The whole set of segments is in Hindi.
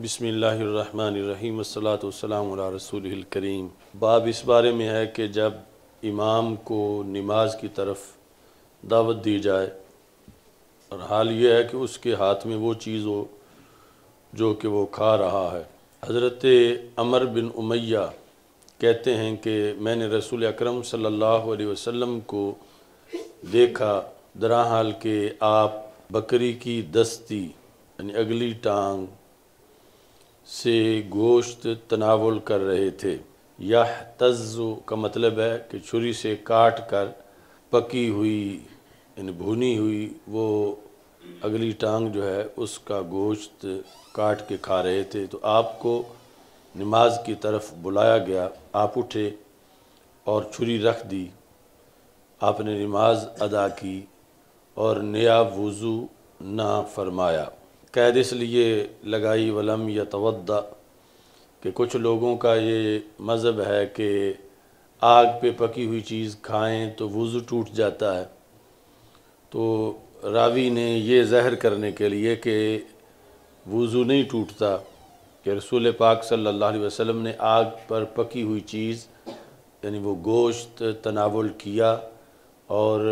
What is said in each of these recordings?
बसमीम सलातम रसूल करीम बाब इस बारे में है कि जब इमाम को नमाज की तरफ दावत दी जाए और हाल यह है कि उसके हाथ में वो चीज़ हो जो कि वो खा रहा है हज़रत अमर बिन उमैया कहते हैं कि मैंने रसूल अकरम सल्लल्लाहु अलैहि वसल्लम को देखा दरा हाल के आप बकरी की दस्ती यानी अगली टांग से गोश्त तनावल कर रहे थे यह तज का मतलब है कि छुरी से काट कर पकी हुई इन भुनी हुई वो अगली टांग जो है उसका गोश्त काट के खा रहे थे तो आपको नमाज की तरफ बुलाया गया आप उठे और छुरी रख दी आपने नमाज अदा की और नया वज़ू ना फरमाया कैद इसलिए लगाई वलम या तवदा कि कुछ लोगों का ये मज़हब है कि आग पे पकी हुई चीज़ खाएं तो वज़ू टूट जाता है तो रावी ने ये जहर करने के लिए कि वज़ू नहीं टूटता कि रसूल पाक सल्लल्लाहु अलैहि वसल्लम ने आग पर पकी हुई चीज़ यानी वो गोश्त तनावल किया और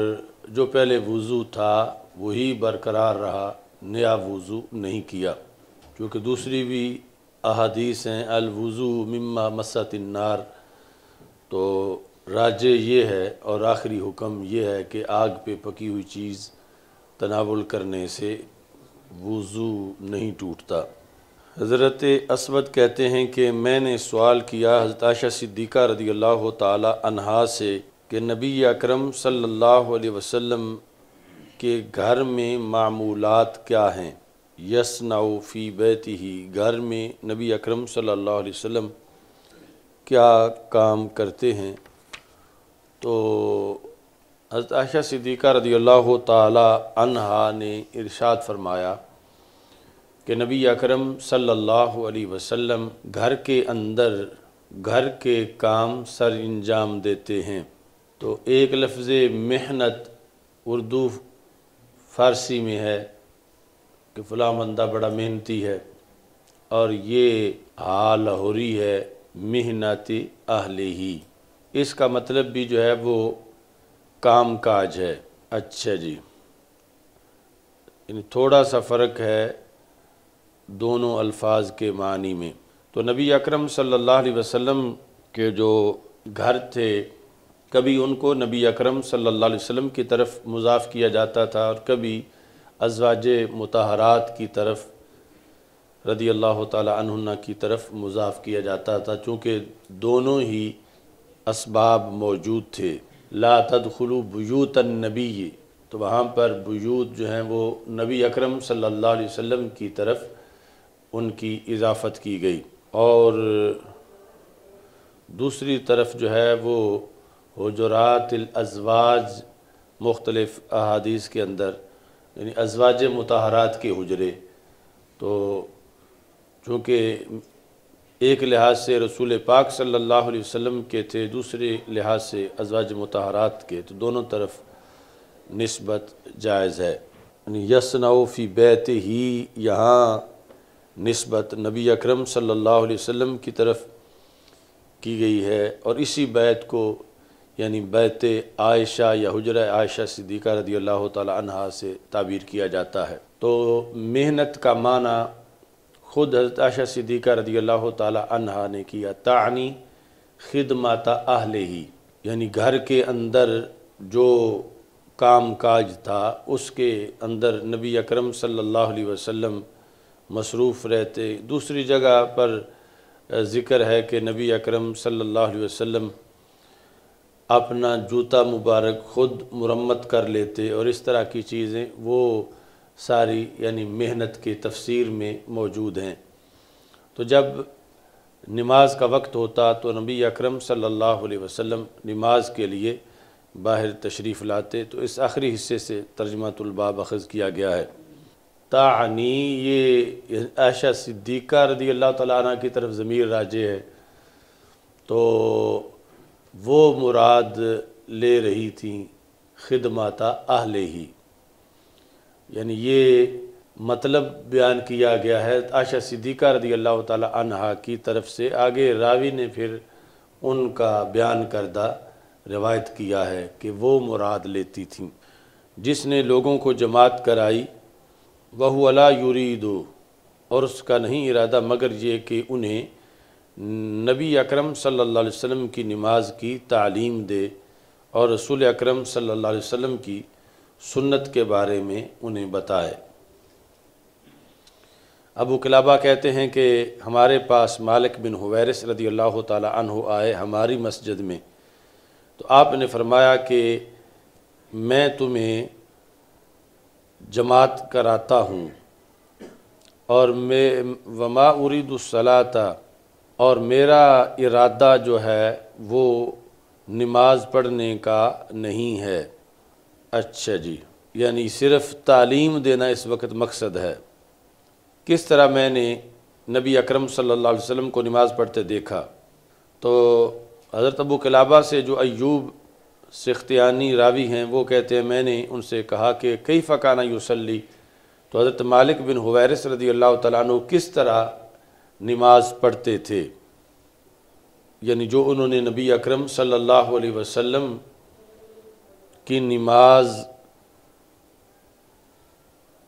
जो पहले वज़ू था वही बरकरार रहा नया वज़ू नहीं किया क्योंकि दूसरी भी अहादीस हैं अलवज़ू मम्मा मसतिनार तो राज ये है और आखिरी हुक्म यह है कि आग पे पकी हुई चीज़ तनावल करने से वज़ू नहीं टूटता हज़रत असवद कहते हैं कि मैंने सवाल किया हजरत सिद्दीक़ा रदी अल्लाह तहा से कि नबी अकरम सल्लल्लाहु अलैहि वसल्लम कि घर में मामूलत क्या हैं यसनाओ फ़ी बैत ही घर में नबी अकरम सल्लल्लाहु अलैहि वसल्लम क्या काम करते हैं तो हज़रत आयशा सिद्दीक़ा रदी अल्लाह तहा ने इरशाद फरमाया कि नबी अकरम सल्लल्लाहु अलैहि वसल्लम घर के अंदर घर के काम सर अंजाम देते हैं तो एक लफ्ज़ मेहनत उर्दू फारसी में है कि फ़लाँ बंदा बड़ा मेहनती है और ये आ लाहौरी है मेहनती आहले ही इसका मतलब भी जो है वो काम काज है अच्छा जी यानी थोड़ा सा फ़र्क है दोनों अल्फाज के मानी में तो नबी अकरम सल्लल्लाहु अलैहि वसल्लम के जो घर थे कभी उनको नबी अकरम सल्लल्लाहु अलैहि वसल्लम की तरफ मुजाफ़ किया जाता था और कभी अजवाज मतहरात की तरफ रदी अल्लाह तहन्ना की तरफ मुजाफ़ किया जाता था चूँकि दोनों ही इसबाब मौजूद थे ला तदखलू बयूत नबी तो वहाँ पर बयूत जो हैं वो नबी अकरम सल्लल्लाहु अलैहि वसल्लम की तरफ उनकी इजाफ़त की गई और दूसरी तरफ जो है वो अजवाज मुख्तलफ़ अहादीस के अंदर यानी अजवाज मतहरात के हजरे तो चूँकि एक लिहाज से रसूल पाक सल्लल्लाहु अलैहि वसल्लम के थे दूसरे लिहाज से अजवाज मतहरात के तो दोनों तरफ नस्बत जायज़ है यानी यसनाओफ़ी बैत ही यहाँ नस्बत नबी अकरम सल्लल्लाहु अलैहि वसल्लम की तरफ की गई है और इसी बैत को यानी बैत आयशा या हजर आयशा सिद्दीक़ा रदी अल्लाह तहा से ताबीर किया जाता है तो मेहनत का माना ख़ुद हजरत आयशा सिद्दीक़ा रदी अल्लाह तहा ने किया तानी खिदमत आहले ही यानी घर के अंदर जो काम काज था उसके अंदर नबी अकरम सल्लल्लाहु अलैहि वसल्लम मसरूफ़ रहते दूसरी जगह पर ज़िक्र है कि नबी अकरम सल्लल्लाहु अलैहि वसल्लम अपना जूता मुबारक ख़ुद मरम्मत कर लेते और इस तरह की चीज़ें वो सारी यानी मेहनत के तफसीर में मौजूद हैं तो जब नमाज का वक्त होता तो नबी अकरम सल्लल्लाहु अलैहि वसल्लम नमाज के लिए बाहर तशरीफ़ लाते तो इस आखिरी हिस्से से तर्जमातुलबाब अखज़ किया गया है तानी ये आयशा सिद्दीक़ा रदी अल्लाह ताली की तरफ ज़मीर राजे है तो वो मुराद ले रही थी खिदमाता आहले ही यानी ये मतलब बयान किया गया है आशा सिद्दीक़ा रदी अल्लाह तहा की तरफ से आगे रावी ने फिर उनका बयान करदा रिवायत किया है कि वो मुराद लेती थी जिसने लोगों को जमात कराई वह अला यूरीदो और उसका नहीं इरादा मगर ये कि उन्हें नबी अकरम सल्लल्लाहु अलैहि वसल्लम की नमाज की तालीम दे और रसूल अकरम सल्लल्लाहु अलैहि वसल्लम की सुन्नत के बारे में उन्हें बताए अबू कलाबा कहते हैं कि हमारे पास मालिक बिन हुवैरस रदी अल्लाह तु आए हमारी मस्जिद में तो आपने फरमाया कि मैं तुम्हें जमात कराता हूँ और मैं वमा उरीदुसलाता और मेरा इरादा जो है वो नमाज पढ़ने का नहीं है अच्छा जी यानी सिर्फ तालीम देना इस वक्त मकसद है किस तरह मैंने नबी अकरम सल्लल्लाहु अलैहि वसल्लम को नमाज़ पढ़ते देखा तो हज़रत अबू कलाबा से जो अयूब सख्तियानी रावी हैं वो कहते हैं मैंने उनसे कहा कि कई फ़काना यूसली तो हज़रत मालिक बिन हुवैरस रदी अल्लाह तु किस तरह नमाज पढ़ते थे यानी जो उन्होंने नबी अकरम सल्लल्लाहु अलैहि वसल्लम की नमाज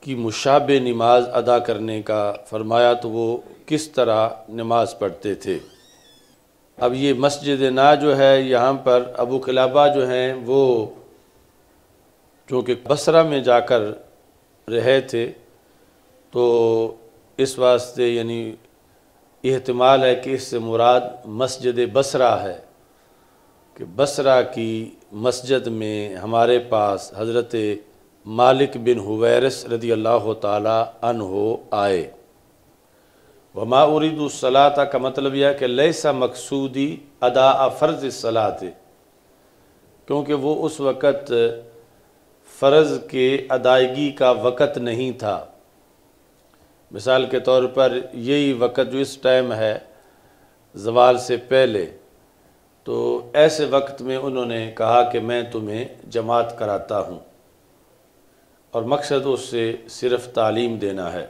की मुशाब नमाज अदा करने का फरमाया तो वो किस तरह नमाज पढ़ते थे अब ये मस्जिद ना जो है यहाँ पर अबू खिलाबा जो हैं वो चूँकि बसरा में जाकर रहे थे तो इस वास्ते यानी अहतमाल है कि इससे मुराद मस्जिद बसरा है कि बसरा की मस्जिद में हमारे पास हज़रत मालिक बिन हुवैरस रदी अल्लाह तन हो आए वमा उरीदसलाता का मतलब यह कि लैसा मकसूदी अदा फ़र्ज सलात क्योंकि वो उस वक़्त फ़र्ज़ के अदायगी का वक़्त नहीं था मिसाल के तौर पर यही वक्त जो इस टाइम है जवाल से पहले तो ऐसे वक्त में उन्होंने कहा कि मैं तुम्हें जमात कराता हूँ और मकसद उससे सिर्फ तालीम देना है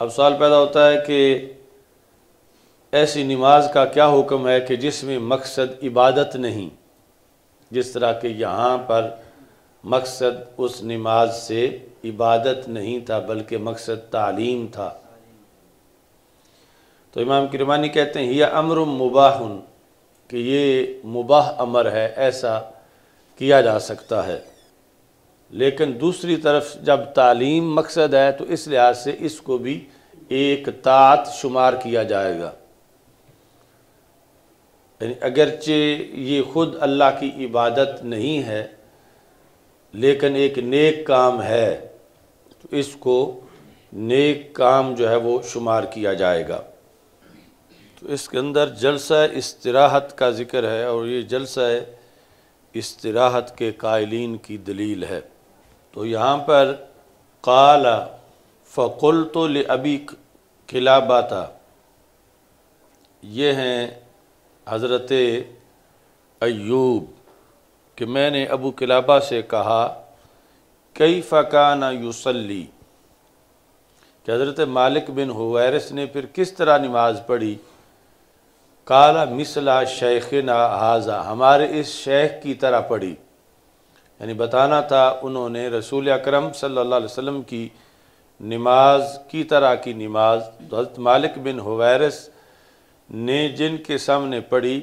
अब सवाल पैदा होता है कि ऐसी नमाज का क्या हुक्म है कि जिसमें मकसद इबादत नहीं जिस तरह के यहाँ पर मकसद उस नमाज से इबादत नहीं था बल्कि मकसद तालीम था तो इमाम किरमानी कहते हैं यह अमर मुबाहन कि ये मुबाह अमर है ऐसा किया जा सकता है लेकिन दूसरी तरफ जब तालीम मकसद है तो इस लिहाज से इसको भी एक तात शुमार किया जाएगा यानी अगरचे ये ख़ुद अल्लाह की इबादत नहीं है लेकिन एक नेक काम है तो इसको नेक काम जो है वो शुमार किया जाएगा तो इसके अंदर जलसा इस्तराहत का ज़िक्र है और ये जलसा इस्तराहत के कायलीन की दलील है तो यहाँ पर काला फ़कुल तो अबी खिलाबाता ये हैं हज़रत अयूब कि मैंने अबू किलाबा से कहा कई फ़काना यूसली कि हज़रत मालिक बिन हुवैरस ने फिर किस तरह नमाज पढ़ी काला मिसला शेख हाजा हमारे इस शेख की तरह पढ़ी यानी बताना था उन्होंने रसूल अक्रम सल्लल्लाहु अलैहि वसल्लम की नमाज की तरह की नमाज तो हज़रत मालिक बिन हुवैरस ने जिनके सामने पढ़ी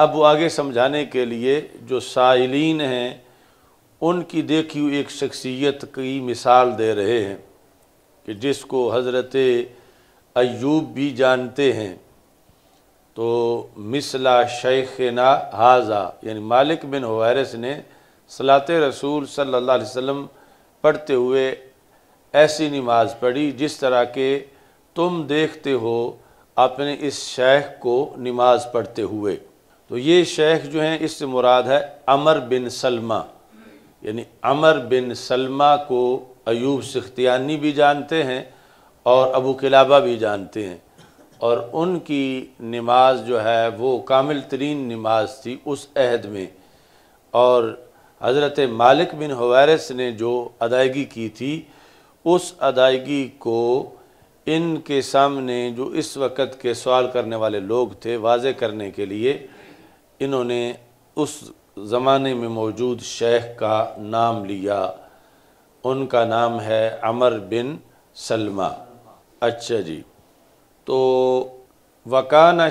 अब वो आगे समझाने के लिए जो साइलिन हैं उनकी देखी हुई एक शख्सियत की मिसाल दे रहे हैं कि जिसको हज़रत अयूब भी जानते हैं तो मिसला शेख ना हाजा यानी मालिक बिन वायरस ने सलात रसूल अलैहि वसल्लम पढ़ते हुए ऐसी नमाज पढ़ी जिस तरह के तुम देखते हो अपने इस शेख को नमाज पढ़ते हुए तो ये शेख जो हैं इससे मुराद है अमर बिन सलमा यानी अमर बिन सलमा को अयूब सख्तियानी भी जानते हैं और अबू किलाबा भी जानते हैं और उनकी नमाज जो है वो कामिल तरीन नमाज थी उस अहद में और हज़रत मालिक बिन हवैरस ने जो अदायगी की थी उस अदायगी को इनके सामने जो इस वक्त के सवाल करने वाले लोग थे वाज करने के लिए इन्होंने उस ज़माने में मौजूद शेख का नाम लिया उनका नाम है अमर बिन सलमा अच्छा जी तो वकाना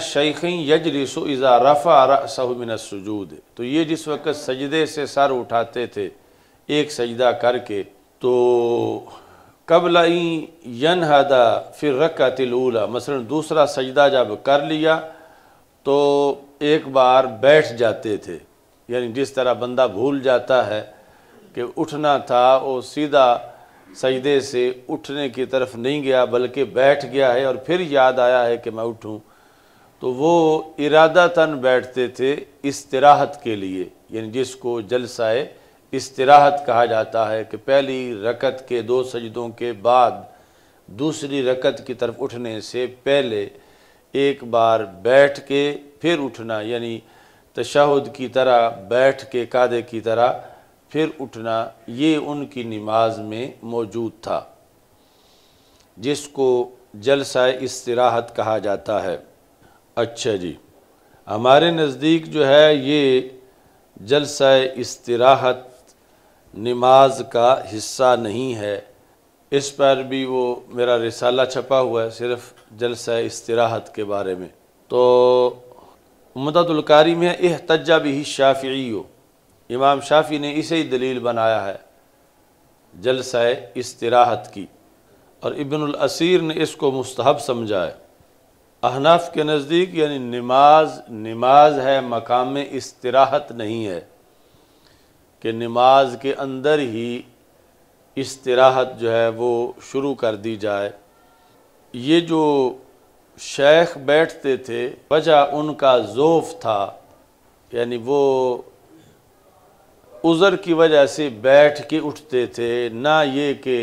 यज रिसो इज़ा रफ़ा सजूद तो ये जिस वक्त सजदे से सर उठाते थे एक सजदा करके तो कबलाई यन हदा फिर तिलूला मसलन दूसरा सजदा जब कर लिया तो एक बार बैठ जाते थे यानी जिस तरह बंदा भूल जाता है कि उठना था वो सीधा सजदे से उठने की तरफ नहीं गया बल्कि बैठ गया है और फिर याद आया है कि मैं उठूं तो वो इरादातन बैठते थे इस्तराहत के लिए यानी जिसको जलसाए इस्तराहत कहा जाता है कि पहली रकत के दो सजदों के बाद दूसरी रकत की तरफ उठने से पहले एक बार बैठ के फिर उठना यानी तशहद की तरह बैठ के कादे की तरह फिर उठना ये उनकी नमाज में मौजूद था जिसको जलसा इसराहत कहा जाता है अच्छा जी हमारे नज़दीक जो है ये जलसा इसराहत नमाज का हिस्सा नहीं है इस पर भी वो मेरा रिसाला छपा हुआ है सिर्फ जलसा इसराहत के बारे में तो मददुलकारी में एह तजा भी शाफ़ी हो इमाम शाफ़ी ने इसे ही दलील बनाया है जलसा इसराहत की और इबन असीर ने इसको मुस्तहब समझा है अहनाफ के नज़दीक यानी नमाज नमाज है मकाम इसराहत नहीं है कि नमाज के अंदर ही इसराहत जो है वो शुरू कर दी जाए ये जो शेख बैठते थे वजह उनका जोफ था यानी वो उज़र की वजह से बैठ के उठते थे ना ये कि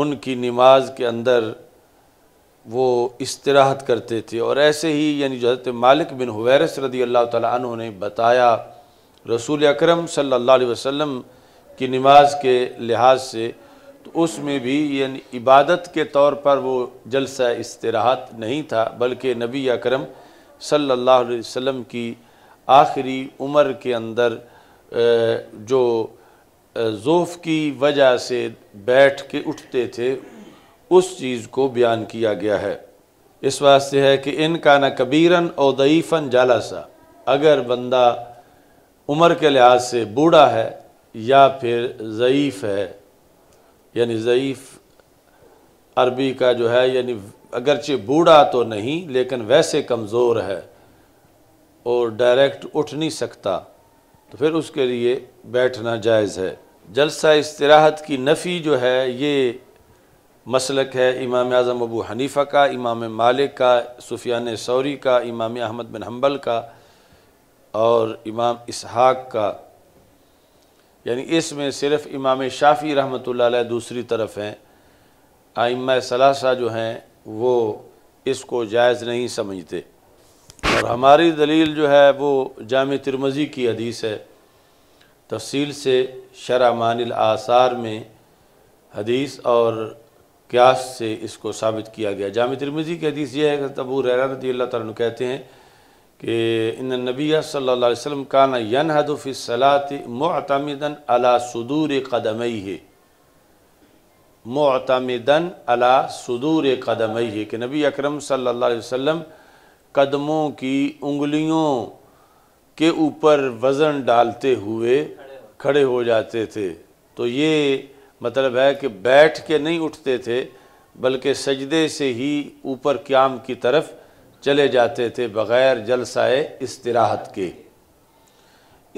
उनकी नमाज के अंदर वो इस्तराहत करते थे और ऐसे ही यानी जो हज़रत मालिक बिन हुवैरस रदी अल्लाह तु ने बताया रसूल अकरम सल्लल्लाहु अलैहि वसल्लम की नमाज के लिहाज से उसमें भी यानी इबादत के तौर पर वो जलसा इस्तराहत नहीं था बल्कि नबी अकरम सल्लल्लाहु अलैहि वसल्लम की आखिरी उम्र के अंदर जो ज़ोफ़ की वजह से बैठ के उठते थे उस चीज़ को बयान किया गया है इस वास्ते है कि इनका न कबीरन और दईफ़न जालासा अगर बंदा उम्र के लिहाज से बूढ़ा है या फिर ज़यीफ़ है यानी ज़यीफ़ अरबी का जो है यानी अगरचे बूढ़ा तो नहीं लेकिन वैसे कमज़ोर है और डायरेक्ट उठ नहीं सकता तो फिर उसके लिए बैठना जायज़ है जलसा इसराहत की नफ़ी जो है ये मसलक है इमाम आज़म अबू हनीफ़ा का इमाम मालिक का सुफियान सौरी का इमाम अहमद बिन हम्बल का और इमाम इसहाक का यानी इसमें सिर्फ इमाम शाफ़ी रहमत दूसरी तरफ हैं आइम सलासा जो हैं वो इसको जायज़ नहीं समझते और हमारी दलील जो है वो जाम तिरमज़ी की हदीस है तफसील से शरा मान आसार में हदीस और क्यास से इसको साबित किया गया जाम तिरमज़ी की हदीस यह है कि तबू रैरती अल्लाह तहते कहते हैं कि इन नबिया सल्ला वसम का यन हदफ़िसलात मतमदन अला सदूर कदमई है मतमदन अला सदूर कदमई है कि नबी अकरम सल्लल्लाहु अलैहि वसल्लम कदमों की उंगलियों के ऊपर वज़न डालते हुए खड़े हो जाते थे तो ये मतलब है कि बैठ के नहीं उठते थे बल्कि सजदे से ही ऊपर क्याम की तरफ़ चले जाते थे बग़ैर जलसाए इसराहत के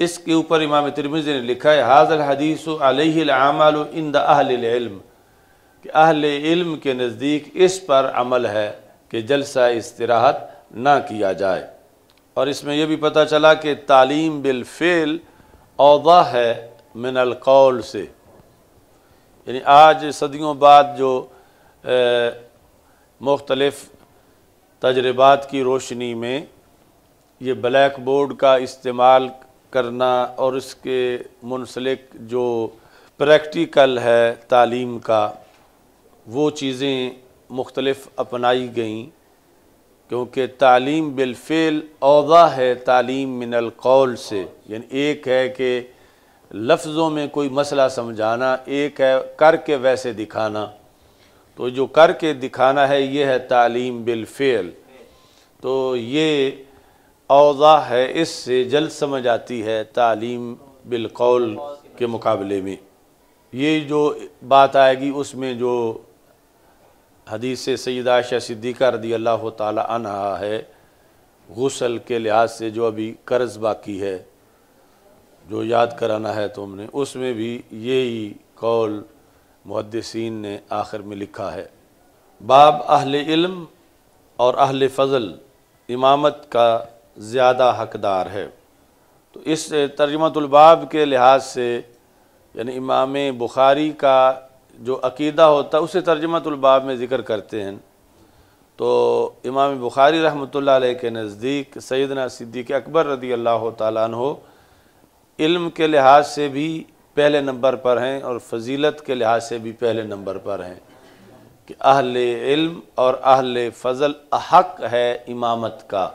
इसके ऊपर इमाम तिरमिज़ी ने लिखा है हाजल हदीस अलहमाल इन द कि अहल इल्म के नज़दीक इस पर अमल है कि जलसा इसराहत ना किया जाए और इसमें यह भी पता चला कि तालीम बिलफ़ेल अदा है मिनलकौल से यानी आज सदियों बाद जो मुख्तलफ़ तजर्बात की रोशनी में ये ब्लैक बोर्ड का इस्तेमाल करना और इसके मुनसलिक जो प्रैक्टिकल है तालीम का वो चीज़ें मुख्तलफ़ अपनाई गईं क्योंकि तालीम बिलफ़ेल अवदा है तालीम मिनल कौल से यानी एक है कि लफ्ज़ों में कोई मसला समझाना एक है करके वैसे दिखाना तो जो करके दिखाना है ये है तालीम बिलफेल तो ये अवजा है इससे जल्द समझ आती है तालीम बिलकौल के मुकाबले में ये जो बात आएगी उसमें जो हदीस सैद आशा सिद्दीका रदी अल्लाह तहा है गसल के लिहाज से जो अभी कर्ज़ बाकी है जो याद कराना है तुमने तो उसमें भी यही कौल मुहदसिन ने आखिर में लिखा है बाब अहल इल्म और अहल फ़ज़ल इमामत का ज़्यादा हकदार है तो इस तर्जमतबाब के लिहाज से यानी इमाम बुखारी का जो अकीदा होता है उसे तर्जमतबाब में ज़िक्र करते हैं तो इमाम बुखारी रहमत के नज़दीक सैदना सिद्दीक अकबर रदी अल्लाह तन इल्म के लिहाज से भी पहले नंबर पर हैं और फजीलत के लिहाज से भी पहले नंबर पर हैं कि अहल इल्म और अहल फजल हक है इमामत का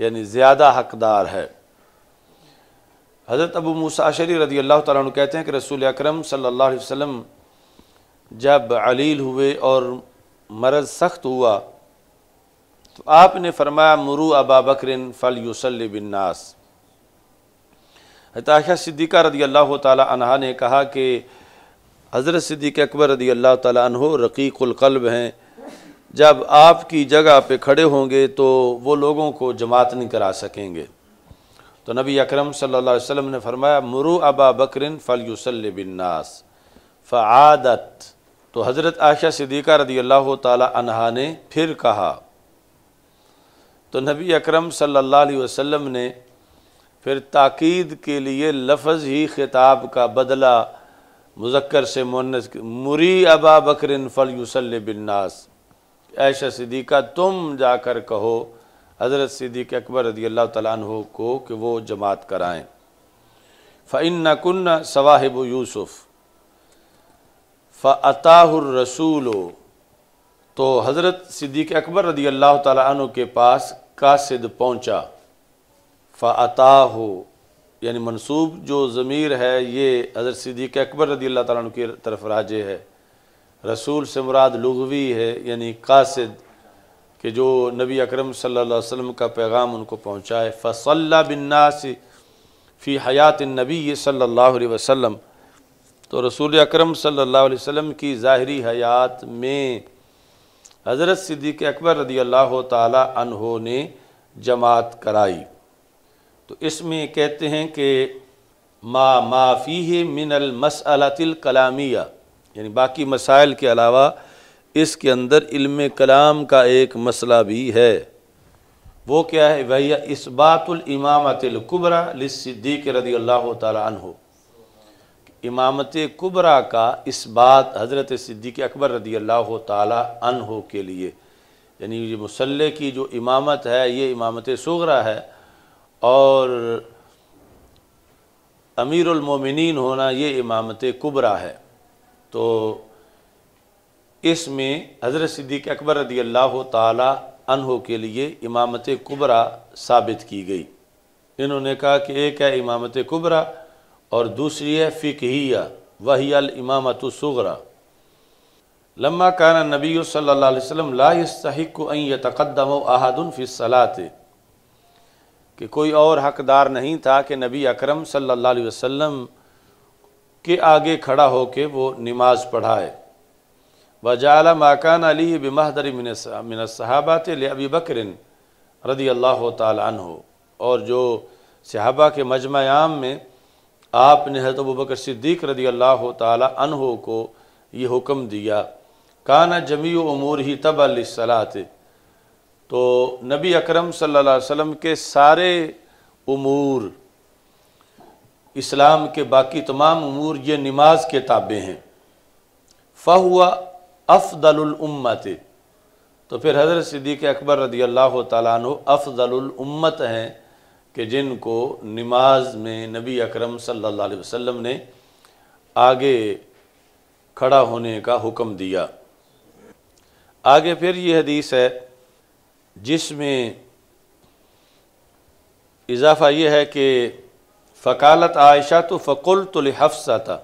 यानी ज़्यादा हकदार है हज़रत अबू मुसाशरी रदी अल्लाह तु कहते हैं कि रसूल अक्रम सल्ला वसम जब अलील हुए और मरज़ सख्त हुआ तो आपने फरमाया मरु अबा बकरिन फ़ल यूसल बिन्नास हताशा सिद्दीक़ा रदी अल्लाह तह ने कहा कि हज़रत सिद्दीक़ अकबर रदी अल्लाह तहो रकीक़ुल्कल्ब हैं जब आपकी जगह पर खड़े होंगे तो वो लोगों को जमात नहीं करा सकेंगे तो नबी अकरम सम ने फरमाया मुरु अबा बकरिन फलयूसल बिन्नास फ़ादत तो हज़रत आशा सिद्दीक़ा रदी अल्लाह तहा ने फिर कहा तो नबी अक्रम सल्ला वसम ने फिर ताक़द के लिए लफज ही ख़िताब का बदला मुजक्र से मुनस मुरी अबा बकर यूसल बिन्नास ऐशा सिद्दीक़ा तुम जाकर कहो हज़रत सिद्दीक़ अकबर रदी अल्लाह तह को कि वो जमात कराएँ फ़िन नकुन्न सवाहिब यूसुफ़ फ़ताहुररसूल तो हज़रत सिद्दीक़ अकबर रदी अल्लाह तु के पास कासिद पहुँचा फ़ाता हो यानी मनसूब जो ज़मीर है ये हज़रत सिद्दीक अकबर रदी अल्लाह तुम की तरफ राज है रसूल से मुराद लगवी है यानी कासद कि जो नबी अकरम सल्लल्लाहु अलैहि वसल्लम का पैगाम उनको पहुँचाए फ़सल्ला बिन्नास फ़ी हयात नबी सल्लल्लाहु अलैहि वसल्लम तो रसूल अकरम सल्लल्लाहु अलैहि वसल्लम की ज़ाहरी हयात में हज़रत सिद्दीक़ अकबर रदी अल्लाह तन ने जमात कराई तो इसमें कहते हैं कि मा माफ़ी है मिनल मसलातिल कलामिया यानी बाकी मसाइल के अलावा इसके अंदर इल्म कलाम का एक मसला भी है वो क्या है भैया कुबरा लद्दीक रदी अल्लाह तु इमामत कुबरा का इस बात हज़रत सिद्दीक अकबर रदी अल्लाह हो के लिए यानी मुसल की जो इमामत है ये इमामत सगरा है और अमीरमिन होना ये इमामत कुबरा है तो इसमें हज़रत सिद्दीक अकबर रदी अल्लाह तहों के लिए इमामत कुबरा साबित की गई इन्होंने कहा कि एक है इमामत कुबरा और दूसरी है फ़िकहिया वही इमामत सगरा लम्मा काना नबी सल्ला वसम लास्तक तक़दम अहादन फ़िसलात कि कोई और हकदार नहीं था कि नबी अकरम सल्लल्लाहु अलैहि वसल्लम के आगे खड़ा हो के वो नमाज पढ़ाए वजाला माकान अली बिमाहदरी मिनसाहबात अबी बकर रदी अल्लाह तन हो और जो सहाबा के मजमयाम में आपने हजरत अबू बकर सिद्दीक रदी अल्लाह तन हो को ये हुक्म दिया काना जमी उमूर ही तब अलसलात तो नबी अकरम सल्लल्लाहु अलैहि वसल्लम के सारे उमूर इस्लाम के बाकी तमाम उमूर ये नमाज के ताबे हैं फ़हुआ अफ़दलुम्मत तो फिर हज़रत सिद्दीक अकबर रदी अल्लाह तु अफ़दलुम्मत हैं कि जिनको नमाज में नबी अकरम सल्लल्लाहु अलैहि वसल्लम ने आगे खड़ा होने का हुक्म दिया आगे फिर ये हदीस है जिसमें इजाफा यह है कि फ़कालत आयशा तो फ़कुल तो हफ्सा था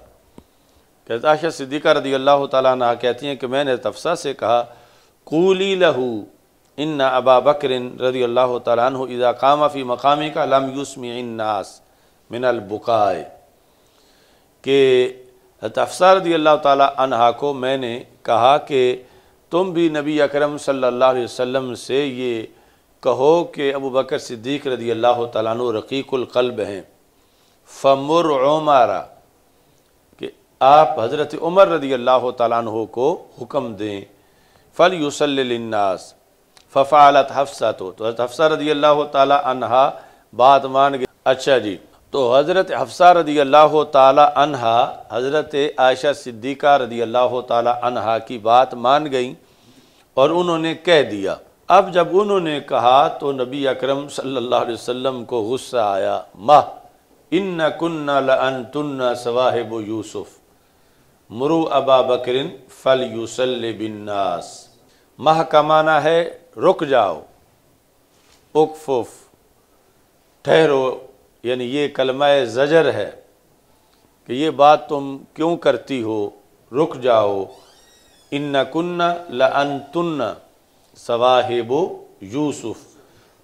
कहते आयशा सिद्दीक़ा रदी अल्लाह तह कहती हैं कि मैंने तफसा से कहा कूली लहू इन्ना अबा बकरिन रदी अल्लाह तु इज़ा कामा फ़ी मकामी का लम यूसमी इन्नास मिनलबुकाए के तफसा रदी अल्लाह तह को मैंने कहा कि तुम भी नबी अकरम सल्लल्लाहु अलैहि वसल्लम से ये कहो कि अबू बकर सिद्दीक रदी अल्लाह तु रकीक़ुल्कल्ब हैं फमुर उमारा कि आप हज़रत उमर रदी अल्लाह तु को हुक्म दें फ़ल यूसल्लन्नास फ़फ़ालत तो हफ्सा तो हफ्सा रदी अल्लाह तहा बात मान गई अच्छा जी तो हज़रत हफ्सा रदी अल्लाह तहा हज़रत आयशा सिद्दीक़ा रदी अल्लाह तहा की बात मान गई और उन्होंने कह दिया अब जब उन्होंने कहा तो नबी अकरम सल्लल्लाहु अलैहि वसल्लम को गुस्सा आया माह इन्ना कुन्ना लन तुन्ना सवाहिब यूसुफ़ मुरु अबा बकरिन फ़ल यूसल बिन्नास माह का माना है रुक जाओ उकफुफ ठहरो यानी ये कलमा ज़जर है कि ये बात तुम क्यों करती हो रुक जाओ इन्ना कन्ना लनतुन्ना सवाहिबो यूसुफ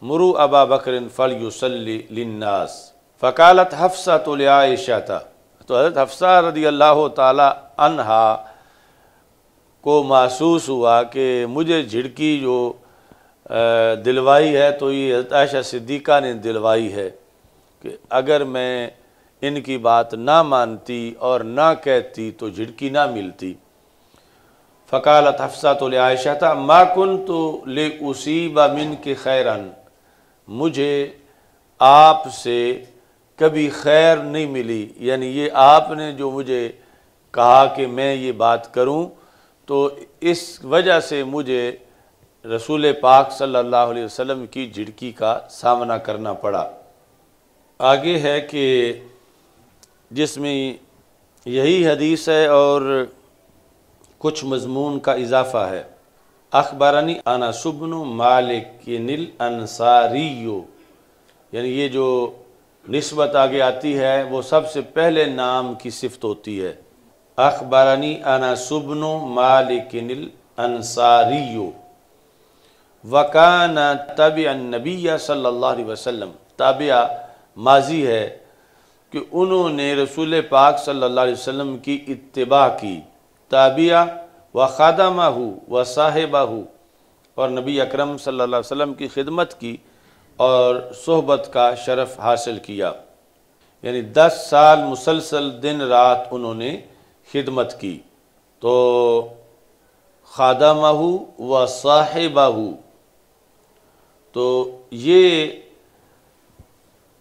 मुरु अबा बकर फ़ल लन्नास फ़कालत हफ्सा तो आयशा था तो हज़रत हफ्सा रदी अल्लाह तहा को महसूस हुआ कि मुझे झिड़की जो दिलवाई है तो ये हजरत आयशा सिद्दीक़ा ने दिलवाई है कि अगर मैं इनकी बात ना मानती और ना कहती तो झिड़की ना मिलती फ़कालत हफ्सा तो ले आयशा था माकुन तो ले उसी बामिन के खैरन मुझे आपसे कभी खैर नहीं मिली यानी ये आपने जो मुझे कहा कि मैं ये बात करूं तो इस वजह से मुझे रसूल पाक सल्लल्लाहु अलैहि वसल्लम की झिड़की का सामना करना पड़ा आगे है कि जिसमें यही हदीस है और कुछ मजमून का इजाफा है अखबारानी सुबन मालिक नील अनसारियो यानी ये जो नस्बत आगे आती है वो सबसे पहले नाम की सिफत होती है अखबारानी आना सुबन मालिक निल अनसारियो वकाना तब नबी सल्ला वसलम तबिया माजी है कि उन्होंने रसूल पाक सल्लल्लाहु अलैहि वसल्लम की इतबा की ताबिया व ख़ादमा हो व साहिबा हो और नबी अकरम सल्लल्लाहु अलैहि वसल्लम की खिदमत की और सोहबत का शरफ़ हासिल किया यानी दस साल मुसलसल दिन रात उन्होंने खिदमत की तो ख़ादमा हो व साहिबा हो तो ये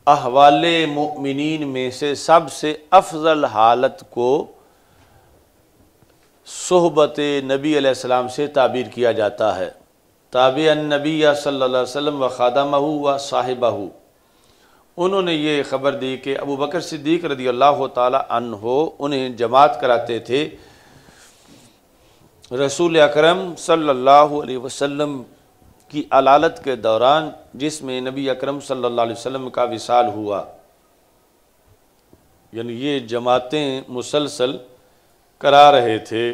अहवाल ममिन में से सबसे अफजल हालत को सहबत नबी सलाम से ताबीर किया जाता है ताब नबी सल्ला वसम व ख़ादमह व साहिबाह उन्होंने ये खबर दी कि अबू बकर सिद्दीक रदी अल्लाह तन हो उन्हें जमात कराते थे रसूल अकरम सल्लल्लाहु अलैहि वसल्लम की अलालत के दौरान जिसमें नबी अकरम सल्लल्लाहु अलैहि वसल्लम का विसाल हुआ यानी ये जमातें मुसलसल करा रहे थे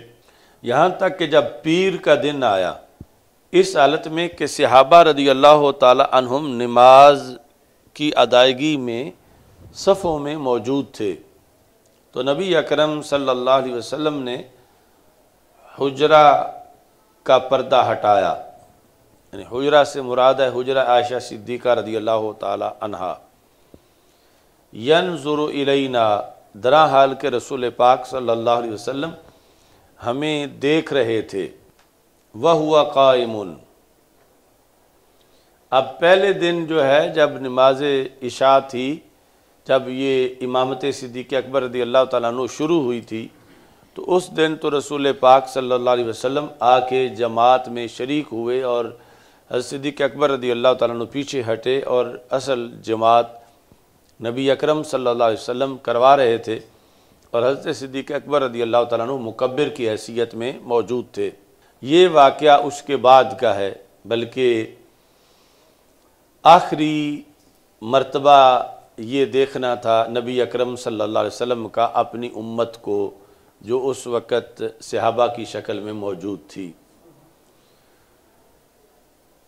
यहाँ तक कि जब पीर का दिन आया इस हालत में कि सहाबा रदी अल्लाह तुम नमाज की अदायगी में सफ़ों में मौजूद थे तो नबी अकरम सल्लल्लाहु अलैहि वसल्लम ने हुजरा का पर्दा हटाया यानी हुजरा से मुराद है हुजरा आयशा सिद्दीक़ा रदी अल्लाह तहा यन ज़ुरना दरा हाल के रसूल पाक सल्लल्लाहु अलैहि वसल्लम हमें देख रहे थे वह हुआ कायमुन अब पहले दिन जो है जब नमाज इशा थी जब ये इमामत सिद्दीक अकबर रदी अल्लाह तु शुरू हुई थी तो उस दिन तो रसूल पाक सल्लल्लाहु अलैहि वसल्लम आके जमात में शरीक हुए और सिद्दीक अकबर रदी अल्लाह तु पीछे हटे और असल जमात नबी अकरम सल्लल्लाहु अलैहि वसल्लम करवा रहे थे और हज़रत सिद्दीक अकबर रदी अल्लाह तु मुकबर की हैसियत में मौजूद थे ये वाक़ उसके बाद का है बल्कि आखिरी मरतबा ये देखना था नबी अकरम सल्लल्लाहु अलैहि वसल्लम का अपनी उम्मत को जो उस वक़्त सहाबा की शक्ल में मौजूद थी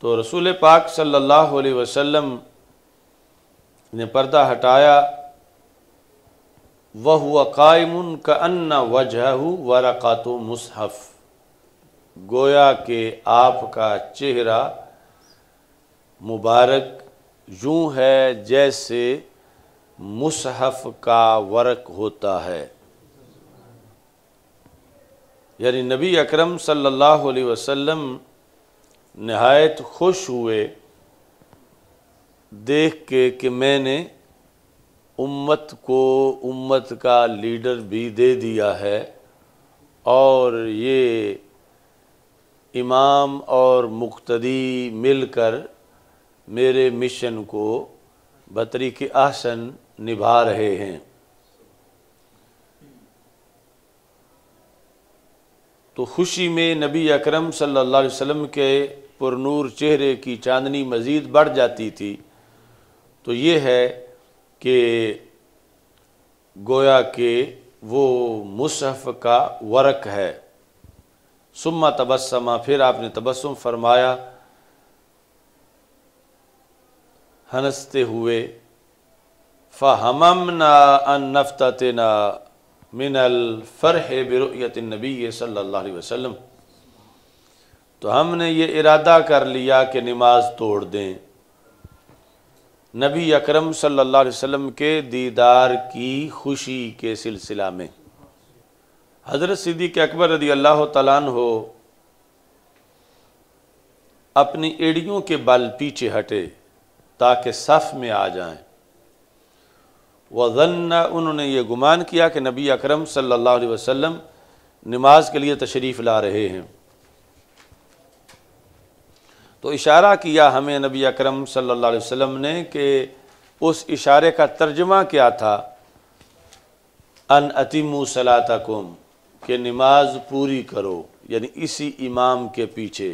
तो रसूल पाक सल्लल्लाहु अलैहि वसल्लम ने पर्दा हटाया वह हुआ कायम का अन्ना वजह वरक़त मुसहफ़ गोया के आपका चेहरा मुबारक यूँ है जैसे मुसहफ़ का वर्क होता है यानी नबी अकरम सल्लल्लाहु अलैहि वसल्लम नहायत खुश हुए देख के कि मैंने उम्मत को उम्मत का लीडर भी दे दिया है और ये इमाम और मुख्तदी मिलकर मेरे मिशन को बतरी के आसन निभा रहे हैं तो खुशी में नबी अकरम सल्लल्लाहु अलैहि वसल्लम के नूर चेहरे की चांदनी मज़ीद बढ़ जाती थी तो ये है कि गोया के वो मुसहफ़ का वर्क है सुम्मा तबस्मा फिर आपने तबस्म फरमाया हंसते हुए फ़हमना अन नफ्तना मिनल फ़रह बरुत नबी सल्ला वसम तो हमने ये इरादा कर लिया कि नमाज तोड़ दें नबी अकरम सल्लल्लाहु अलैहि वसल्लम के दीदार की खुशी के सिलसिला में हज़रत सिद्दीक अकबर रदी अल्लाह तलान हो अपनी एड़ियों के बल पीछे हटे ताकि सफ़ में आ जाएं वजन्ना उन्होंने ये गुमान किया कि नबी अकरम सल्लल्लाहु अलैहि वसल्लम नमाज के लिए तशरीफ़ ला रहे हैं तो इशारा किया हमें नबी अकरम सल्लल्लाहु अलैहि वसल्लम ने कि उस इशारे का तर्जमा क्या था अन अतिमु सलातकुम कि नमाज पूरी करो यानी इसी इमाम के पीछे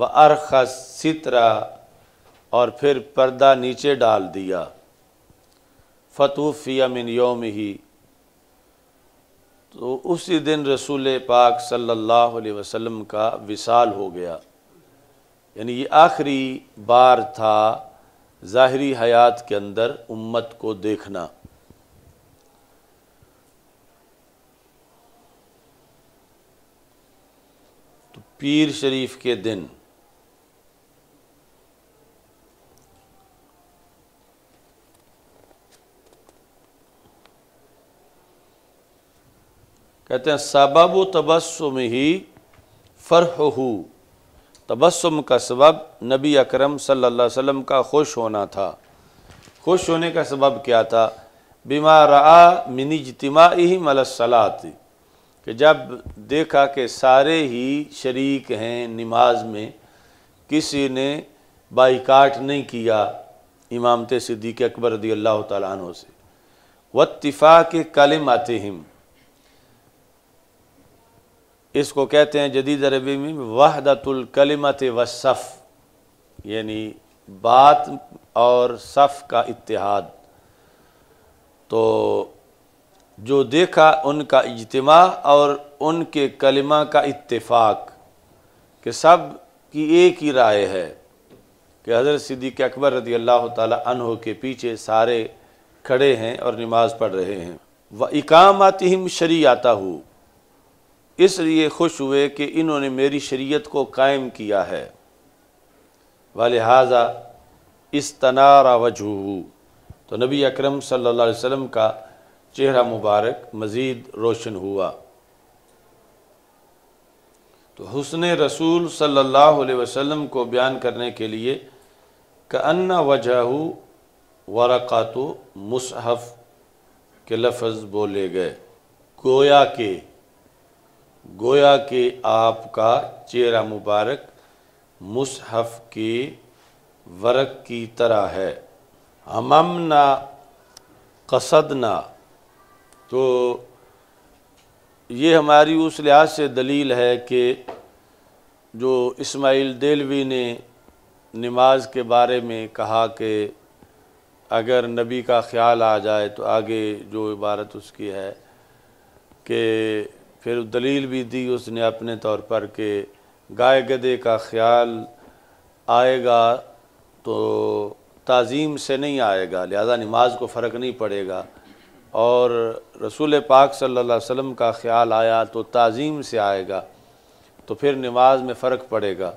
व अरखा सितरा और फिर पर्दा नीचे डाल दिया फ़तूफ़िया मिन योम ही तो उसी दिन रसूल पाक सल्लल्लाहु अलैहि वसल्लम का विसाल हो गया यानी ये आखिरी बार था ज़ाहरी हयात के अंदर उम्मत को देखना तो पीर शरीफ के दिन कहते हैं सबब तबस्म ही फ़रह तबस्म का सबब नबी अकरम सल्लल्लाहु अलैहि वसल्लम का खुश होना था खुश होने का सबब क्या था बीमार मिनी मिनजतमा ही मलसलात कि जब देखा कि सारे ही शरीक हैं नमाज में किसी ने बाइकाट नहीं किया इमामत सिद्दीक अकबर रदी अल्लाह तु से वतफ़ा के कलम आते हिम इसको कहते हैं जदीद अरबी में वहदतुलकलमत वफ़ यानी बात और सफ़ का इतिहाद तो जो देखा उनका इजतमा और उनके कलमा का इत्तेफाक कि सब की एक ही राय है कि हज़रत सिद्दीक अकबर रदी अल्लाह तहो के पीछे सारे खड़े हैं और नमाज़ पढ़ रहे हैं व इकामत शरी आता हूँ इसलिए खुश हुए कि इन्होंने मेरी शरीयत को कायम किया है हाजा इस तनारा वजू तो नबी अकरम सल्लल्लाहु अलैहि वसल्लम का चेहरा मुबारक मज़ीद रोशन हुआ तो हुसन रसूल सल्लल्लाहु अलैहि वसल्लम को बयान करने के लिए कन्ना वजह वरक़ात मुसहफ़ के लफ्ज़ बोले गए गोया के गोया कि आपका चेहरा मुबारक मुसहफ़ के वरक की तरह है हममना कसदना तो ये हमारी उस लिहाज से दलील है कि जो इस्माइल देलवी ने नमाज के बारे में कहा कि अगर नबी का ख्याल आ जाए तो आगे जो इबारत उसकी है कि फिर दलील भी दी उसने अपने तौर पर कि गाय गदे का ख्याल आएगा तो तज़ीम से नहीं आएगा लिहाजा नमाज को फ़र्क नहीं पड़ेगा और रसूल पाक सल्लल्लाहु अलैहि वसल्लम का ख्याल आया तो तज़ीम से आएगा तो फिर नमाज में फ़र्क पड़ेगा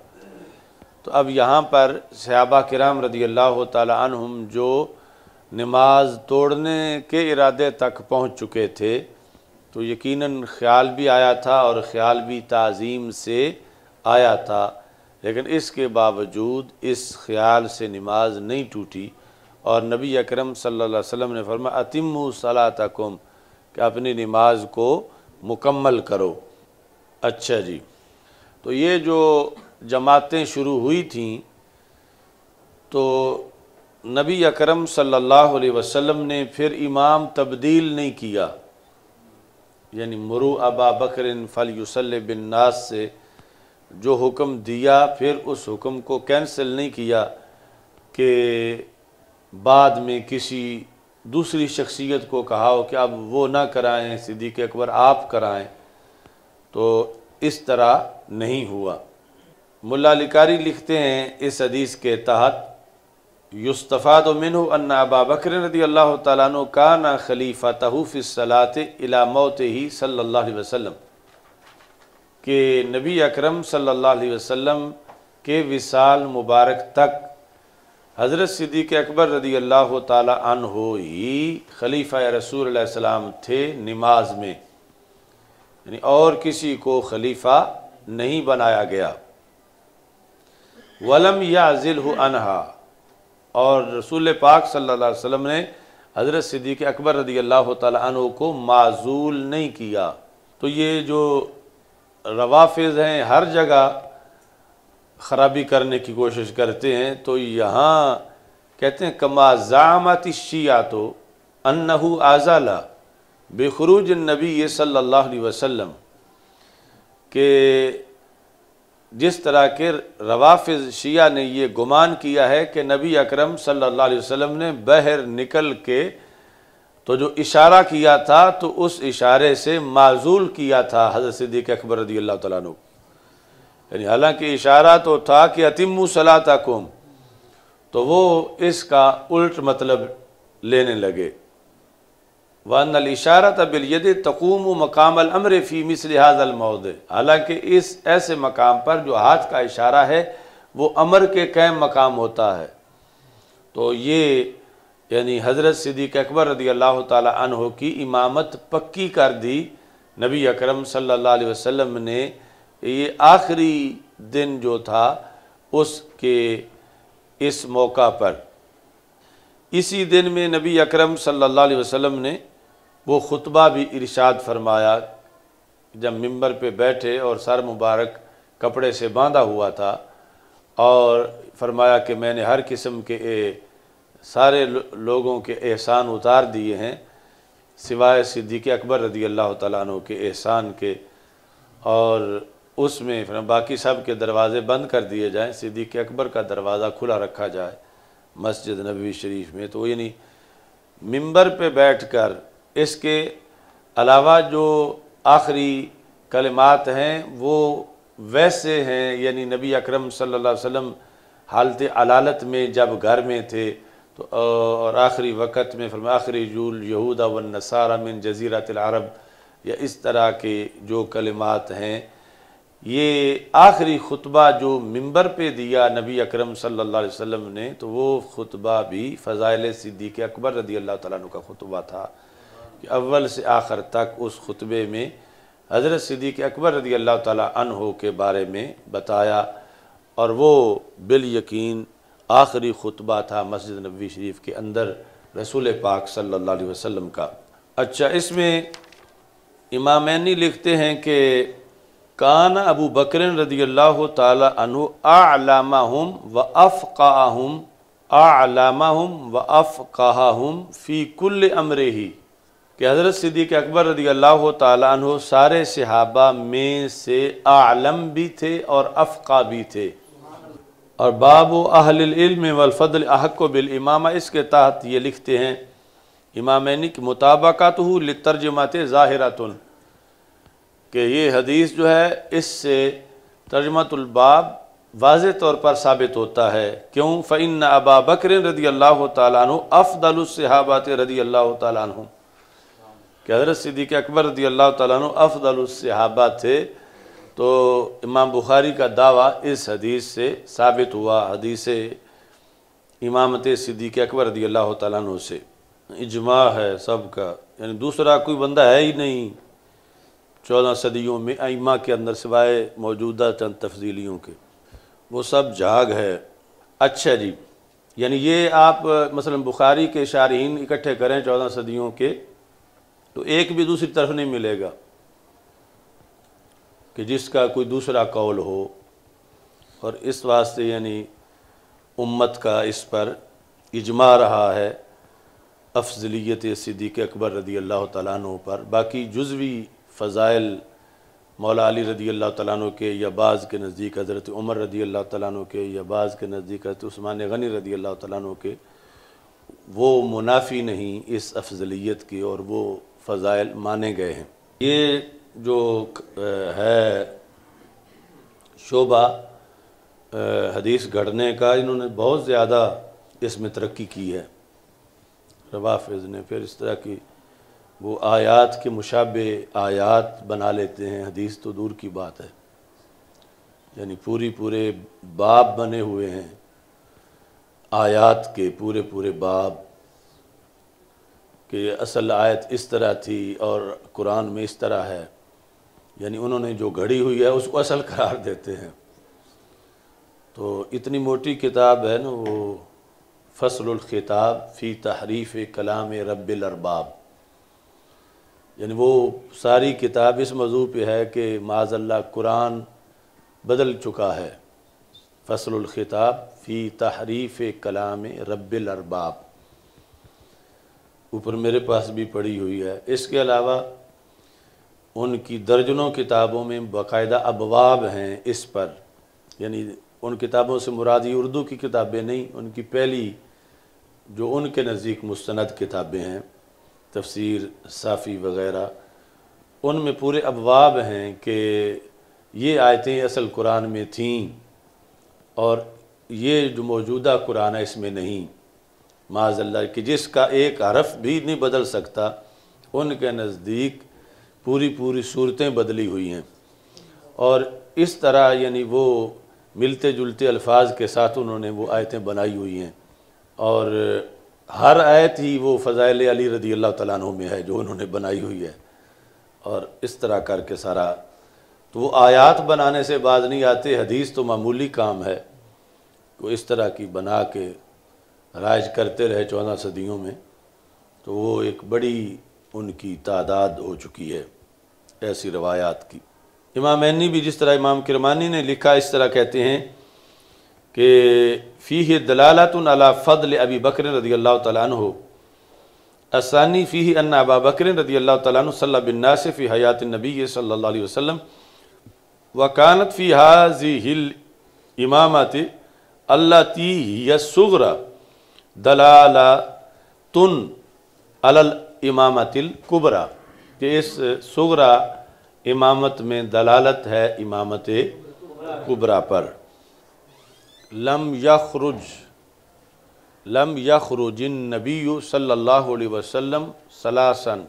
तो अब यहाँ पर सहाबा कराम रदी अल्लाह तुम जो नमाज तोड़ने के इरादे तक पहुँच चुके थे तो यकीनन ख्याल भी आया था और ख्याल भी तज़ीम से आया था लेकिन इसके बावजूद इस ख्याल से नमाज नहीं टूटी और नबी अकरम सल्लल्लाहु अलैहि वसल्लम ने फरमाया अतिम सलातकुम कि अपनी नमाज को मुकम्मल करो अच्छा जी तो ये जो जमातें शुरू हुई थी तो नबी अकरम सल्लल्लाहु अलैहि वसल्लम ने फिर इमाम तब्दील नहीं किया यानी मरु अबा बकर फल युसल बिन नास से जो हुक्म दिया फिर उस हुक्म को कैंसिल नहीं किया कि बाद में किसी दूसरी शख्सियत को कहा हो कि अब वो ना कराएं सिद्दीक अकबर आप कराएं तो इस तरह नहीं हुआ मुलालिकारी लिखते हैं इस हदीस के तहत युस्तफ़ाद मिनु अन्ना अबा बकर रदी अल्लाह तु का ना खलीफ़ा तहूफ़लात मौत ही सल्ला वसम के नबी अक्रम सल्ला वसम के विसाल मुबारक तक हज़रत सिद्दीक अकबर रदी अल्लाह हो ही खलीफ़ा रसूल सलाम थे नमाज में यानी और किसी को खलीफ़ा नहीं बनाया गया वलम या जिल अनहा और रसूल पाक सल्ला वसम ने हज़रत सिद्दीक अकबर रदी अल्लाह तु को माजूल नहीं किया तो ये जो रवाफ़ हैं हर जगह ख़राबी करने की कोशिश करते हैं तो यहाँ कहते हैं कमाजामत शिया तो अनहू आज़ाला बेखरूज नबी ये अलैहि वसम के जिस तरह के रवाफ शिया ने यह गुमान किया है कि नबी अकरम सल्लल्लाहु अलैहि वसल्लम ने बहर निकल के तो जो इशारा किया था तो उस इशारे से माजूल किया था हज़रत सिद्दीक अकबर रदी अल्लाह तु यानी हालांकि इशारा तो था कि अतिम कुम तो वो इसका उल्ट मतलब लेने लगे वन अलिशारत यदि तकूम मकाम अमर फ़ी मिसलिहाजलमौद हालाँकि इस ऐसे मकाम पर जो हाथ का इशारा है वो अमर के कैम मकाम होता है तो ये यानी हज़रत सिद्दीक अकबर रदी अल्लाह तहो की इमामत पक्की कर दी नबी अक्रम सम ने ये आखिरी दिन जो था उसके इस मौका पर इसी दिन में नबी अकरम सल्ला वसम ने वो खुतबा भी इरशाद फरमाया जब मंबर पे बैठे और सर मुबारक कपड़े से बांधा हुआ था और फरमाया कि मैंने हर किस्म के ए, सारे लो, लोगों के एहसान उतार दिए हैं सिवाय सिद्दीक अकबर रदी अल्लाह तु के एहसान के और उसमें बाकी सब के दरवाज़े बंद कर दिए जाएँ सिद्दीक अकबर का दरवाज़ा खुला रखा जाए मस्जिद नबी शरीफ में तो यानी मंबर पे बैठकर इसके अलावा जो आखिरी कलमात हैं वो वैसे हैं यानी नबी अकरम सल्लल्लाहु अलैहि वसल्लम हालत अलालत में जब घर में थे तो और आखिरी वक़्त में फिर आखिरी जूल यहूदा व नसारा मिन जजीरत अरब या इस तरह के जो कलमात हैं ये आखिरी खुतबा जो मंबर पे दिया नबी अकरम सल्लल्लाहु अलैहि वसल्लम ने तो वो खुतबा भी फ़ज़ाइल सिद्दीक़ अकबर रदी अल्लाह तु का खुतबा था कि अव्वल से आखिर तक उस खुतबे में हज़रत सिद्दीक अकबर रदी अल्लाह तहो के बारे में बताया और वो बिल यकीन आखिरी खुतबा था मस्जिद नबी शरीफ के अंदर रसूल पाक सल्ला वसम का अच्छा इसमें इमामैनी लिखते हैं कि कान अबू बकर रदी अल्लाह तु आलामा हम व अफ़ हम आलामा हम व अफ़ हम फ़ी कुल अमर ही कि हज़रत सिद्दीक अकबर रदी अल्लाह तु सारे सहाबा में से आलम भी थे और अफका भी थे और अहल अहलम वलफ़ल अहक बिल इमामा इसके तहत ये लिखते हैं इमाम की मुताबकत तर्जमत ज़ाहिरतन कि ये हदीस जो है इससे तर्जमतुलबाब वाज तौर पर साबित होता है क्यों फ़ैन अबा बकर रदी अल्लाह तु अफ़दलसहाबात रदी अल्लाह तु कि हज़रत सिद्दीक अकबर रदी अल्लाह तु अफ़दलसहाबा थे तो इमाम बुखारी का दावा इस हदीस से साबित हुआ हदीस इमामत सिद्दीक अकबर रदी अल्लाह तु से इजमा है सब का यानी दूसरा कोई बंदा है ही नहीं चौदह सदियों में आइमा के अंदर सिवाए मौजूदा चंद तफजीलियों के वो सब जाग है अच्छा जी यानी ये आप मसलन बुखारी के शारहन इकट्ठे करें चौदह सदियों के तो एक भी दूसरी तरफ नहीं मिलेगा कि जिसका कोई दूसरा कौल हो और इस वास्ते यानी उम्मत का इस पर इजमा रहा है अफजलियत सिद्दीक अकबर रदी अल्लाह तु पर बाकी जुजवी फ़ज़ाइल मौला अली रदी अल्लाह तु के या बाज़ के नज़दीक हज़रत उमर रदी अल्लाह तु के या बाज़ के नज़दीक हज़रत उस्मान गनी रदी अल्लाह तु के वो मुनाफी नहीं इस अफजलियत की और वो फ़ज़ाइल माने गए हैं ये जो है शोभा हदीस गढ़ने का इन्होंने बहुत ज़्यादा इसमें तरक्की की है रवाफिज़ ने फिर इस तरह की वो आयात के मुशाबे आयात बना लेते हैं हदीस तो दूर की बात है यानी पूरी पूरे बाब बने हुए हैं आयात के पूरे पूरे बाब कि असल आयत इस तरह थी और कुरान में इस तरह है यानी उन्होंने जो घड़ी हुई है उसको असल करार देते हैं तो इतनी मोटी किताब है ना वो फसलखिताब फ़ी तहरीफ़ कलाम रबाब यानी वो सारी किताब इस मौजू पर है कि माजल्ला कुरान बदल चुका है फसलखिताब फ़ी तहरीफ़ कलाम रबाब ऊपर मेरे पास भी पड़ी हुई है इसके अलावा उनकी दर्जनों किताबों में बाकायदा अबवाब हैं इस पर यानी उन किताबों से मुरादी उर्दू की किताबें नहीं उनकी पहली जो उनके नज़दीक मुस्ंद किताबें हैं तफसीर साफ़ी वगैरह उनमें पूरे अबवाब हैं कि ये आयतें असल कुरान में थीं और ये जो मौजूदा कुरान है इसमें नहीं माजल्ला कि जिसका एक हरफ भी नहीं बदल सकता उनके नज़दीक पूरी पूरी सूरतें बदली हुई हैं और इस तरह यानी वो मिलते जुलते अल्फाज के साथ उन्होंने वो आयतें बनाई हुई हैं और हर आयत ही वो फ़ज़ाइल अली रदी अल्लाह तु में है जो उन्होंने बनाई हुई है और इस तरह करके सारा तो वो आयात बनाने से बाज नहीं आते हदीस तो मामूली काम है वो इस तरह की बना के राज करते रहे चौदह सदियों में तो वो एक बड़ी उनकी तादाद हो चुकी है ऐसी रवायात की इमाम एनी भी जिस तरह इमाम किरमानी ने लिखा इस तरह कहते हैं कि फ़ी दलालतन अला फ़दल अबी बकर रदी अल्लाह तन हो असानी फ़ी अन्ना अबा बकर रदी अल्लाह तन सल बिन्ना से फ़ी हयात नबी सल्ला वसम वकानत फ़ी हाजी हिल इमामत अल्लाह ती दलाला तुन अलल इमामतिल कुबरा कि इस सुगरा इमामत में दलालत है इमामत कुबरा पर लम यखरुज लम यखरुजिन नबी सल्लल्लाहु अलैहि वसल्लम सलासन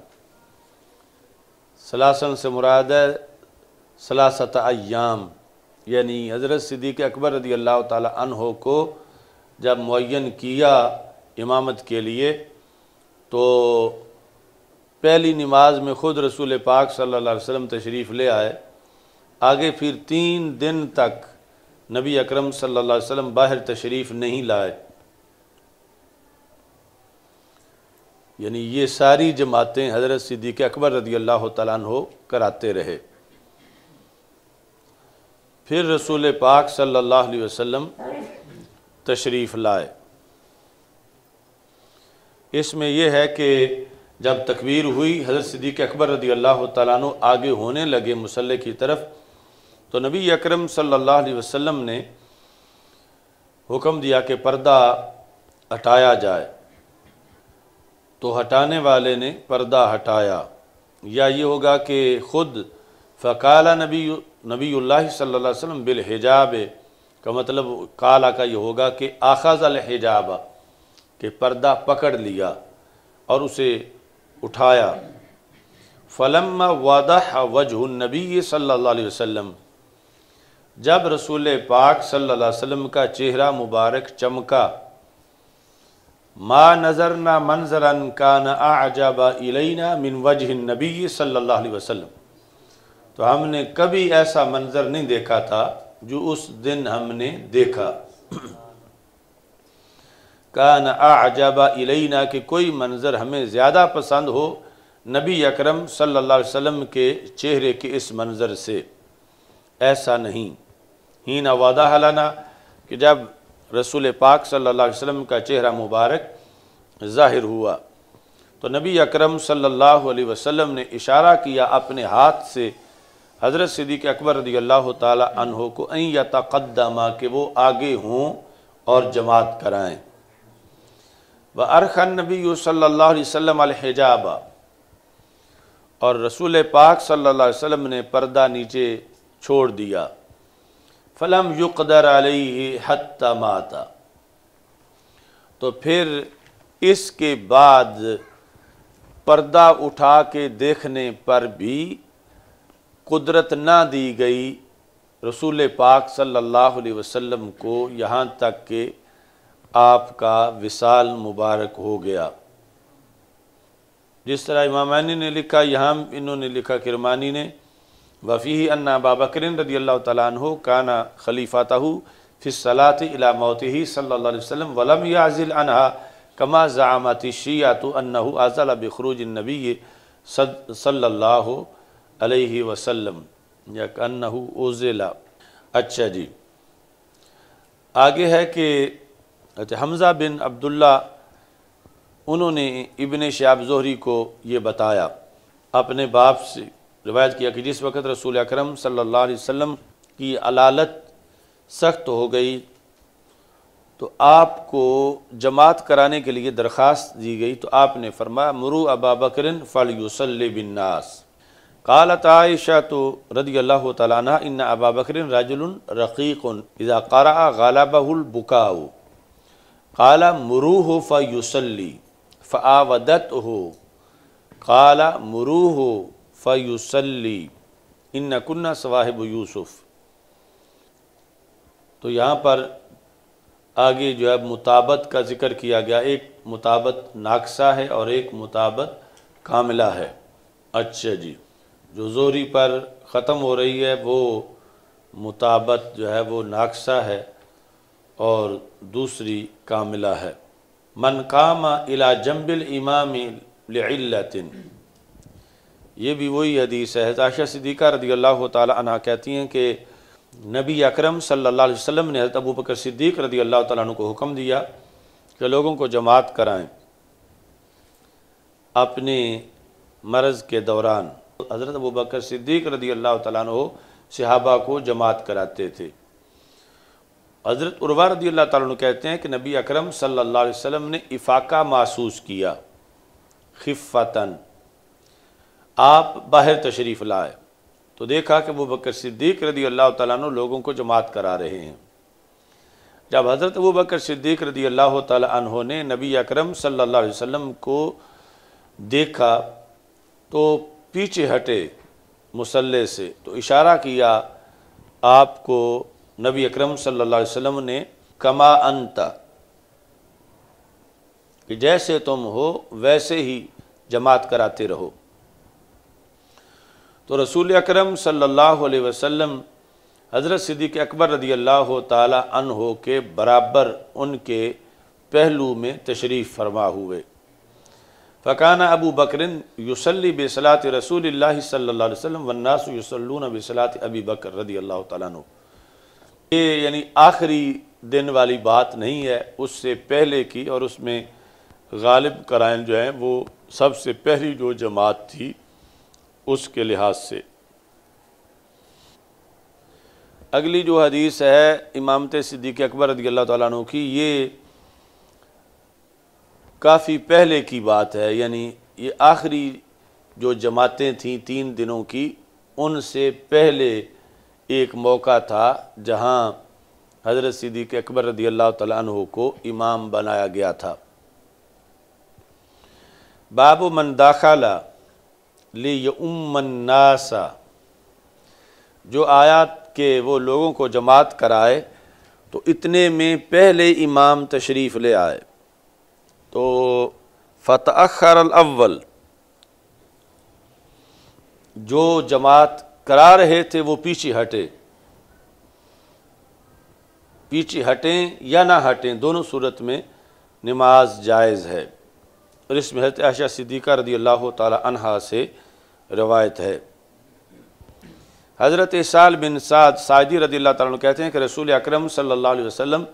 सलासन से मुराद है सलासत अयाम यानी हज़रत सिद्दीक़ अकबर रदी अल्लाह तन को जब मुन किया इमामत के लिए तो पहली नमाज में ख़ुद रसूल पाक सल्ला अलैहि तशरीफ़ ले आए आगे फिर तीन दिन तक नबी अकरम सल्लल्लाहु अलैहि बाहर तशरीफ़ नहीं लाए यानी ये सारी जमातें हज़रत सिद्दीक़ अकबर रदी अल्लाह हो कराते रहे फिर रसूल पाक सल्ला अलैहि तशरीफ़ लाए इसमें यह है कि जब तकबीर हुई हज़रत सिद्दीक़ अकबर रदी अल्लाह तु आगे होने लगे मुसल की तरफ तो नबी अकरम सल्लल्लाहु अलैहि वसल्लम ने हुक्म दिया कि पर्दा हटाया जाए तो हटाने वाले ने पर्दा हटाया या ये होगा कि ख़ुद फ़काला नबी सल्लल्लाहु अलैहि वसल्लम बिल हिजाब का मतलब काला का ये होगा कि आखज हिजाब के पर्दा पकड़ लिया और उसे उठाया फ़लम वादा वजह नबी सल्लल्लाहु अलैहि वसल्लम जब रसूल पाक सल्लल्लाहु अलैहि वसल्लम का चेहरा मुबारक चमका मा नज़र ना मंजरन का न आजब इलैना मिन वजह नबी सल्लल्लाहु अलैहि वसल्लम तो हमने कभी ऐसा मंज़र नहीं देखा था जो उस दिन हमने देखा कान आजबा इलेना कि कोई मंज़र हमें ज़्यादा पसंद हो नबी अकरम सल्लल्लाहु अलैहि वसल्लम के चेहरे के इस मंज़र से ऐसा नहीं ही ना वादा हलाना कि जब रसूल पाक सल्लल्लाहु अलैहि वसल्लम का चेहरा मुबारक ज़ाहिर हुआ तो नबी अकरम सल्लल्लाहु अलैहि वसल्लम ने इशारा किया अपने हाथ से हज़रत सिद्दीक अकबर रदी अल्लाह तहो को अं या तकदमा के वो आगे हों और जमात कराएँ व अरखन नबी सल्ला वसम और रसूल पाक सल्ला वसम ने पर्दा नीचे छोड़ दिया फ़लम युकदर हत्ता माता तो फिर इसके बाद पर्दा उठा के देखने पर भी कुदरत ना दी गई रसूल पाक सल्लल्लाहु अलैहि वसल्लम को यहाँ तक के आपका विसाल मुबारक हो गया जिस तरह इमामानी ने लिखा यहाँ इन्होंने लिखा किरमानी ने वफ़ी अन्ना बाबा रदी अल्लाह तु काना खलीफातहू फ़िसलात इला ही सल्ला वसम वलम याजिल अनहा कमा ज़ामती शी आतु अनहू आज़ल बखरूज नबी सल्लल्लाहु अलैहि वसल्लम या कन्नहु ओजिला अच्छा जी आगे है कि अच्छा हमज़ा बिन अब्दुल्ला उन्होंने इबन शाब जहरी को ये बताया अपने बाप से रिवायत किया कि जिस वक्त रसूल अकरम सल्लल्लाहु अलैहि वसल्लम की अलालत सख्त हो गई तो आपको जमात कराने के लिए दरख्वास्त दी गई तो आपने फरमाया मुरू अबा बकरन फ़ल बिन्नास कालत आयशा तो रदी अल्लाह तला इन अबा बकर राजुल रक़ीक़ इज़ा करा गालबुलबुकाऊ काला मरूह फ़युसली फ़आवदत हो काला मरूह फ़युसली इन नकुन्ना सवाहिब यूसुफ़ तो यहाँ पर आगे जो है मुताबत का ज़िक्र किया गया एक मुताबत नाकसा है और एक मुताबत कामिला है अच्छा जी जो जोरी पर ख़त्म हो रही है वो मुताबत जो है वो नाकसा है और दूसरी कामिला है मन कामा इला जम्बिल इमामी ये भी वही हदीस है आशा सिद्दीक़ा रदी अल्लाह तह कहती हैं कि नबी अकरम सल्लल्लाहु अलैहि वसल्लम ने अबू बकर सिद्दीक रदी अल्लाह तु को हुक्म दिया कि लोगों को जमात कराएं अपने मर्ज़ के दौरान हज़रत अबू बकर सिद्दीक रदी अल्लाह तु सहाबा को जमात कराते थे हज़रत उर्वा रदी अल्लाह तु कहते हैं कि नबी अक्रम सल्लाम ने इफाका महसूस किया खिफ़तन आप बाहर तशरीफ़ लाए तो देखा कि अबू बकर सिद्दीक रदी अल्लाह तु लोगों को जमात करा रहे हैं जब हज़रत अबू बकर सिद्दीक रदी अल्लाह तहों ने नबी अक्रम सल्ला वसम को देखा तो पीछे हटे मुसल्ले से तो इशारा किया आपको नबी अकरम सल्लल्लाहु अलैहि वसल्लम ने कमा अंता कि जैसे तुम हो वैसे ही जमात कराते रहो तो रसूल अकरम सल्लल्लाहु अलैहि वसल्लम हज़रत सिद्दीक अकबर रदी अल्लाह ताला हो के बराबर उनके पहलू में तशरीफ़ फरमा हुए फ़काना अबू बकरिन युसली बसलात रसूल सल्ला वसम वन्नास युसलून बसलात अबी बकर रदी अल्लाह तु ये यानी आखिरी दिन वाली बात नहीं है उससे पहले की और उसमें गालिब कराइन जो हैं वो सबसे पहली जो जमात थी उसके लिहाज से अगली जो हदीस है इमामत सिद्दीक अकबर रदी अल्लाह तु की ये काफ़ी पहले की बात है यानी ये आखिरी जो जमातें थीं तीन दिनों की उनसे पहले एक मौका था जहां हज़रत सिद्दीक अकबर रदी अल्लाह तु को इमाम बनाया गया था बाब मन दाखला ले नासा जो आयात के वो लोगों को जमात कराए तो इतने में पहले इमाम तशरीफ़ ले आए तो फ़तअर अव्वल जो जमात करा रहे थे वो पीछे हटे पीछे हटें या ना हटें दोनों सूरत में नमाज जायज़ है और इसमें हजरत आशा सिद्दीक़ा रदी अल्लाह तहा से रवायत है हज़रत साल बिन साद सादी रदी अल्लाह हैं कि रसूल अक्रम सल्ला वसम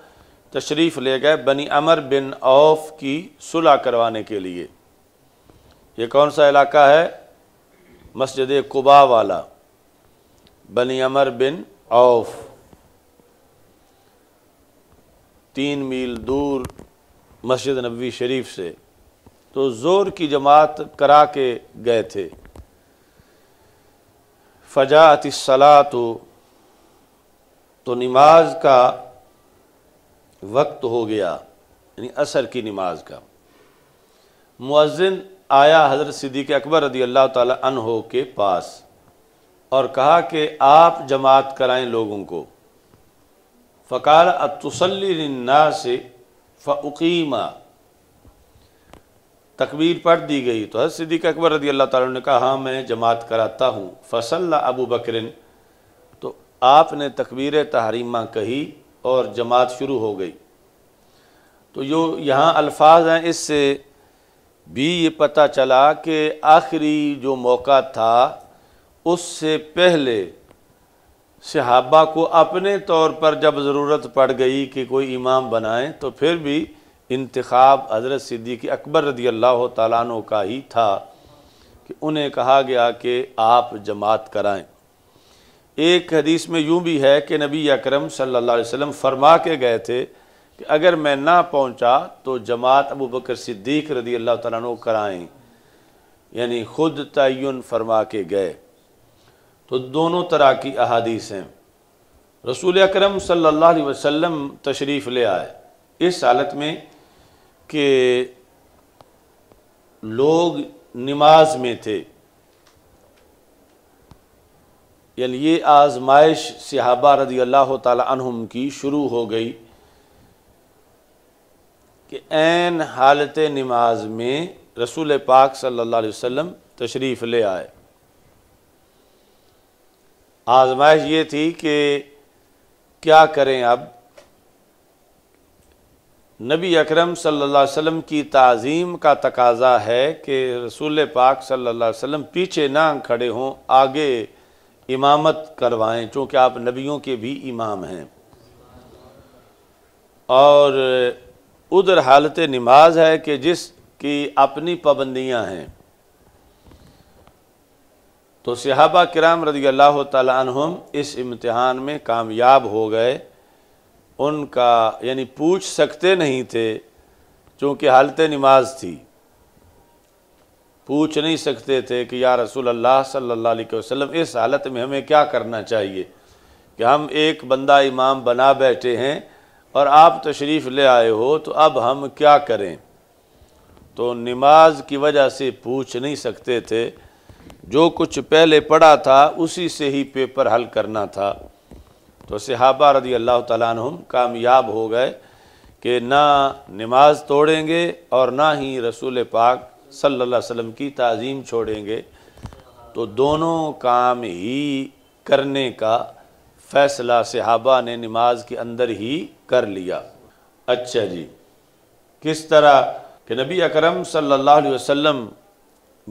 तशरीफ़ ले गए बनी अमर बिन औफ की सुलह करवाने के लिए ये कौन सा इलाका है मस्जिद कुबा वाला बनी अमर बिन औफ तीन मील दूर मस्जिद नबी शरीफ से तो ज़ोर की जमात करा के गए थे फ़जात सलात तो नमाज का वक्त हो गया यानी असर की नमाज का मुआजिन आया हज़रत सिद्दीक अकबर रदी अल्लाह तहो के पास और कहा कि आप जमात कराएं लोगों को फ़कार ना से फ़ीमा तकबीर पढ़ दी गई तो हज सिद्दीक अकबर रदी अल्लाह तुम ने कहा हाँ मैं जमात कराता हूँ फसल अबू बकरिन तो आपने तकबीर तहरीमा कही और जमात शुरू हो गई तो जो यहाँ अल्फाज हैं इससे भी ये पता चला कि आखिरी जो मौका था उससे पहले सहाबा को अपने तौर पर जब ज़रूरत पड़ गई कि कोई इमाम बनाएं तो फिर भी इंतखब हज़रत सिद्दीक अकबर रदी अल्लाह तु का ही था कि उन्हें कहा गया कि आप जमात कराएं एक हदीस में यूँ भी है कि नबी अकरम सल्लल्लाहु अलैहि वसल्लम फरमा के गए थे कि अगर मैं ना पहुंचा तो जमात अबू बकर सिद्दीक रदी अल्लाह तु कराएं यानी ख़ुद तयन फरमा के गए तो दोनों तरह की अहादीस हैं रसूल अकरम सल्लल्लाहु अलैहि वसल्लम तशरीफ़ ले आए इस हालत में कि लोग नमाज में थे यानी ये आजमाइश सिहाबा रदी अल्लाह तुम की शुरू हो गई कि एन हालत नमाज में रसूल पाक सल्लल्लाहु अलैहि वसल्लम तशरीफ़ ले आए आजमाइश ये थी कि क्या करें अब नबी अकरम सल्लल्लाहु अलैहि वसल्लम की तज़ीम का तकाजा है कि रसूल पाक सल्लल्लाहु अलैहि वसल्लम पीछे ना खड़े हों आगे इमामत करवाएं चूँकि आप नबियों के भी इमाम हैं और उधर हालत नमाज है कि जिसकी अपनी पाबंदियाँ हैं तो सहाबा कराम रजी अल्लाह तम इस इम्तहान में कामयाब हो गए उनका यानी पूछ सकते नहीं थे चूँकि हालत नमाज थी पूछ नहीं सकते थे कि या रसूल अल्लाह सल्ला अलैहि इस हालत में हमें क्या करना चाहिए कि हम एक बंदा इमाम बना बैठे हैं और आप तशरीफ़ ले आए हो तो अब हम क्या करें तो नमाज की वजह से पूछ नहीं सकते थे जो कुछ पहले पढ़ा था उसी से ही पेपर हल करना था तो सिहाबा रदी अल्लाह तुम कामयाब हो गए कि ना नमाज तोड़ेंगे और ना ही रसूल पाक सल्लल्लाहु अलैहि वसल्लम की तज़ीम छोड़ेंगे तो दोनों काम ही करने का फ़ैसला सहाबा ने नमाज के अंदर ही कर लिया अच्छा जी किस तरह कि नबी अकरम सल्लल्लाहु अलैहि वसल्लम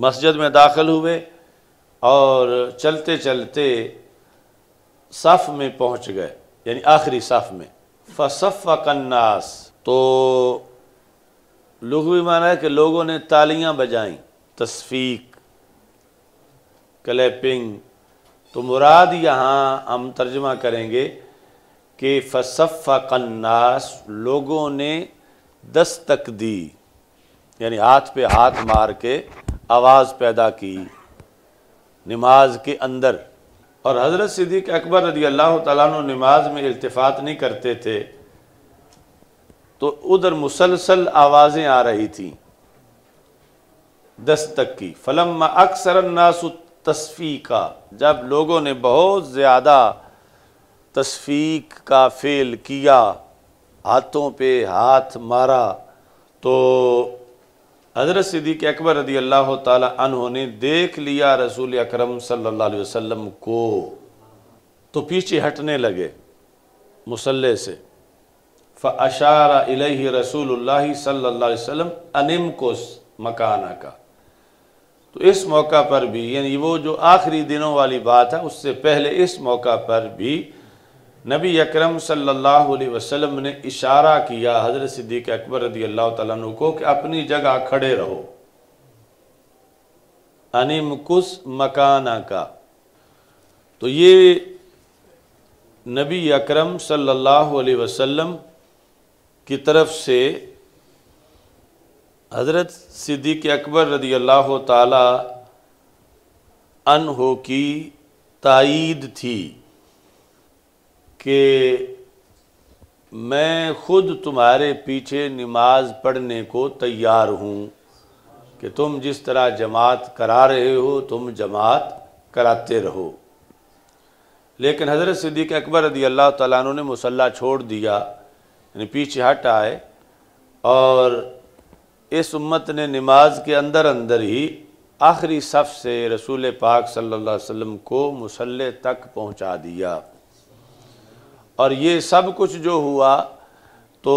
मस्जिद में दाखिल हुए और चलते चलते सफ़ में पहुंच गए यानी आखिरी सफ़ में फसफ़ कन्नास तो लघवी माना है कि लोगों ने तालियां बजाई तस्फीक क्लैपिंग तो मुराद यहाँ हम तर्जमा करेंगे कि फसफ़ा कन्नास लोगों ने दस्तक दी यानी हाथ पे हाथ मार के आवाज़ पैदा की नमाज के अंदर और हज़रत सिद्दीक अकबर रदी अल्लाह तमाज नमाज में इल्तफ़ात नहीं करते थे तो उधर मुसलसल आवाज़ें आ रही थी दस तक की फलम अक्सर नासु तस्फी का जब लोगों ने बहुत ज़्यादा तस्फीक का फेल किया हाथों पे हाथ मारा तो हज़रत सिद्दीक अकबर रदी अल्लाह तहों ने देख लिया रसूल अकरम सल्लल्लाहु अलैहि वसल्लम को तो पीछे हटने लगे मुसल्ले से फ़ाशारा इलही रसूल सल्ला वम अनिम कोस मकाना का तो इस मौका पर भी यानी वो जो आखिरी दिनों वाली बात है उससे पहले इस मौका पर भी नबी अकरम सल्लल्लाहु अलैहि ने इशारा किया हज़रत सिद्दीक अकबर रदी अल्लाह तु को कि अपनी जगह खड़े रहो अनिमकुस मकाना का तो ये नबी अकरम सल्लल्लाहु अलैहि वसल्लम की तरफ से हज़रत सिद्दीक़ अकबर रदी अल्लाह तहो की तइद थी कि मैं ख़ुद तुम्हारे पीछे नमाज पढ़ने को तैयार हूँ कि तुम जिस तरह जमात करा रहे हो तुम जमात कराते रहो लेकिन हज़रत सिद्दीक़ अकबर रदी अल्लाह तु ने मुसल्ला छोड़ दिया यानी पीछे हट आए और इस उम्मत ने नमाज के अंदर अंदर ही आखिरी सफ़ से रसूल पाक सल्लल्लाहु अलैहि वसल्लम को मुसल तक पहुंचा दिया और ये सब कुछ जो हुआ तो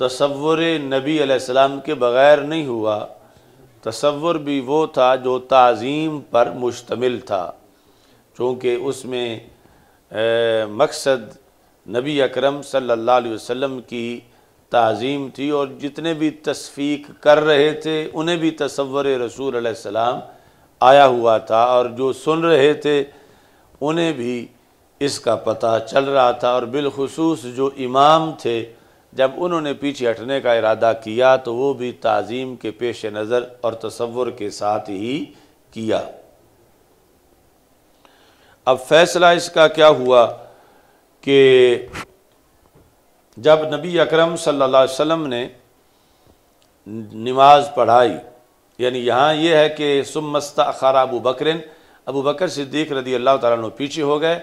तस्वुर नबी अलैहिस्सलाम के बग़ैर नहीं हुआ तस्वुर भी वो था जो तज़ीम पर मुश्तमिल था चूँकि उसमें मकसद नबी अकरम सल्लल्लाहु अलैहि वसल्लम की तज़ीम थी और जितने भी तस्फीक कर रहे थे उन्हें भी तस्वर रसूल सलाम आया हुआ था और जो सुन रहे थे उन्हें भी इसका पता चल रहा था और बिलखसूस जो इमाम थे जब उन्होंने पीछे हटने का इरादा किया तो वो भी तज़ीम के पेश नज़र और तस्वुर के साथ ही किया अब फैसला इसका क्या हुआ कि जब नबी अकरम सल्लल्लाहु अलैहि वसल्लम ने नमाज पढ़ाई यानी यहाँ ये है कि सुमस्ता अख़ारा अबू बकरन अबू बकर सिद्दीक रदी अल्लाह तु पीछे हो गए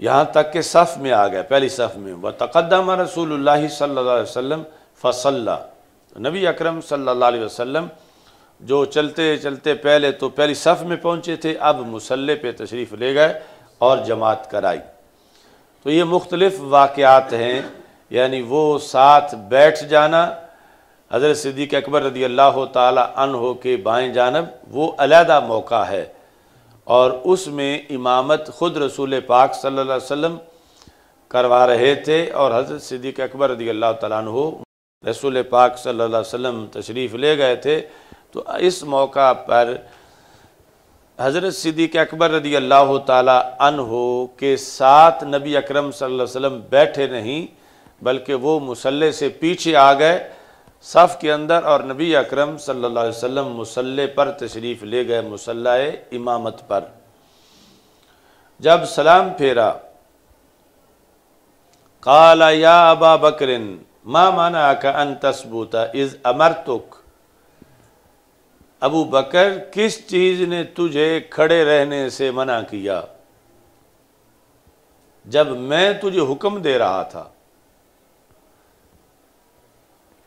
यहाँ तक के सफ़ में आ गए पहली सफ़ में व तकदम रसूल सल्ला वसम फसल्ला नबी अकरम सल्ला वसम जो चलते चलते पहले तो पहली सफ़ में पहुँचे थे अब मुसल्ले पे तशरीफ़ ले गए और जमात कराई तो ये मुख्तलिफ़ वाक़ात हैं यानी वो साथ बैठ जाना हज़रत सिद्दीक अकबर रदी अल्लाह तन हो के बाएँ जानब वो अलहदा मौका है और उसमें इमामत ख़ुद रसूल पाक सल्ला वम करवा रहे थे और हज़रत सिद्दीक अकबर रदी अल्लाह तु रसूल पाक सल्ला वम तशरीफ़ ले गए थे तो इस मौका पर हज़रत सिद्दीक अकबर रदी अल्लाह तन हो के साथ नबी अकरम वसल्लम बैठे नहीं बल्कि वो मुसल्ले से पीछे आ गए सफ़ के अंदर और नबी अकरम सल्लल्लाहु अलैहि वसल्लम मुसल्ले पर तशरीफ़ ले गए मुसल्ला इमामत पर जब सलाम फेरा काला या अबा बकरिन माँ माना का अन तस्बूता इज़ अमर तुक अबू बकर किस चीज़ ने तुझे खड़े रहने से मना किया जब मैं तुझे हुक्म दे रहा था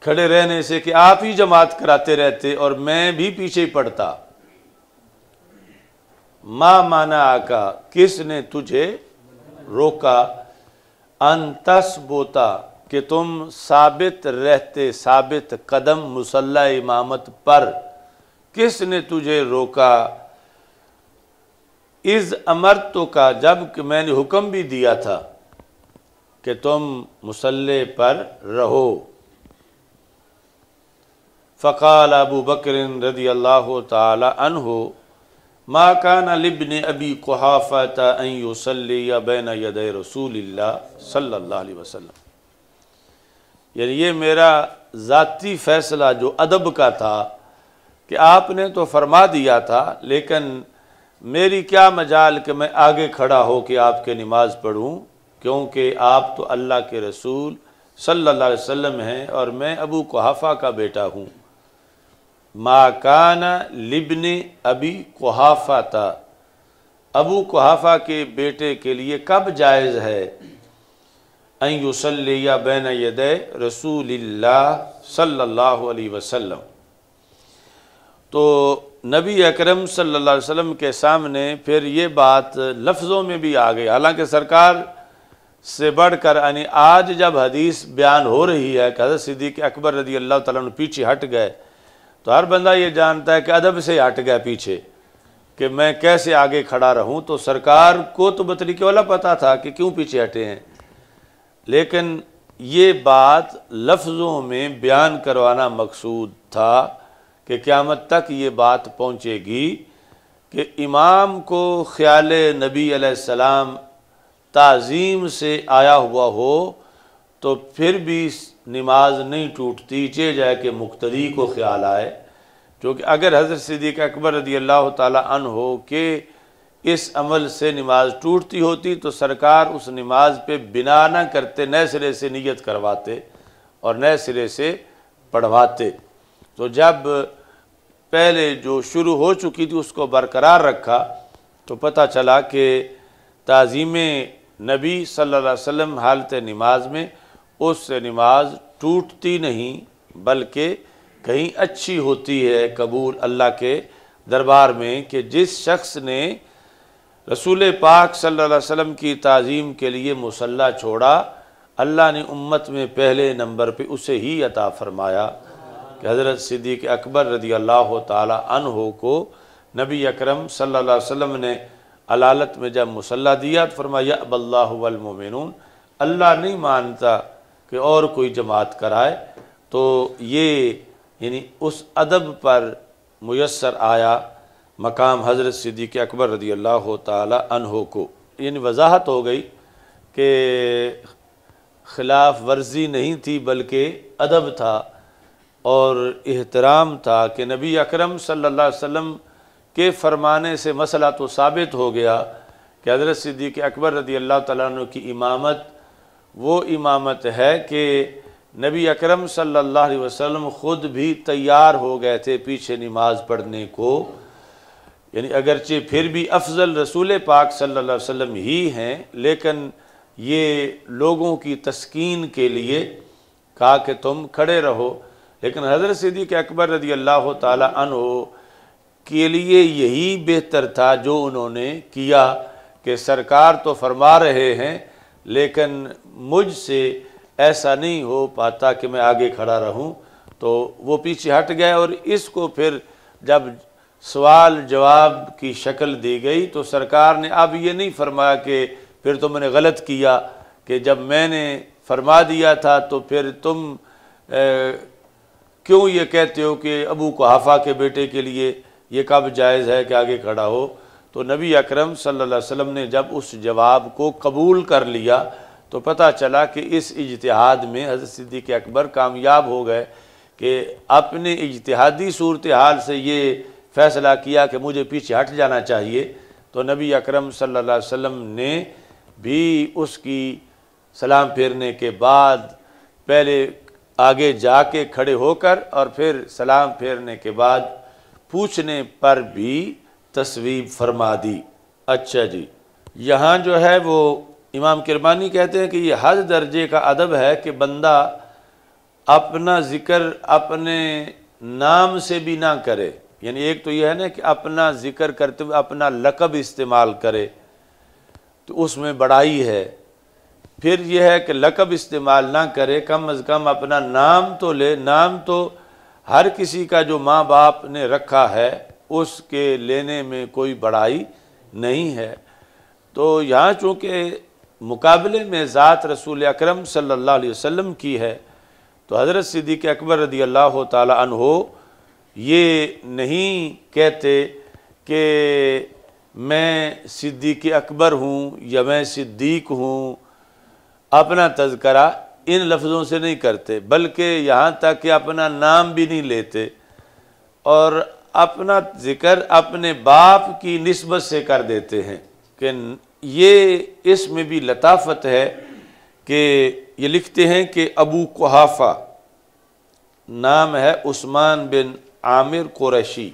खड़े रहने से कि आप ही जमात कराते रहते और मैं भी पीछे ही पड़ता मां माना आका किसने तुझे रोका अंतस बोता कि तुम साबित रहते साबित कदम मुसल्ला इमामत पर किसने तुझे रोका इस अमर तो का जब मैंने हुक्म भी दिया था कि तुम मुसल्ले पर रहो फ़काल अबू बकर रदी अल्लाह तहो माँ कान लिबन अबी कुहाफ़त यूसल्ली बैन यद रसूल सल्ला वसलम यानी ये मेरा ज़ाती फ़ैसला जो अदब का था कि आपने तो फरमा दिया था लेकिन मेरी क्या मजाल कि मैं आगे खड़ा हो कि आपके नमाज पढ़ूँ क्योंकि आप तो अल्लाह के रसूल सल्लल्लाहु अलैहि वसल्लम हैं और मैं अबू कोहाफ़ा का बेटा हूँ माकाना लिबन अबी कोहाफ़ा था अबू कोहाफ़ा के बेटे के लिए कब जायज़ है अयुसलिया बैन यद रसूल सल्लल्लाहु अलैहि वसल्लम तो नबी अकरम सल्लल्लाहु अलैहि वसल्लम के सामने फिर ये बात लफ्ज़ों में भी आ गई हालांकि सरकार से बढ़कर यानी आज जब हदीस बयान हो रही है कि हजरत सिद्दीक अकबर रदी अल्लाह तुम पीछे हट गए तो हर बंदा ये जानता है कि अदब से हट गया पीछे कि मैं कैसे आगे खड़ा रहूं तो सरकार को तो बतरीके वाला पता था कि क्यों पीछे हटे हैं लेकिन ये बात लफ्ज़ों में बयान करवाना मकसूद था कि क़्यामत तक ये बात पहुँचेगी कि इमाम को ख़्याल नबी सलाम तज़ीम से आया हुआ हो तो फिर भी नमाज नहीं टूटती चे जाए कि मुख्तरी को ख्याल आए क्योंकि अगर हज़रत सदीक अकबर रदी अल्लाह तन हो के इस अमल से नमाज टूटती होती तो सरकार उस नमाज पर बिना ना करते नए सिरे से नीयत करवाते और नए सिरे से पढ़वाते तो जब पहले जो शुरू हो चुकी थी उसको बरकरार रखा तो पता चला कि तज़ीम नबी सल्लल्लाहु अलैहि वसल्लम हालत नमाज में उस नमाज टूटती नहीं बल्कि कहीं अच्छी होती है कबूल अल्लाह के दरबार में कि जिस शख्स ने रसूल पाक सल्लल्लाहु अलैहि वसल्लम की तज़ीम के लिए मुसल्ला छोड़ा अल्लाह ने उम्मत में पहले नंबर पे उसे ही अता फरमाया कि हज़रत सिद्दीक अकबर रदी अल्लाह हो को नबी अकरम सम ने अलालत में जब मुसल्ला दिया तो फरमाया अबल्लामिन अल्लाह नहीं मानता कि और कोई जमात कराए तो ये यानी उस अदब पर मैसर आया मकाम हज़रत सिद्दीक अकबर रदी अल्लाह हो को यानी वजाहत हो गई कि खिलाफ वर्जी नहीं थी बल्कि अदब था और एहतराम था कि नबी अकरम सल्लल्लाहु अलैहि वसल्लम के फरमाने से मसला तो साबित हो गया कि हजरत सिद्दीक अकबर रदी अल्लाह तु की इमामत वो इमामत है कि नबी अकरम सल्लल्लाहु अलैहि वसल्लम ख़ुद भी तैयार हो गए थे पीछे नमाज पढ़ने को यानी अगरचे फिर भी अफजल रसूल पाक सल्लल्लाहु अलैहि वसल्लम ही हैं लेकिन ये लोगों की तस्कीन के लिए कहा कि तुम खड़े रहो लेकिन हज़रत के अकबर रजी अल्लाह तन के लिए यही बेहतर था जो उन्होंने किया कि सरकार तो फरमा रहे हैं लेकिन मुझसे ऐसा नहीं हो पाता कि मैं आगे खड़ा रहूं तो वो पीछे हट गए और इसको फिर जब सवाल जवाब की शक्ल दी गई तो सरकार ने अब ये नहीं फरमाया कि फिर तो मैंने गलत किया कि जब मैंने फरमा दिया था तो फिर तुम ए, क्यों ये कहते हो कि अबू हाफ़ा के बेटे के लिए ये कब जायज़ है कि आगे खड़ा हो तो नबी अकरम सल्लल्लाहु अलैहि वसल्लम ने जब उस जवाब को कबूल कर लिया तो पता चला कि इस इजतहाद में हजरत सिद्दीक अकबर कामयाब हो गए कि अपने इजतहादी सूरत हाल से ये फ़ैसला किया कि मुझे पीछे हट जाना चाहिए तो नबी अकरम सल्लल्लाहु अलैहि वसल्लम ने भी उसकी सलाम फेरने के बाद पहले आगे जाके खड़े होकर और फिर सलाम फेरने के बाद पूछने पर भी तस्वीर फरमा दी अच्छा जी यहाँ जो है वो इमाम किरमानी कहते हैं कि ये हद दर्जे का अदब है कि बंदा अपना ज़िक्र अपने नाम से भी ना करे यानी एक तो यह है ना कि अपना ज़िक्र करते हुए अपना लकब इस्तेमाल करे तो उसमें बड़ाई है फिर यह है कि लकब इस्तेमाल ना करे कम अज़ कम अपना नाम तो ले नाम तो हर किसी का जो माँ बाप ने रखा है उसके लेने में कोई बड़ाई नहीं है तो यहाँ चूँकि मुकाबले में ज़ात रसूल अक्रम सल्लल्लाहु अलैहि वसल्लम की है तो हज़रत सिद्दीक़ अकबर रदी अल्लाह तन ये नहीं कहते कि मैं सिद्दीक़ अकबर हूँ या मैं सिद्दीक हूँ अपना तस्करा इन लफ्ज़ों से नहीं करते बल्कि यहाँ तक कि अपना नाम भी नहीं लेते और अपना ज़िक्र अपने बाप की नस्बत से कर देते हैं कि ये इसमें भी लताफत है कि ये लिखते हैं कि अबू कोहाफ़ा नाम है उस्मान बिन आमिर कुरैशी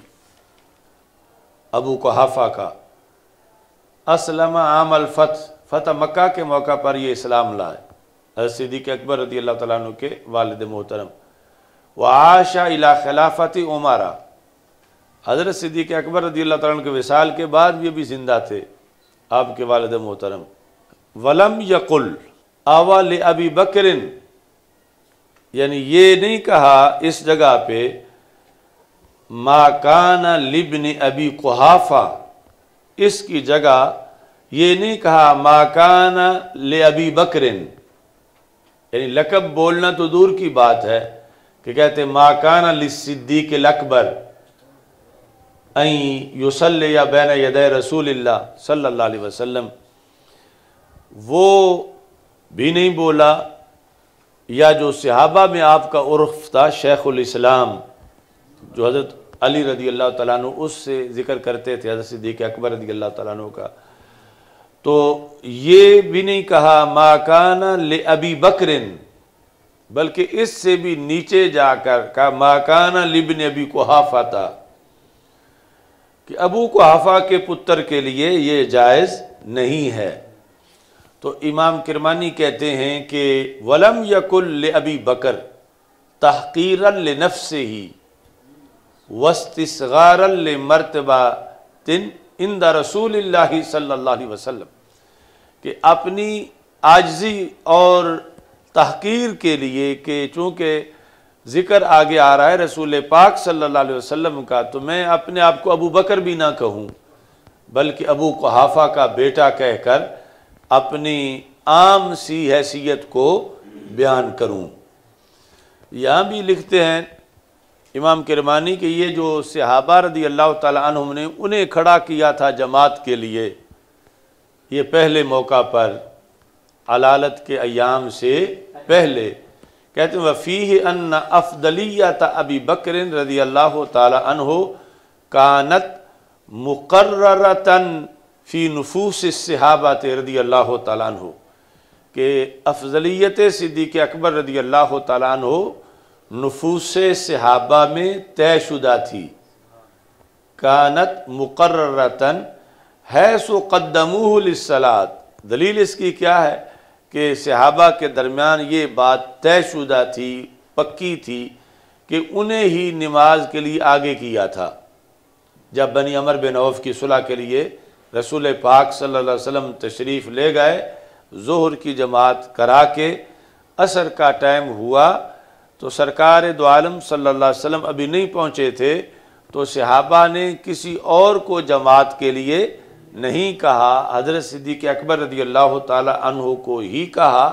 अबू कोहाफ़ा का असलम आम अलफ़त फतेह मक्का के मौका पर ये इस्लाम लाए सिद्दीक अकबर रदी अल्लाह तु के वालद मोहतरम व आशा इला खिलाफती उमारा हज़रत सिद्दीक अकबर रदी अल्लाह तु के विसाल के बाद भी अभी ज़िंदा थे आपके वालद मोहतरम वलम यकुल आवाल अबी बकरिन यानी ये नहीं कहा इस जगह पे माकाना लिबन अबी कुहाफा इसकी जगह ये नहीं कहा माकान ले अबी बकरिन यानी लकब बोलना तो दूर की बात है कि कहते माकान लिद्दीक अकबर युसल या बैन यद रसूल सल्ला वसलम वो भी नहीं बोला या जो सिहाबा में आपका उर्फ था शेख़ुलस्लाम जो हज़रत अली रदी अल्लाह तु उससे ज़िक्र करते थे हज़रत सिद्दीक अकबर रदी अल्लाह तु का तो ये भी नहीं कहा माकाना ले अबी बकरिन बल्कि इससे भी नीचे जाकर का माकाना लिबन अबी को हाफा था कि अबू को हाफा के पुत्र के लिए ये जायज़ नहीं है तो इमाम किरमानी कहते हैं कि वलम यकुल अबी बकर तहकीरन नफ से ही वस्तारल मरतबा तिन इन रसूल सल्ला कि अपनी आजजी और तहकीर के लिए कि चूँकि ज़िक्र आगे आ रहा है रसूल पाक सल्ला वसम का तो मैं अपने आप को अबू बकर भी ना कहूँ बल्कि अबू कोहाफ़ा का बेटा कहकर अपनी आम सी हैसियत को बयान करूँ यहाँ भी लिखते हैं इमाम किरमानी के ये जो सहाबा रदी अल्लाह तुम ने उन्हें खड़ा किया था जमात के लिए ये पहले मौका पर अलालत के अयाम से पहले कहते हैं वफ़ी अन अफदलियात अबी बकर रदी अल्लाह हो कानत मुकर्रतन फ़ी नफूस सहाबात रदी अल्लाह तहो के अफजलियत सिद्दीक अकबर रदी अल्लाह हो नफूस सहाबा में तयशुदा थी कानत मुकर्रतन है सो कदमूसलात दलील इसकी क्या है कि सहाबा के दरमियान ये बात तयशुदा थी पक्की थी कि उन्हें ही नमाज के लिए आगे किया था जब बनी अमर बिन औफ की सुलह के लिए रसूल पाक सल्लल्लाहु अलैहि वसल्लम तशरीफ़ ले गए जहर की जमात करा के असर का टाइम हुआ तो सरकार दो सल्ला अभी नहीं पहुँचे थे तो सहाबा ने किसी और को जमात के लिए नहीं कहा हजरत सिद्दीक अकबर रदी अल्लाह तहों को ही कहा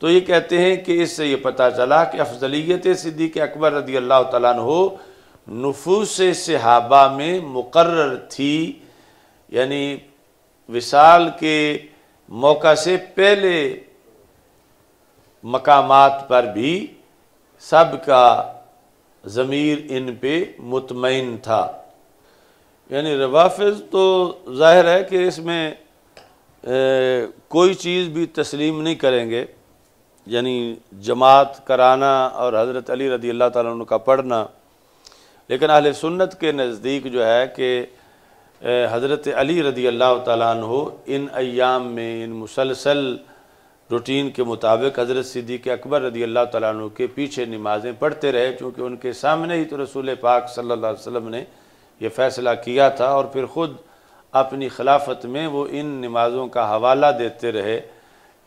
तो ये कहते हैं कि इससे ये पता चला कि अफजलियत सिद्दीक अकबर रदी अल्लाह तहो नफूस सहाबा में मुकर थी यानी विशाल के मौका से पहले मकामात पर भी सब का ज़मीर इन पे मुतमिन था यानी रवाफ़ तो ज़ाहिर है कि इसमें ए, कोई चीज़ भी तस्लीम नहीं करेंगे यानी जमात कराना और हज़रत अली रदी अल्लाह तु का पढ़ना लेकिन अहल सुन्नत के नज़दीक जो है कि हज़रत अली रदी अल्लाह तु इन अयाम में इन मुसलसल रूटीन के मुताबिक हज़रत सिद्दीक अकबर रदी अल्लाह तु के पीछे नमाज़ें पढ़ते रहे चूँकि उनके सामने ही तो रसूल पाक सल्ला वसम ने यह फ़ैसला किया था और फिर ख़ुद अपनी खिलाफत में वो इन नमाज़ों का हवाला देते रहे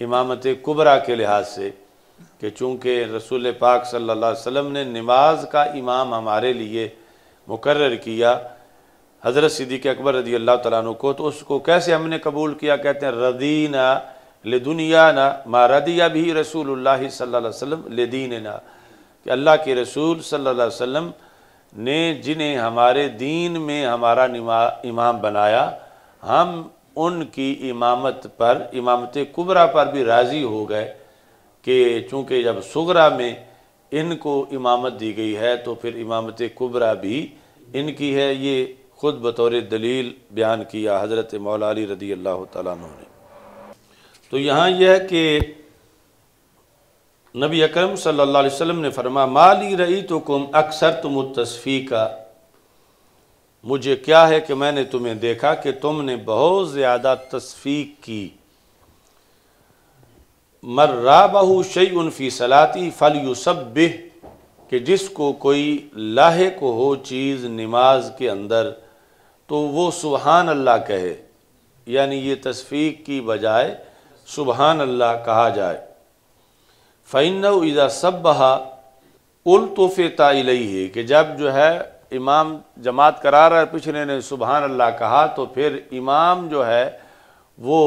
इमामत कुबरा के लिहाज से कि चूँकि रसूल पाक सल्ला वसम ने नमाज का इमाम हमारे लिए मुकर किया हज़रत सिद्दीक अकबर रदी अल्लाह तु को तो उसको कैसे हमने कबूल किया कहते हैं रदीना ले दुनिया ना मारदिया भी रसूल सल्लाम ले दीन ना कि अल्लाह के रसूल सल्ला वम ने जिन्हें हमारे दीन में हमारा इमाम बनाया हम उनकी इमामत पर इमामत कुबरा पर भी राज़ी हो गए कि चूँकि जब सगरा में इनको इमामत दी गई है तो फिर इमामत कुबरा भी इनकी है ये खुद बतौर दलील बयान किया हज़रत मौला अली रदी अल्लाह तुमने ने तो यहाँ यह है कि नबी अकरम सल्लल्लाहु अलैहि वसल्लम ने फरमा माली रही तो कुम अक्सर तुम तस्फ़ी का मुझे क्या है कि मैंने तुम्हें देखा कि तुमने बहुत ज़्यादा तस्फीक की मर्रा बहू शई उनफी सलाती फल युसब कि जिसको कोई लाहे को हो चीज़ नमाज के अंदर तो वो सुबहान अल्लाह कहे यानी ये तस्फीक की बजाय सुबहान अल्लाह कहा जाए फ़ैन इज़ा सब बहा उल तोहफे ताई है कि जब जो है इमाम जमात करा रहा है पिछले ने सुबहान अल्लाह कहा तो फिर इमाम जो है वो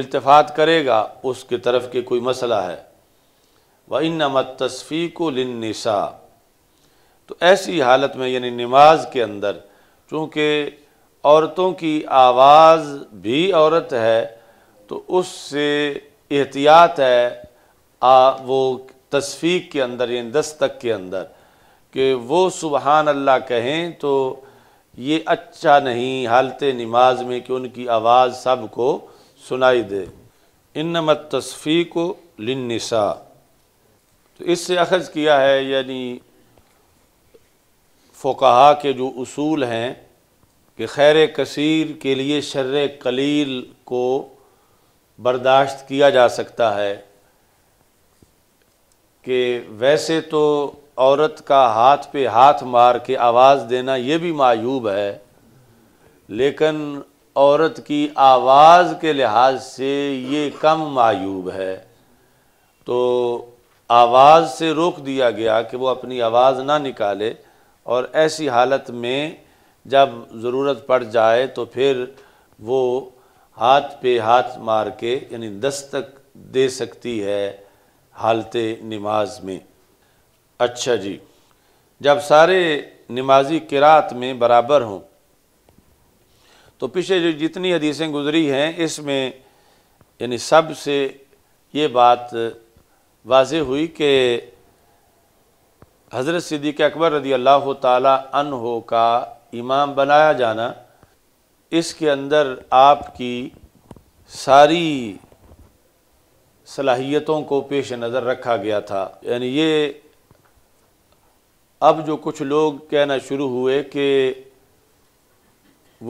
इल्तफात करेगा उसके तरफ के कोई मसला है व इन नमत तस्फ़ी को लिनसा तो ऐसी हालत में यानी नमाज के अंदर चूँकि औरतों की आवाज़ भी औरत है तो उससे एहतियात है आ, वो तस्फीक के अंदर यानी दस तक के अंदर कि वो सुबहान अल्लाह कहें तो ये अच्छा नहीं हालत नमाज में कि उनकी आवाज़ सब को सुनाई दे इन तस्फी को लिनसा तो इससे अखज़ किया है यानी फोकहा के जो असूल हैं कि खैर कसीर के लिए शर्र कलील को बर्दाश्त किया जा सकता है कि वैसे तो औरत का हाथ पे हाथ मार के आवाज़ देना ये भी मायूब है लेकिन औरत की आवाज़ के लिहाज से ये कम मायूब है तो आवाज़ से रोक दिया गया कि वो अपनी आवाज़ ना निकाले और ऐसी हालत में जब ज़रूरत पड़ जाए तो फिर वो हाथ पे हाथ मार के यानी दस्तक दे सकती है हालत नमाज में अच्छा जी जब सारे नमाजी किरात में बराबर हों तो पीछे जो जितनी हदीसें गुजरी हैं इसमें यानी सब से ये बात वाज हुई कि हज़रत सिद्दीक अकबर रदी अल्लाह तन हो का इमाम बनाया जाना इसके अंदर आपकी सारी सलाहियतों को पेश नज़र रखा गया था यानी ये अब जो कुछ लोग कहना शुरू हुए कि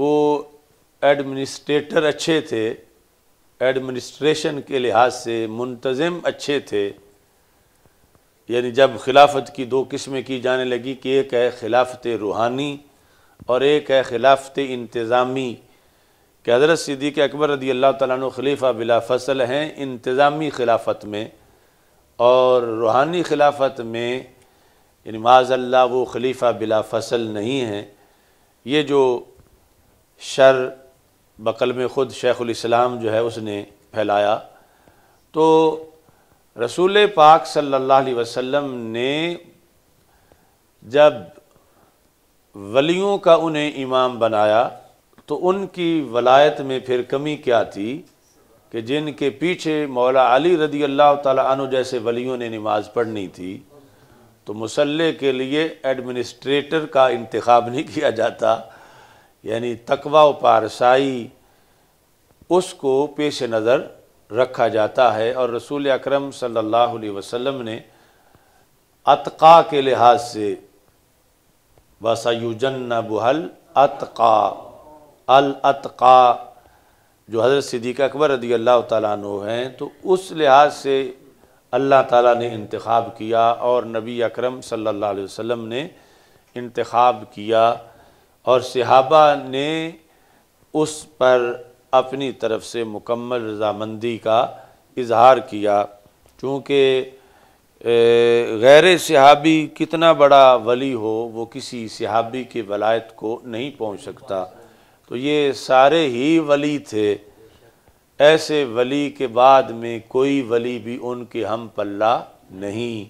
वो एडमिनिस्ट्रेटर अच्छे थे एडमिनिस्ट्रेशन के लिहाज से मुंतज़म अच्छे थे यानी जब खिलाफत की दो किस्में की जाने लगी कि एक है खिलाफत रूहानी और एक है खिलाफत इंतज़ामी कि हज़रत सिद्दीक अकबर रदी अल्लाह तु खलीफा बिला फसल हैं इंतज़ामी खिलाफत में और रूहानी खिलाफत में माजल्ला वो खलीफा बिला फसल नहीं हैं ये जो शर बकल में ख़ुद शेख़ुलस्लाम जो है उसने फैलाया तो रसूल पाक सल्ला वसम ने जब वलियों का उन्हें इमाम बनाया तो उनकी वलायत में फिर कमी क्या थी कि जिनके पीछे मौला अली रदी अल्लाह तु जैसे वलियों ने नमाज पढ़नी थी तो मुसल्ले के लिए एडमिनिस्ट्रेटर का इंतखब नहीं किया जाता यानी तकवा पारसाई उसको पेश नज़र रखा जाता है और रसूल अकरम सल्लल्लाहु अलैहि वसल्लम ने अतका के लिहाज से वसयुजन बुहल अतका अल अतका जो हज़रत सिद्दीक अकबर रदी अल्लाह तु हैं तो उस लिहाज से अल्लाह ताला ने इंतखब किया और नबी अकरम सल्लल्लाहु अलैहि वसल्लम ने इंतखब किया और सहाबा ने उस पर अपनी तरफ से मुकम्मल रजामंदी का इजहार किया चूँकि गैर सहाबी कितना बड़ा वली हो वो किसी सहाबी के वलायत को नहीं पहुंच सकता तो ये सारे ही वली थे ऐसे वली के बाद में कोई वली भी उनके हम पल्ला नहीं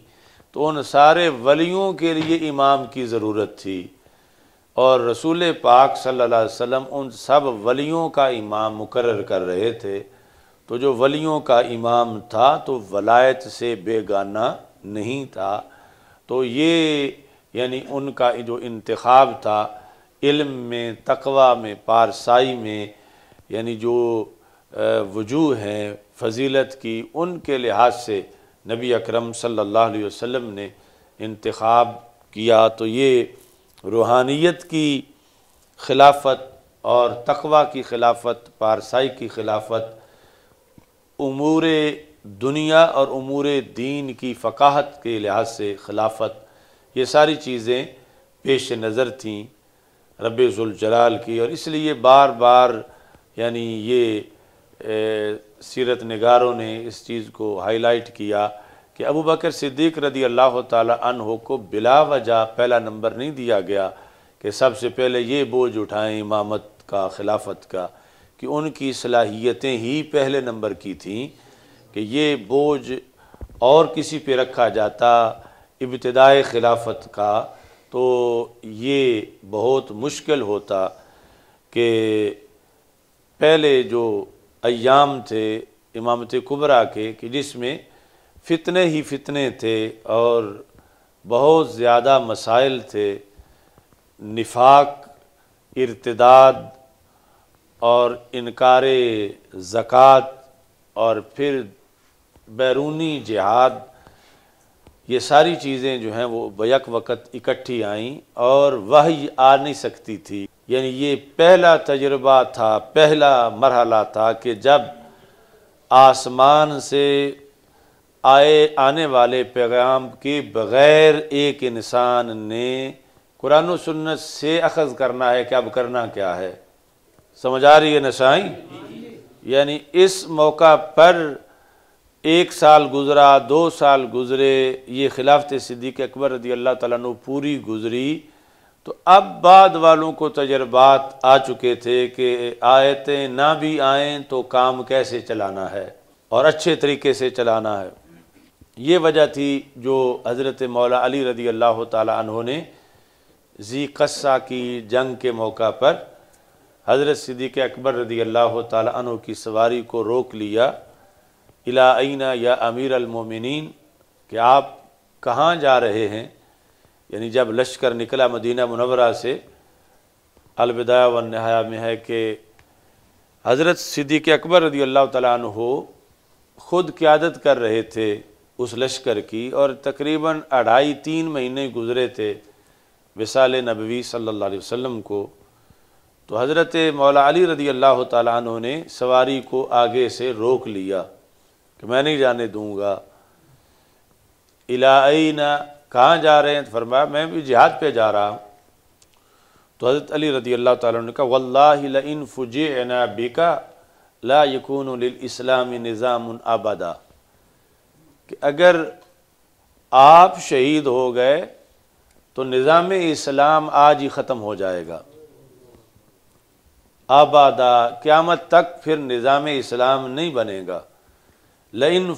तो उन सारे वलियों के लिए इमाम की ज़रूरत थी और रसूल पाक सल्लल्लाहु अलैहि वसल्लम उन सब वलियों का इमाम मुकर कर रहे थे तो जो वलियों का इमाम था तो वलायत से बेगाना नहीं था तो ये यानी उनका जो इंतखब था इल्म में तकवा में पारसाई में यानी जो वजूह हैं फजीलत की उनके लिहाज से नबी अकरम सल्लल्लाहु अलैहि वसल्लम ने इंतखब किया तो ये रूहानियत की खिलाफत और तकवा की खिलाफत पारसाई की खिलाफत उमूर दुनिया और उमूर दीन की फ़काहत के लिहाज से खिलाफत ये सारी चीज़ें पेश नज़र थीं रबाल की और इसलिए बार बार यानी ये सीरत नगारों ने इस चीज़ को हाईलाइट किया कि अबू बकर सिद्दीक रदी अल्लाह तहो को बिला वजह पहला नंबर नहीं दिया गया कि सबसे पहले ये बोझ उठाएं इमामत का खिलाफत का कि उनकी सलाहियतें ही पहले नंबर की थीं कि ये बोझ और किसी पे रखा जाता इब्तदाई खिलाफत का तो ये बहुत मुश्किल होता कि पहले जो अयाम थे इमामत कुबरा के कि जिसमें फितने ही फितने थे और बहुत ज़्यादा मसाइल थे निफाक इरतदाद और इनकार ज़क़़त और फिर बैरूनी जिहाद ये सारी चीज़ें जो हैं वो बैक वक़्त इकट्ठी आईं और वह आ नहीं सकती थी यानी ये पहला तजर्बा था पहला मरहला था कि जब आसमान से आए आने वाले पैगाम के बग़ैर एक इंसान ने कुरान सुन्नत से अखज़ करना है कि अब करना क्या है समझ आ रही है नशाई यानी इस मौका पर एक साल गुजरा दो साल गुजरे ये खिलाफत सिद्दीक अकबर रदी अल्लाह तु पूरी गुजरी तो अब बाद वालों को तजर्बात आ चुके थे कि आयतें ना भी आएँ तो काम कैसे चलाना है और अच्छे तरीके से चलाना है ये वजह थी जो हज़रत मौला अली रदी अल्लाह तहों ने जी कस्सा की जंग के मौका पर हज़रत सिद्दीक़ अकबर रदी अल्लाह तु की सवारी को रोक लिया इलाइना या अमीर अलमोमिन कि आप कहाँ जा रहे हैं यानी जब लश्कर निकला मदीना मुनवरा से अलविदा व नहाया में है कि हज़रत सिद्दीक़ अकबर रदी अल्लाह तु ख़ुद क़्यादत कर रहे थे उस लश्कर की और तकरीबन अढ़ाई तीन महीने गुज़रे थे विसाल नबवी सल्ला वसम को तो हज़रत मौला अली रदी अल्लाह तु ने सवारी को आगे से रोक लिया कि मैं नहीं जाने दूँगा इलाई न कहाँ जा रहे हैं तो फरमाया मैं भी जिहाद पे जा रहा हूँ तो हज़रत अली रदी अल्लाह तुका ने फ़ुजे बिका ला यकून इस्लामी निज़ाम आबादा कि अगर आप शहीद हो गए तो निज़ाम इस्लाम आज ही ख़त्म हो जाएगा आबादा क़्यामत तक फिर निज़ाम इस्लाम नहीं बनेगा लइन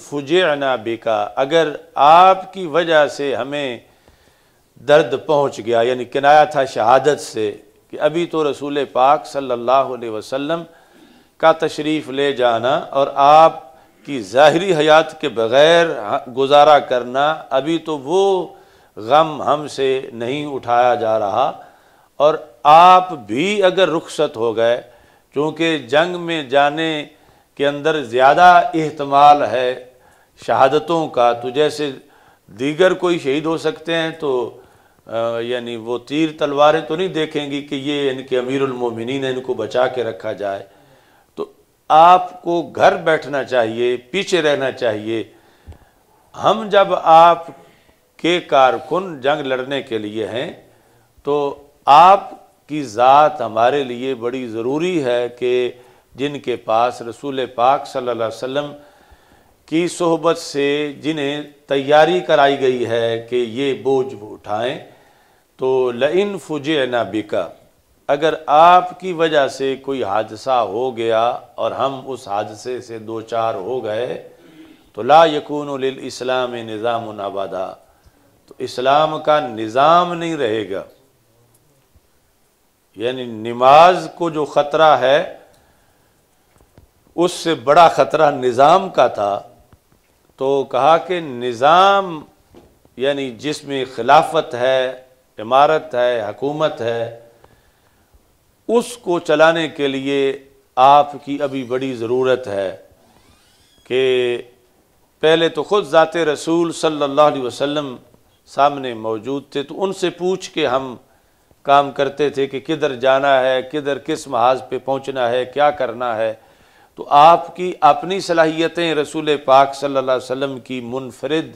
अना बेका अगर आपकी वजह से हमें दर्द पहुंच गया यानी किनाया था शहादत से कि अभी तो रसूल पाक सल्लल्लाहु अलैहि वसल्लम का तशरीफ़ ले जाना और आप की ज़ाहरी हयात के बग़ैर गुजारा करना अभी तो वो गम हमसे नहीं उठाया जा रहा और आप भी अगर रुखसत हो गए क्योंकि जंग में जाने के अंदर ज़्यादा अहतमाल है शहादतों का तो जैसे दीगर कोई शहीद हो सकते हैं तो यानी वो तीर तलवारें तो नहीं देखेंगी कि ये इनके अमीरमिन ने इनको बचा के रखा जाए तो आपको घर बैठना चाहिए पीछे रहना चाहिए हम जब आप के कारकुन जंग लड़ने के लिए हैं तो आप की ज़ात हमारे लिए बड़ी ज़रूरी है कि जिनके पास रसूल पाक सल्लल्लाहु अलैहि वसल्लम की सोहबत से जिन्हें तैयारी कराई गई है कि ये बोझ उठाएं तो लइन फुजे ना बिका अगर आपकी वजह से कोई हादसा हो गया और हम उस हादसे से दो चार हो गए तो ला यकून इस्लाम निज़ाम आबादा तो इस्लाम का निज़ाम नहीं रहेगा यानी नमाज को जो ख़तरा है उससे बड़ा ख़तरा निज़ाम का था तो कहा कि निज़ाम यानी जिसमें खिलाफत है इमारत है हकूमत है उसको चलाने के लिए आपकी अभी बड़ी ज़रूरत है कि पहले तो ख़ुद ज़ात रसूल सल्लल्लाहु अलैहि वसल्लम सामने मौजूद थे तो उनसे पूछ के हम काम करते थे कि किधर जाना है किधर किस महाज पे पहुंचना है क्या करना है तो आपकी अपनी सलाहियतें रसूल पाक सल्लल्लाहु अलैहि वसल्लम की मुनफरद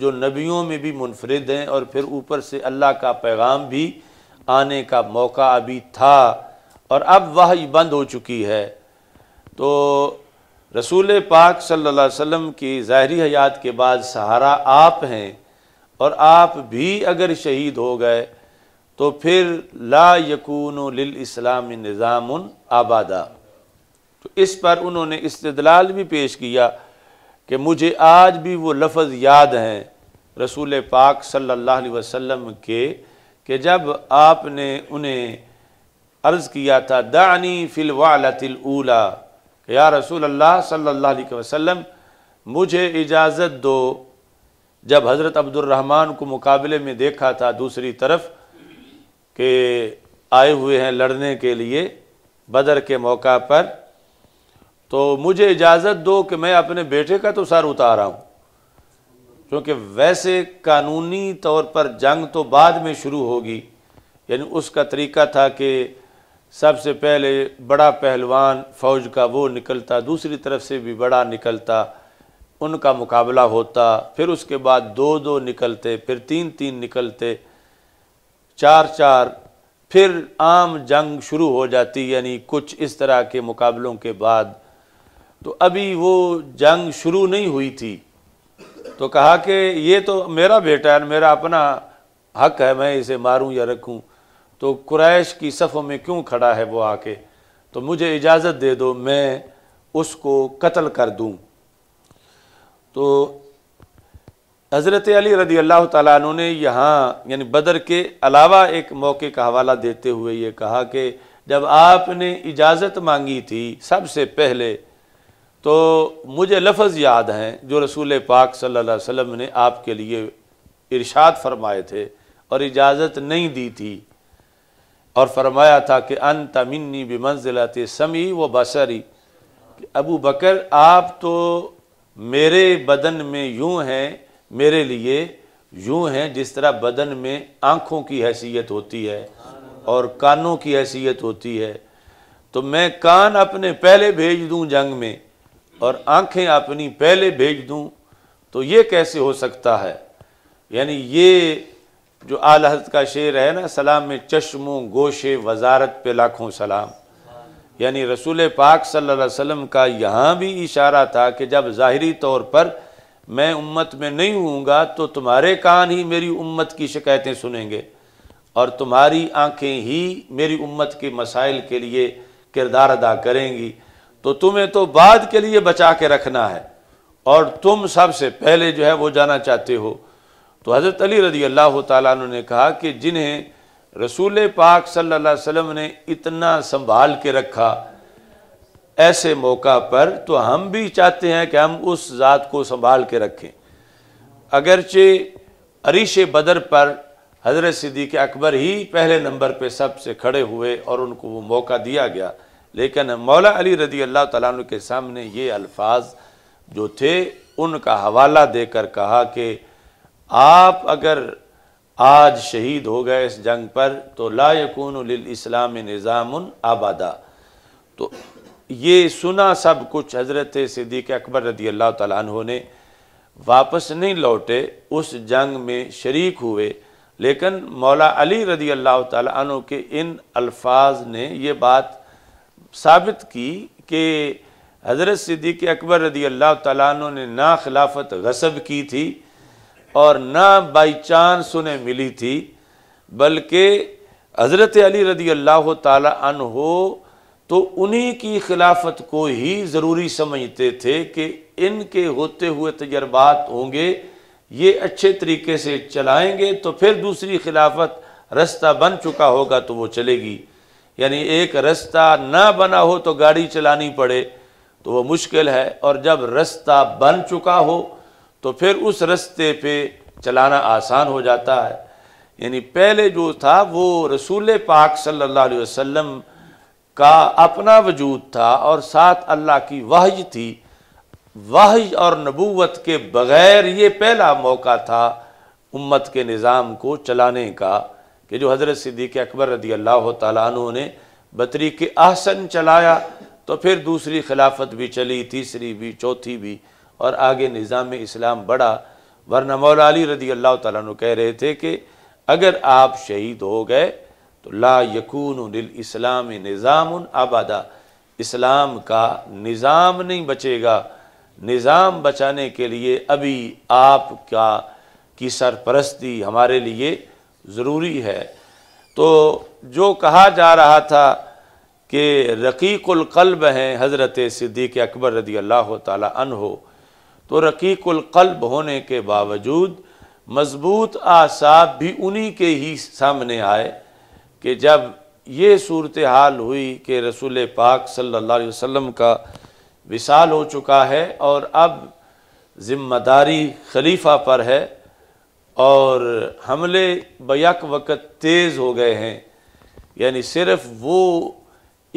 जो नबियों में भी मुनफरद हैं और फिर ऊपर से अल्लाह का पैगाम भी आने का मौका अभी था और अब वह बंद हो चुकी है तो रसूल पाक सल्लल्लाहु अलैहि वसल्लम की ज़ाहरी हयात के बाद सहारा आप हैं और आप भी अगर शहीद हो गए तो फिर ला यकून इस्लाम निज़ाम आबादा तो इस पर उन्होंने इस्तलाल भी पेश किया कि मुझे आज भी वो लफ्ज़ याद हैं रसूल पाक सल्लल्लाहु अलैहि वसल्लम के कि जब आपने उन्हें अर्ज़ किया था दानी फ़िलवालतूला या रसूल अल्लाह सल्लल्लाहु अलैहि वसल्लम मुझे इजाज़त दो जब हज़रत अब्दुलरहमान को मुकाबले में देखा था दूसरी तरफ़ के आए हुए हैं लड़ने के लिए बदर के मौका पर तो मुझे इजाज़त दो कि मैं अपने बेटे का तो सर उतारा हूँ क्योंकि वैसे कानूनी तौर पर जंग तो बाद में शुरू होगी यानी उसका तरीका था कि सबसे पहले बड़ा पहलवान फ़ौज का वो निकलता दूसरी तरफ से भी बड़ा निकलता उनका मुकाबला होता फिर उसके बाद दो दो निकलते फिर तीन तीन निकलते चार चार फिर आम जंग शुरू हो जाती यानी कुछ इस तरह के मुकाबलों के बाद तो अभी वो जंग शुरू नहीं हुई थी तो कहा कि ये तो मेरा बेटा है मेरा अपना हक है मैं इसे मारूं या रखूं तो कुरैश की सफ़ों में क्यों खड़ा है वो आके तो मुझे इजाज़त दे दो मैं उसको कत्ल कर दूं तो हज़रत अली रदी अल्लाह तु ने यहाँ यानी बदर के अलावा एक मौके का हवाला देते हुए ये कहा कि जब आपने इजाज़त मांगी थी सबसे पहले तो मुझे लफज याद हैं जो रसूल पाक सल्ला अलैहि ने आपके लिए इरशाद फरमाए थे और इजाज़त नहीं दी थी और फरमाया था कि अन तमिनी बे बिमंजिलत समी व बसरी अबू बकर आप तो मेरे बदन में यूँ हैं मेरे लिए यूं हैं जिस तरह बदन में आँखों की हैसियत होती है और कानों की हैसियत होती है तो मैं कान अपने पहले भेज दूं जंग में और आंखें अपनी पहले भेज दूं तो ये कैसे हो सकता है यानी ये जो आल का शेर है ना सलाम में चश्मों गोशे वजारत पे लाखों सलाम यानी रसूल पाक सल्लल्लाहु अलैहि वसल्लम का यहाँ भी इशारा था कि जब ज़ाहरी तौर पर मैं उम्मत में नहीं हूँगा तो तुम्हारे कान ही मेरी उम्मत की शिकायतें सुनेंगे और तुम्हारी आंखें ही मेरी उम्मत के मसाइल के लिए किरदार अदा करेंगी तो तुम्हें तो बाद के लिए बचा के रखना है और तुम सबसे पहले जो है वो जाना चाहते हो तो हज़रत अली रजी अल्लाह तु ने कहा कि जिन्हें रसूल पाक सल्ला वसम ने इतना संभाल के रखा ऐसे मौका पर तो हम भी चाहते हैं कि हम उस ज़ात को संभाल के रखें अगरचे अरीश बदर पर हजरत सिद्दीक अकबर ही पहले नंबर पर सबसे खड़े हुए और उनको वो मौका दिया गया लेकिन मौला अली रदी अल्लाह तला के सामने ये अल्फाज जो थे उनका हवाला देकर कहा कि आप अगर आज शहीद हो गए इस जंग पर तो ला यकून इस्लाम निज़ाम आबादा तो ये सुना सब कुछ हज़रत सिद्दीक अकबर रदी अल्लाह तु ने वापस नहीं लौटे उस जंग में शरीक हुए लेकिन मौला अली रदी अल्लाह तु के इन अल्फाज ने ये बात साबित की कि हज़रत सिद्दीक अकबर रदी अल्लाह तु ने ना खिलाफत गसब की थी और ना बाई चांस उन्हें मिली थी बल्कि हज़रत अली रदी अल्लाह तु तो उन्हीं की खिलाफत को ही ज़रूरी समझते थे कि इनके होते हुए तजर्बात होंगे ये अच्छे तरीके से चलाएंगे तो फिर दूसरी खिलाफत रास्ता बन चुका होगा तो वो चलेगी यानी एक रास्ता ना बना हो तो गाड़ी चलानी पड़े तो वो मुश्किल है और जब रास्ता बन चुका हो तो फिर उस रास्ते पे चलाना आसान हो जाता है यानी पहले जो था वो रसूल पाक सल्लल्लाहु अलैहि वसल्लम का अपना वजूद था और साथ अल्लाह की वाहज थी वाहज और नबूवत के बग़ैर ये पहला मौका था उम्मत के निज़ाम को चलाने का कि जो हज़रत सिद्दीक़ अकबर रदी अल्लाह तु ने बतरी के आहसन चलाया तो फिर दूसरी खिलाफत भी चली तीसरी भी चौथी भी और आगे निज़ाम इस्लाम बढ़ा वरना मौला अली रदी अल्लाह तु कह रहे थे कि अगर आप शहीद हो गए तो ला यकून इस्लाम निज़ाम आबादा इस्लाम का निज़ाम नहीं बचेगा निज़ाम बचाने के लिए अभी आपका की सरपरस्ती हमारे लिए ज़रूरी है तो जो कहा जा रहा था कि रकीक़ुल्कल्ब हैं हज़रत सिद्दीक़ अकबर रदी अल्लाह तन हो तो रकीक़ुल्कल्ब होने के बावजूद मजबूत आसाब भी उन्हीं के ही सामने आए कि जब ये सूरत हाल हुई कि रसूल पाक सल्ला वसम का विशाल हो चुका है और अब ज़िम्मेदारी खलीफा पर है और हमले बक वक़्त तेज़ हो गए हैं यानी सिर्फ वो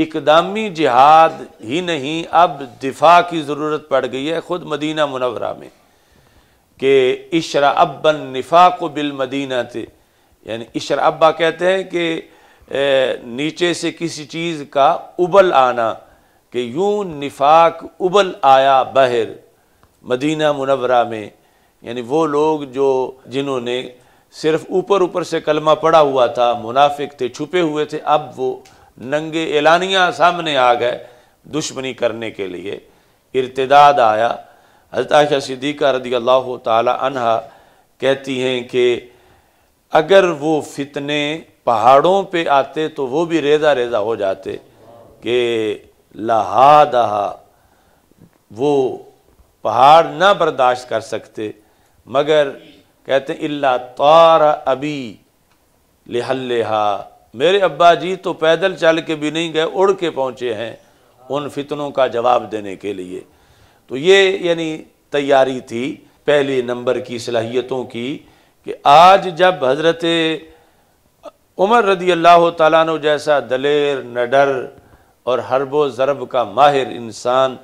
इकदामी जिहाद ही नहीं अब दिफा की ज़रूरत पड़ गई है ख़ुद मदीना मुनवरा में कि इशरा अब्बन को बिल मदीना थे यानी इशरा अब्बा कहते हैं कि नीचे से किसी चीज़ का उबल आना कि यूं निफाक उबल आया बाहर मदीना मुनवरा में यानी वो लोग जो जिन्होंने सिर्फ ऊपर ऊपर से कलमा पड़ा हुआ था मुनाफिक थे छुपे हुए थे अब वो नंगे एलानिया सामने आ गए दुश्मनी करने के लिए इर्तदाद आया हजरत सिद्दीक़ा रदी अल्लाह तला कहती हैं कि अगर वो फितने पहाड़ों पे आते तो वो भी रेजा रेजा हो जाते कि लहा दहा वो पहाड़ ना बर्दाश्त कर सकते मगर कहते इल्ला तार अभी लिहल्लेहा मेरे अब्बा जी तो पैदल चल के भी नहीं गए उड़ के पहुँचे हैं उन फितनों का जवाब देने के लिए तो ये यानी तैयारी थी पहले नंबर की सलाहियतों की कि आज जब हज़रत उमर रदी अल्लाह तु जैसा दलेर नडर और हरबो ज़रब का माहिर इंसान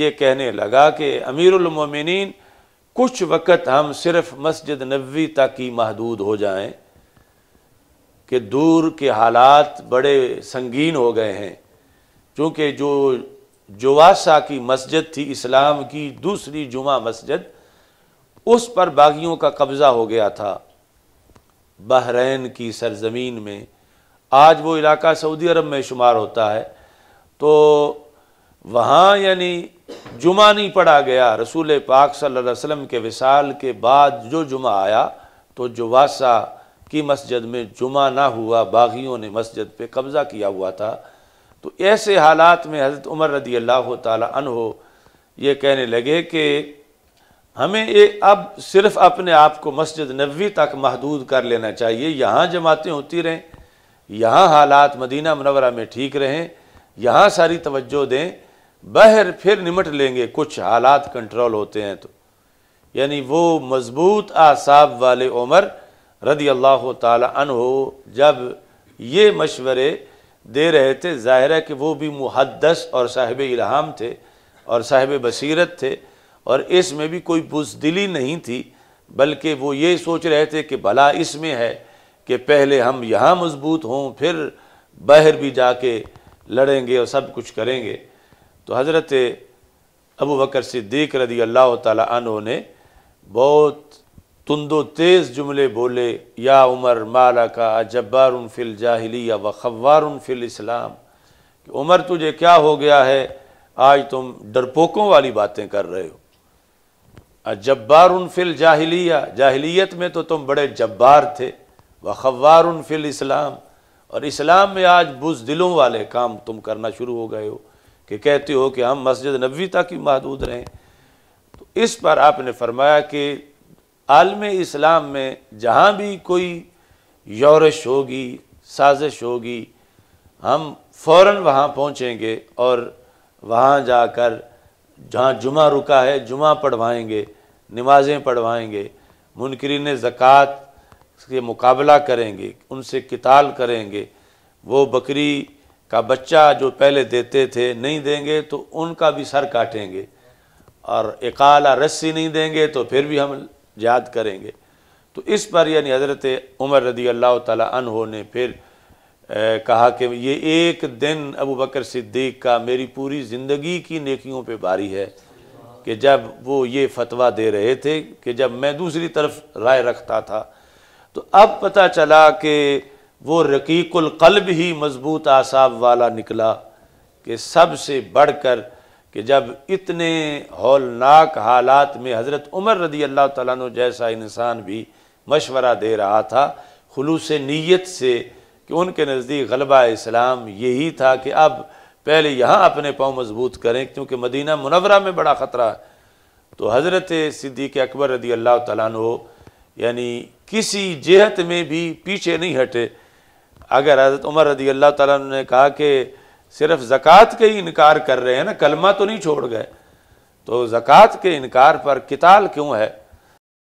ये कहने लगा कि अमीरमिन कुछ वक़्त हम सिर्फ़ मस्जिद नबी तक ही महदूद हो जाएं कि दूर के हालात बड़े संगीन हो गए हैं चूँकि जो जवासा की मस्जिद थी इस्लाम की दूसरी जुमा मस्जिद उस पर बागियों का कब्ज़ा हो गया था बहरीन की सरजमीन में आज वो इलाका सऊदी अरब में शुमार होता है तो वहाँ यानी जुमा नहीं पड़ा गया रसूल पाक सल्लल्लाहु अलैहि वसल्लम के विसाल के बाद जो जुमा आया तो जुवासा की मस्जिद में जुमा ना हुआ बागियों ने मस्जिद पे कब्ज़ा किया हुआ था तो ऐसे हालात में हज़रत उमर रदी अल्लाह तन ये कहने लगे कि हमें ये अब सिर्फ अपने आप को मस्जिद नबी तक महदूद कर लेना चाहिए यहाँ जमातें होती रहें यहाँ हालात मदीना मनवरा में ठीक रहें यहाँ सारी तवज्जो दें बहर फिर निमट लेंगे कुछ हालात कंट्रोल होते हैं तो यानी वो मजबूत आसाब वाले उमर रदी अल्लाह तन हो जब ये मशवरे दे रहे थे ज़ाहिर है कि वो भी मुहदस और साहिब इलाहम थे और साहिब बसीरत थे और इसमें भी कोई बुजदिली नहीं थी बल्कि वो ये सोच रहे थे कि भला इसमें है कि पहले हम यहाँ मजबूत हों फिर बाहर भी जाके लड़ेंगे और सब कुछ करेंगे तो हज़रत अबू बकर सिद्दीक रदी अल्लाह तु ने बहुत तुंदो तेज़ जुमले बोले या उमर माला का जब्बार फिल जाहली व खवार फिल इस्लाम उमर तुझे क्या हो गया है आज तुम डरपोकों वाली बातें कर रहे हो जब्बार फिल जाहिलिया जाहिलियत में तो तुम बड़े जब्बार थे व खवार फिल इस्लाम और इस्लाम में आज बुज दिलों वाले काम तुम करना शुरू हो गए हो कि कहते हो कि हम मस्जिद नबी तक ही महदूद रहें तो इस पर आपने फरमाया कि आलम इस्लाम में जहाँ भी कोई यौरश होगी साजिश होगी हम फ़ौर वहाँ पहुँचेंगे और वहाँ जाकर जहाँ जुमा रुका है जुमा पढ़वाएंगे नमाज़ें पढ़वाएंगे मुनकरीन ज़क़़त के मुकाबला करेंगे उनसे किताल करेंगे वो बकरी का बच्चा जो पहले देते थे नहीं देंगे तो उनका भी सर काटेंगे और आला रस्सी नहीं देंगे तो फिर भी हम याद करेंगे तो इस पर यानी हज़रत उमर रदी अल्लाह तन ने फिर कहा कि ये एक दिन अबू बकर सिद्दीक का मेरी पूरी ज़िंदगी की नेकियों पे बारी है कि जब वो ये फतवा दे रहे थे कि जब मैं दूसरी तरफ राय रखता था तो अब पता चला कि वो रकीकुल कल्ब ही मजबूत आसाब वाला निकला कि सबसे बढ़ कर कि जब इतने हौलनाक हालात में हज़रत उमर रदी अल्लाह तैसा इंसान भी मशवरा दे रहा था खलूस नीयत से कि उनके नज़दीक गलबा इस्लाम यही था कि अब पहले यहाँ अपने पाँव मजबूत करें क्योंकि मदीना मुनवरा में बड़ा ख़तरा है तो हज़रत सिद्दीक अकबर रदी अल्लाह तु यानी किसी जहत में भी पीछे नहीं हटे अगर हज़रत उमर रदी अल्लाह तु ने कहा कि सिर्फ ज़क़़त के ही इनकार कर रहे हैं ना कलमा तो नहीं छोड़ गए तो ज़क़़त के इनकार पर किताल क्यों है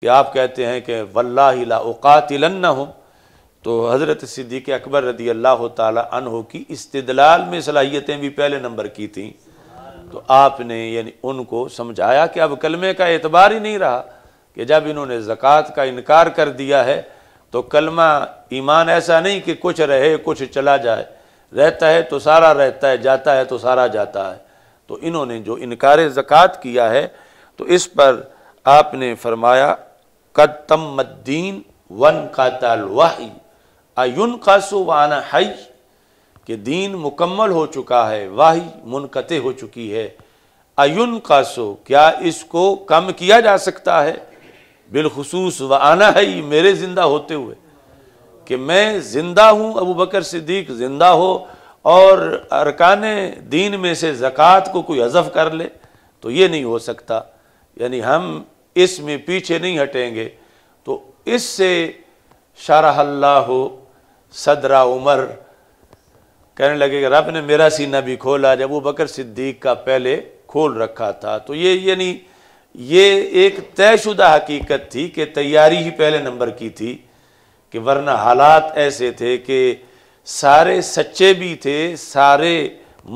कि आप कहते हैं कि वल्ला लाकातिलन हूँ तो हज़रत सिद्दीक अकबर रदी अल्लाह तहों की इस्तलाल में सलाहियतें भी पहले नंबर की थी तो आपने यानी उनको समझाया कि अब कलमे का एतबार ही नहीं रहा कि जब इन्होंने ज़क़़त का इनकार कर दिया है तो कलमा ईमान ऐसा नहीं कि कुछ रहे कुछ चला जाए रहता है तो सारा रहता है जाता है तो सारा जाता है तो इन्होंने जो इनकार ज़क़़त किया है तो इस पर आपने फरमाया कदम मद्दीन वन का ही अयुन कासु वाना हई कि दीन मुकम्मल हो चुका है वाही मुनकते हो चुकी है अयुन कसु क्या इसको कम किया जा सकता है बिलखसूस व आना है मेरे ज़िंदा होते हुए कि मैं ज़िंदा हूँ अबू बकर सिद्दीक ज़िंदा हो और अरकान दीन में से जक़ात को कोई हज़फ कर ले तो ये नहीं हो सकता यानी हम इसमें पीछे नहीं हटेंगे तो इससे शारहल्ला हो सदरा उमर कहने लगे कि रब ने मेरा सीना भी खोला जब वो बकर सिद्दीक का पहले खोल रखा था तो ये यानी ये एक तयशुदा हकीकत थी कि तैयारी ही पहले नंबर की थी कि वरना हालात ऐसे थे कि सारे सच्चे भी थे सारे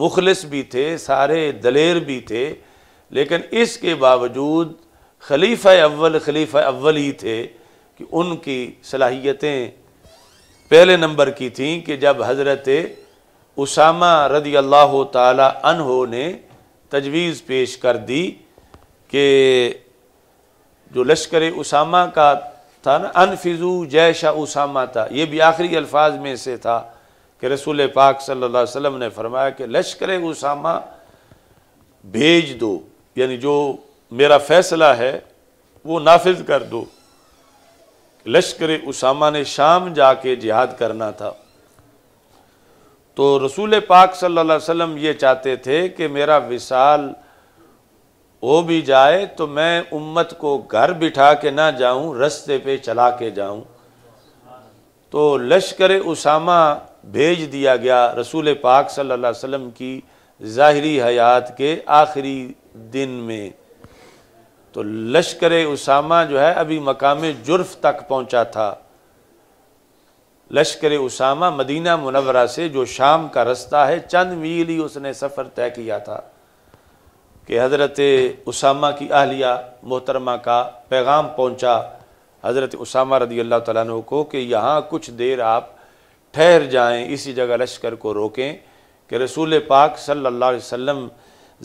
मुखलस भी थे सारे दलेर भी थे लेकिन इसके बावजूद खलीफ़ अव्वल खलीफ़ अव्वल ही थे कि उनकी सलाहियतें पहले नंबर की थी कि जब हज़रत उसामा रदी अल्लाह तहो ने तजवीज़ पेश कर दी कि जो लश्कर उसामा का था ना अनफिजू जैशा उसामा था ये भी आखिरी अल्फाज में से था कि रसूल पाक सल्ला अलैहि ने फरमाया कि लश्कर उसामा भेज दो यानी जो मेरा फ़ैसला है वो नाफिज कर दो लश्कर उसामा ने शाम जाके जिहाद करना था तो रसूल पाक सल्लल्लाहु अलैहि वसल्लम ये चाहते थे कि मेरा विशाल हो भी जाए तो मैं उम्मत को घर बिठा के ना जाऊं रस्ते पे चला के जाऊं तो लश्कर उसामा भेज दिया गया रसूल पाक सल्लल्लाहु अलैहि वसल्लम की ज़ाहरी हयात के आखिरी दिन में तो लश्कर उसामा जो है अभी मकाम जुर्फ तक पहुंचा था लश्कर उसामा मदीना मुनवरा से जो शाम का रास्ता है चंद मील ही उसने सफ़र तय किया था कि हज़रत उसामा की अहलिया मोहतरमा का पैगाम पहुंचा हज़रत उसामा रदी अल्लाह तु को कि यहाँ कुछ देर आप ठहर जाएं इसी जगह लश्कर को रोकें कि रसूल पाक सल्ला वसम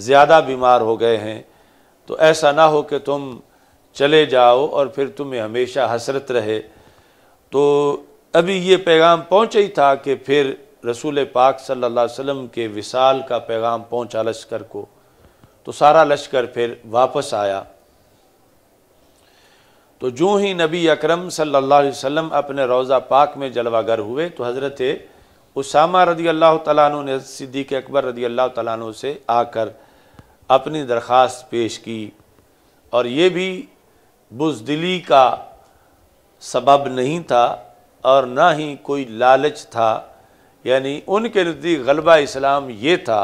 ज़्यादा बीमार हो गए हैं तो ऐसा ना हो कि तुम चले जाओ और फिर तुम्हें हमेशा हसरत रहे तो अभी ये पैगाम पहुँचा ही था कि फिर रसूल पाक सल्लल्लाहु अलैहि के विशाल का पैगाम पहुँचा लश्कर को तो सारा लश्कर फिर वापस आया तो जो ही नबी अक्रम सल्लल्लाहु अलैहि अपने रोज़ा पाक में जलवागर हुए तो हज़रत उसामा रदी अल्लाह तु ने सिद्दीक अकबर रदी अल्लाह तु से आकर अपनी दरख्वास्त पेश की और ये भी बुजदिली का सबब नहीं था और ना ही कोई लालच था यानी उनके नज़दीक गलबा इस्लाम ये था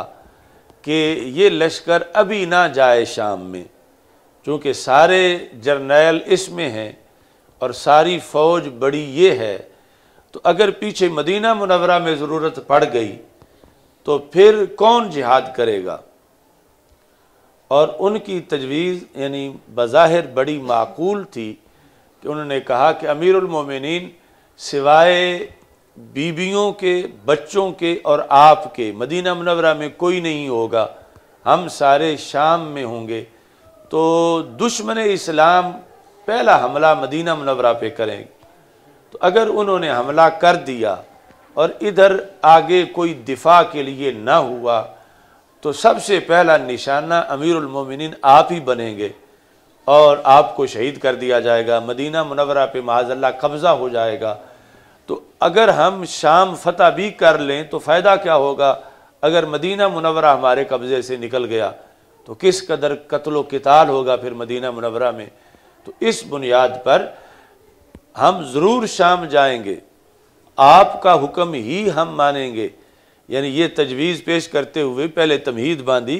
कि ये लश्कर अभी ना जाए शाम में चूँकि सारे जर्नैल इसमें हैं और सारी फ़ौज बड़ी ये है तो अगर पीछे मदीना मुनवरा में ज़रूरत पड़ गई तो फिर कौन जिहाद करेगा और उनकी तजवीज़ यानी बज़ाहिर बड़ी माकूल थी कि उन्होंने कहा कि अमीरमिन सिवाय बीबियों के बच्चों के और आप के मदीना मनवरा में कोई नहीं होगा हम सारे शाम में होंगे तो दुश्मन इस्लाम पहला हमला मदीना मनवरा पे करें तो अगर उन्होंने हमला कर दिया और इधर आगे कोई दिफा के लिए ना हुआ तो सबसे पहला निशाना अमीरमिन आप ही बनेंगे और आपको शहीद कर दिया जाएगा मदीना मुनवरा पे माजल्ला कब्ज़ा हो जाएगा तो अगर हम शाम फतह भी कर लें तो फ़ायदा क्या होगा अगर मदीना मुनवरा हमारे कब्ज़े से निकल गया तो किस कदर कत्लो किताल होगा फिर मदीना मुनवरा में तो इस बुनियाद पर हम ज़रूर शाम जाएंगे आपका हुक्म ही हम मानेंगे यानी ये तजवीज़ पेश करते हुए पहले तमहीद बांधी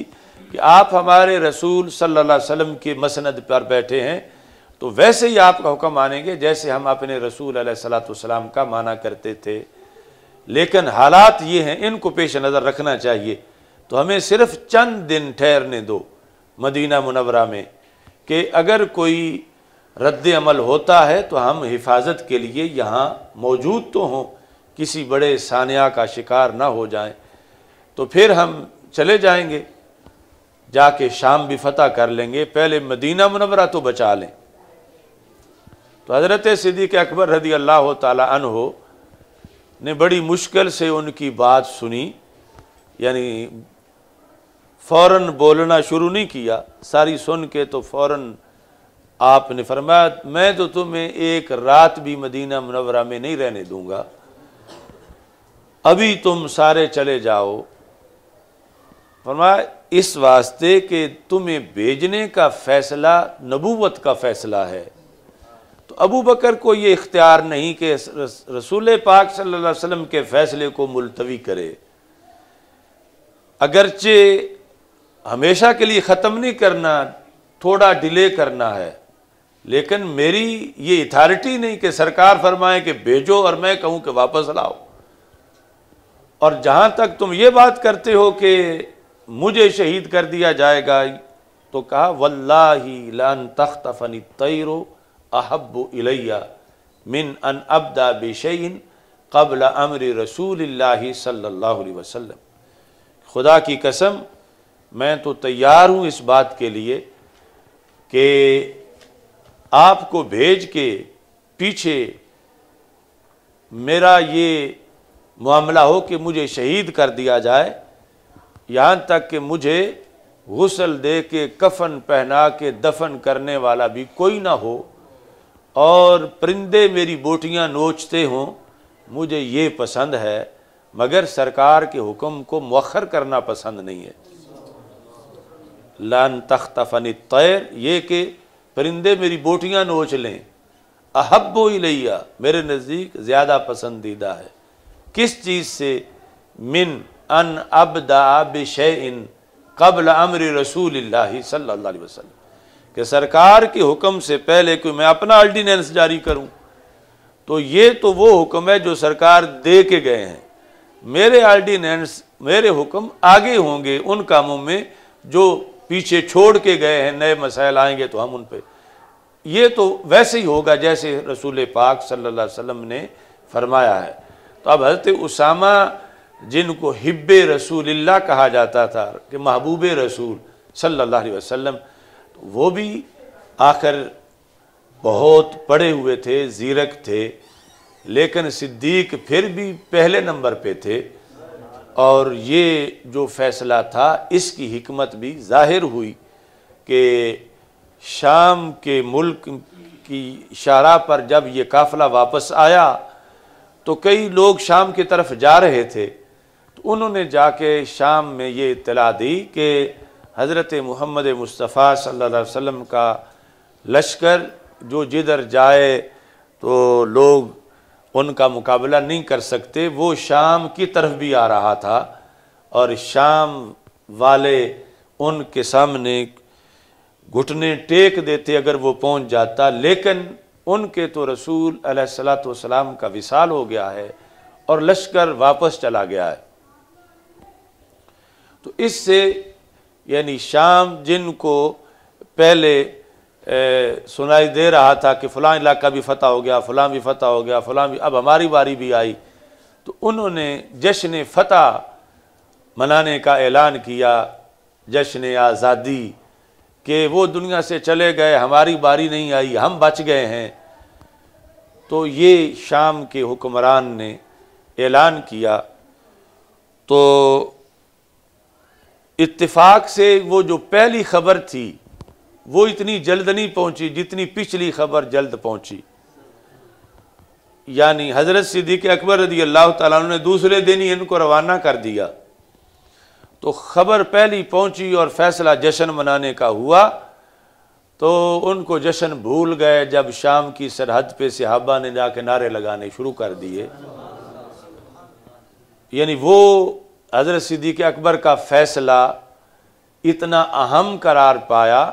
कि आप हमारे रसूल सल्लल्लाहु अलैहि वसल्लम के मसंद पर बैठे हैं तो वैसे ही आपका हुक्म मानेंगे जैसे हम अपने रसूल सलाम का माना करते थे लेकिन हालात ये हैं इनको पेश नज़र रखना चाहिए तो हमें सिर्फ चंद दिन ठहरने दो मदीना मुनवरा में कि अगर कोई रद्द अमल होता है तो हम हिफाजत के लिए यहाँ मौजूद तो हों किसी बड़े सानिया का शिकार ना हो जाएं तो फिर हम चले जाएंगे जाके शाम भी फतह कर लेंगे पहले मदीना मुनवरा तो बचा लें तो हज़रत सिद्दीक अकबर रदी अल्लाह तन हो ने बड़ी मुश्किल से उनकी बात सुनी यानी फ़ौर बोलना शुरू नहीं किया सारी सुन के तो फ़ौर आपने फरमाया मैं तो तुम्हें एक रात भी मदीना मुनवरा में नहीं रहने दूंगा अभी तुम सारे चले जाओ फरमाया इस वास्ते के तुम्हें भेजने का फ़ैसला नबूवत का फ़ैसला है तो अबू बकर को ये इख्तियार नहीं कि रसूल पाक सल्लल्लाहु अलैहि वसल्लम के फ़ैसले को मुलतवी करे अगरचे हमेशा के लिए ख़त्म नहीं करना थोड़ा डिले करना है लेकिन मेरी ये अथॉरिटी नहीं कि सरकार फरमाए कि भेजो और मैं कहूँ कि वापस लाओ और जहाँ तक तुम ये बात करते हो कि मुझे शहीद कर दिया जाएगा तो कहा वल्लाही तख्त फ़नी तैरो अहब इलैया मिन अन अबदा बेशन कबल अमर रसूल सल्ला वसम खुदा की कसम मैं तो तैयार हूँ इस बात के लिए कि आपको भेज के पीछे मेरा ये मामला हो कि मुझे शहीद कर दिया जाए यहाँ तक कि मुझे गसल दे के कफन पहना के दफन करने वाला भी कोई ना हो और परिंदे मेरी बोटियाँ नोचते हों मुझे ये पसंद है मगर सरकार के हुक्म को मौखर करना पसंद नहीं है लान तख्त फन तैर ये कि परिंदे मेरी बोटियाँ नोच लें अहब्बो ही मेरे नज़दीक ज़्यादा पसंदीदा है किस चीज़ से मिन अन अबदा बिशे इन कबल अमर रसूल सल्ला कि सरकार के हुक्म से पहले कि मैं अपना आर्डिनेंस जारी करूं तो ये तो वो हुक्म है जो सरकार दे के गए हैं मेरे आर्डिनेंस मेरे हुक्म आगे होंगे उन कामों में जो पीछे छोड़ के गए हैं नए मसाइल आएंगे तो हम उन पर ये तो वैसे ही होगा जैसे रसूल पाक सल्लल्लाहु अलैहि वसल्लम ने फरमाया है तो अब हजरत उसामा जिनको हिब्ब रसूलिल्लाह कहा जाता था कि महबूब रसूल सल्लल्लाहु अलैहि वसल्लम तो वो भी आखिर बहुत पढ़े हुए थे ज़ीरक थे लेकिन सिद्दीक फिर भी पहले नंबर पे थे और ये जो फ़ैसला था इसकी हमत भी जाहिर हुई कि शाम के मुल्क की शारा पर जब ये काफ़िला वापस आया तो कई लोग शाम की तरफ जा रहे थे तो उन्होंने जाके शाम में ये इतला दी कि हज़रत मोहम्मद मुस्तफ़ा सल्लल्लाहु अलैहि वसल्लम का लश्कर जो जिधर जाए तो लोग उनका मुकाबला नहीं कर सकते वो शाम की तरफ भी आ रहा था और शाम वाले उनके सामने घुटने टेक देते अगर वो पहुंच जाता लेकिन उनके तो रसूल अलैहिस्सलाम का विसाल हो गया है और लश्कर वापस चला गया है तो इससे यानी शाम जिनको पहले ए, सुनाई दे रहा था कि फ़लाँ इलाका भी फ़तह हो गया फ़लाँ भी फ़तह हो गया फ़लाँ भी अब हमारी बारी भी आई तो उन्होंने जश्न फ़तह मनाने का ऐलान किया जश्न आज़ादी कि वो दुनिया से चले गए हमारी बारी नहीं आई हम बच गए हैं तो ये शाम के हुक्मरान ने ऐलान किया तो इत्तेफाक से वो जो पहली खबर थी वो इतनी जल्द नहीं पहुंची जितनी पिछली खबर जल्द पहुंची यानी हज़रत सिद्दीक अकबर रदी अल्लाह तुमने ने दूसरे दिन ही इनको रवाना कर दिया तो ख़बर पहली पहुंची और फैसला जश्न मनाने का हुआ तो उनको जश्न भूल गए जब शाम की सरहद पे सिहाबा ने जाके नारे लगाने शुरू कर दिए यानी वो हज़रत सिद्दीक अकबर का फ़ैसला इतना अहम करार पाया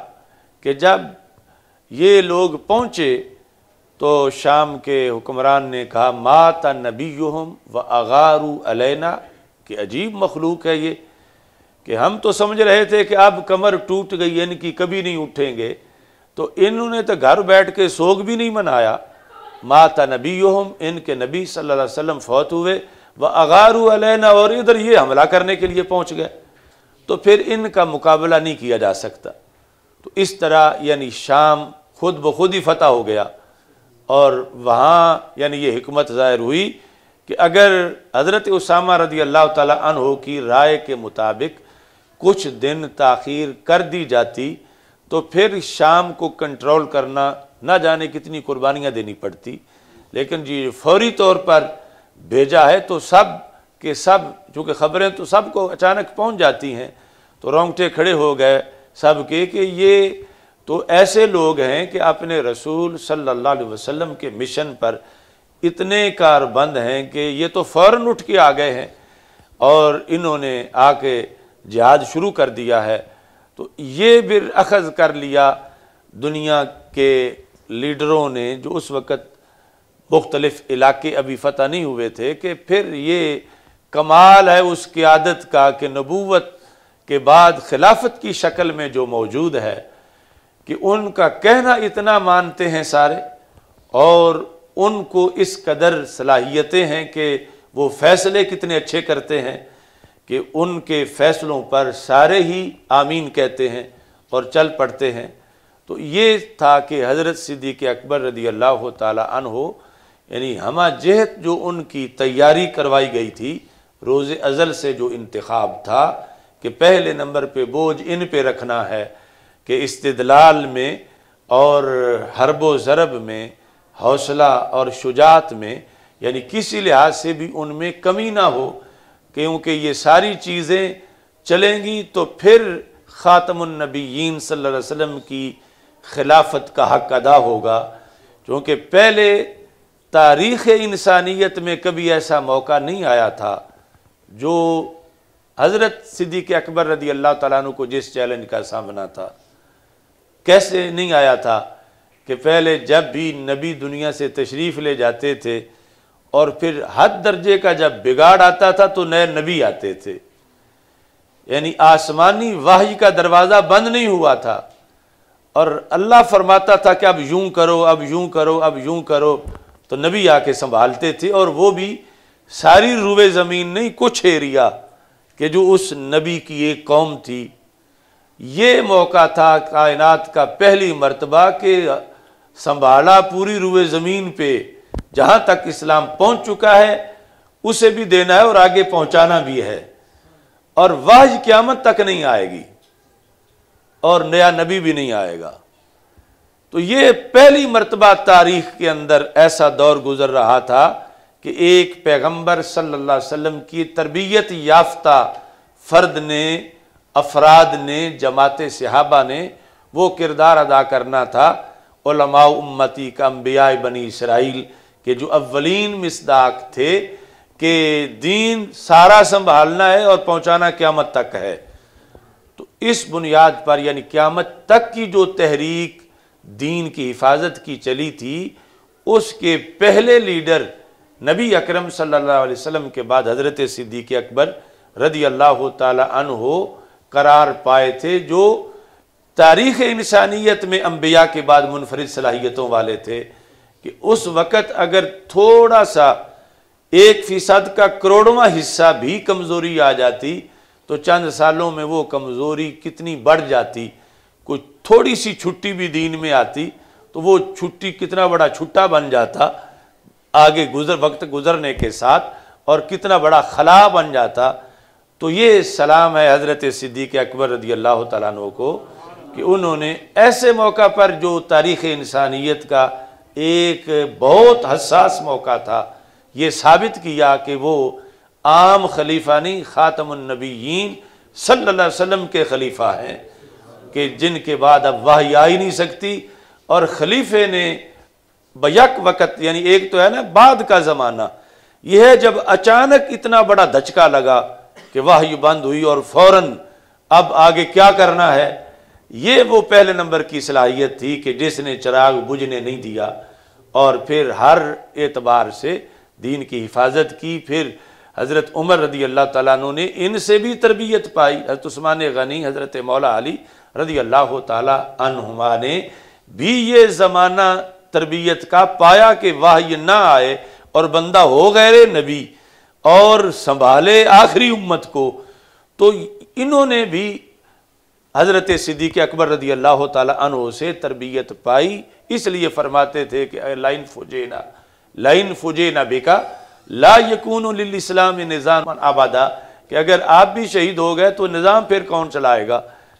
कि जब ये लोग पहुंचे तो शाम के हुक्मरान ने कहा माता नबी युहम व आगारू अलैना कि अजीब मखलूक है ये कि हम तो समझ रहे थे कि अब कमर टूट गई इनकी कभी नहीं उठेंगे तो इन्होंने तो घर बैठ के सोग भी नहीं मनाया माता नबी हम इनके नबी सल्लल्लाहु अलैहि वसल्लम फौत हुए व अगारू अलैना और इधर ये हमला करने के लिए पहुंच गए तो फिर इनका मुकाबला नहीं किया जा सकता तो इस तरह यानी शाम खुद ब खुद ही फतेह हो गया और वहाँ यानी ये हमत ज़ाहिर हुई कि अगर हज़रत उसामा रदी अल्लाह तन की राय के मुताबिक कुछ दिन तखिर कर दी जाती तो फिर शाम को कंट्रोल करना ना जाने कितनी कुर्बानियाँ देनी पड़ती लेकिन जी फौरी तौर पर भेजा है तो सब के सब चूँकि खबरें तो सबको अचानक पहुँच जाती हैं तो रोंगटे खड़े हो गए सब के कि ये तो ऐसे लोग हैं कि अपने रसूल सल्ला वसलम के मिशन पर इतने कारबंद हैं कि ये तो फ़ौर उठ के आ गए हैं और इन्होंने आके जिहाद शुरू कर दिया है तो ये फिर अखज़ कर लिया दुनिया के लीडरों ने जो उस वक़्त मुख्तलिफ इलाके अभी फ़तह नहीं हुए थे कि फिर ये कमाल है उस क्यादत का कि नबूवत के बाद खिलाफत की शक्ल में जो मौजूद है कि उनका कहना इतना मानते हैं सारे और उनको इस कदर सलाहियतें हैं कि वो फैसले कितने अच्छे करते हैं कि उनके फैसलों पर सारे ही आमीन कहते हैं और चल पड़ते हैं तो ये था कि हज़रत सिद्दीक अकबर रदी अल्लाह तन हो यानी हम जहत जो उनकी तैयारी करवाई गई थी रोज़ अज़ल से जो इंतखब था कि पहले नंबर पर बोझ इन पर रखना है कि इस्तलाल में और हरब ज़रब में हौसला और शुजात में यानी किसी लिहाज से भी उनमें कमी ना हो क्योंकि ये सारी चीज़ें चलेंगी तो फिर ख़ातमनबीन सल्ला वसम की खिलाफत का हक अदा होगा क्योंकि पहले तारीख़ इंसानियत में कभी ऐसा मौका नहीं आया था जो हज़रत सिद्दीक़ अकबर रदी अल्लाह तु को जिस चैलेंज का सामना था कैसे नहीं आया था कि पहले जब भी नबी दुनिया से तशरीफ़ ले जाते थे और फिर हद दर्जे का जब बिगाड़ आता था तो नए नबी आते थे यानी आसमानी वाह का दरवाज़ा बंद नहीं हुआ था और अल्लाह फरमाता था कि अब यूं करो अब यूं करो अब यूं करो तो नबी आके संभालते थे और वो भी सारी रूबे ज़मीन नहीं कुछ एरिया कि जो उस नबी की एक कौम थी ये मौका था कायनात का पहली मरतबा के संभाला पूरी रूए ज़मीन पे जहां तक इस्लाम पहुंच चुका है उसे भी देना है और आगे पहुंचाना भी है और वह क्यामत तक नहीं आएगी और नया नबी भी नहीं आएगा तो यह पहली मरतबा तारीख के अंदर ऐसा दौर गुजर रहा था कि एक पैगंबर सल्लल्लाहु अलैहि वसल्लम की तरबियत याफ्ता फ़र्द ने अफराद ने जमात सिहाबा ने वो किरदार अदा करना था उम्मती का अम्बिया बनी इसराइल कि जो अवलिन मिसदाक थे कि दीन सारा संभालना है और पहुंचाना क्यामत तक है तो इस बुनियाद पर यानी क्यामत तक की जो तहरीक दीन की हिफाजत की चली थी उसके पहले लीडर नबी अकरम सल्लल्लाहु अलैहि वसल्लम के बाद हज़रत सिद्दीक़ अकबर रदी अल्लाह तन हो करार पाए थे जो तारीख़ इंसानियत में अम्बिया के बाद मुनफरद सलाहियतों वाले थे कि उस वक़्त अगर थोड़ा सा एक फ़ीसद का करोड़वा हिस्सा भी कमज़ोरी आ जाती तो चंद सालों में वो कमज़ोरी कितनी बढ़ जाती कुछ थोड़ी सी छुट्टी भी दीन में आती तो वो छुट्टी कितना बड़ा छुट्टा बन जाता आगे गुजर वक्त गुजरने के साथ और कितना बड़ा खला बन जाता तो ये सलाम है हज़रत सिद्दीक अकबर रदी अल्लाह तु को कि उन्होंने ऐसे मौका पर जो तारीख़ इंसानियत का एक बहुत हसास मौका था ये साबित किया कि वो आम खलीफा नहीं ख़ातमनबीन सल्ला के खलीफा हैं कि जिनके बाद अब वाही आ ही नहीं सकती और खलीफे ने बक वक़्त यानी एक तो है ना बाद का ज़माना यह है जब अचानक इतना बड़ा धचका लगा कि वाह बंद हुई और फ़ौर अब आगे क्या करना है ये वो पहले नंबर की सलाहियत थी कि जिसने चिराग बुझने नहीं दिया और फिर हर एतबार से दीन की हिफाजत की फिर हज़रत उमर रदी अल्लाह तु ने इनसे भी तरबियत पाई हज़रत उस्मान गनी हज़रत मौला अली रदी अल्लाह तुमा ने भी ये ज़माना तरबियत का पाया कि वाह ये ना आए और बंदा हो गए नबी और संभाले आखिरी उम्मत को तो इन्होंने भी हज़रत सिद्दीक अकबर रदी अल्लाह तु से तरबियत पाई इसलिए फरमाते थे कि लाइन ना लाइन ना बेका ला यकून इस्लाम निज़ाम आबादा कि अगर आप भी शहीद हो गए तो निज़ाम फिर कौन चलाएगा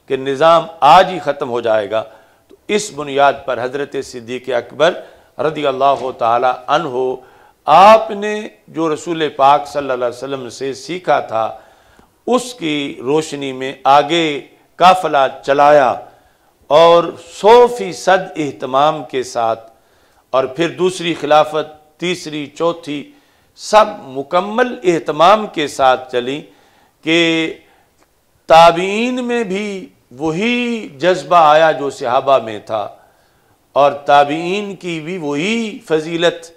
कि निज़ाम आज ही ख़त्म हो जाएगा तो इस बुनियाद पर हज़रत सिद्दीक अकबर रदी अल्लाह तन हो आपने जो रसूल पाक सल्ला वसम से सीखा था उसकी रोशनी में आगे काफिला चलाया और सौ फीसद अहतमाम के साथ और फिर दूसरी खिलाफत तीसरी चौथी सब मुकम्मल अहतमाम के साथ चली कि ताबीन में भी वही जज्बा आया जो सहाबा में था और ताबीन की भी वही फजीलत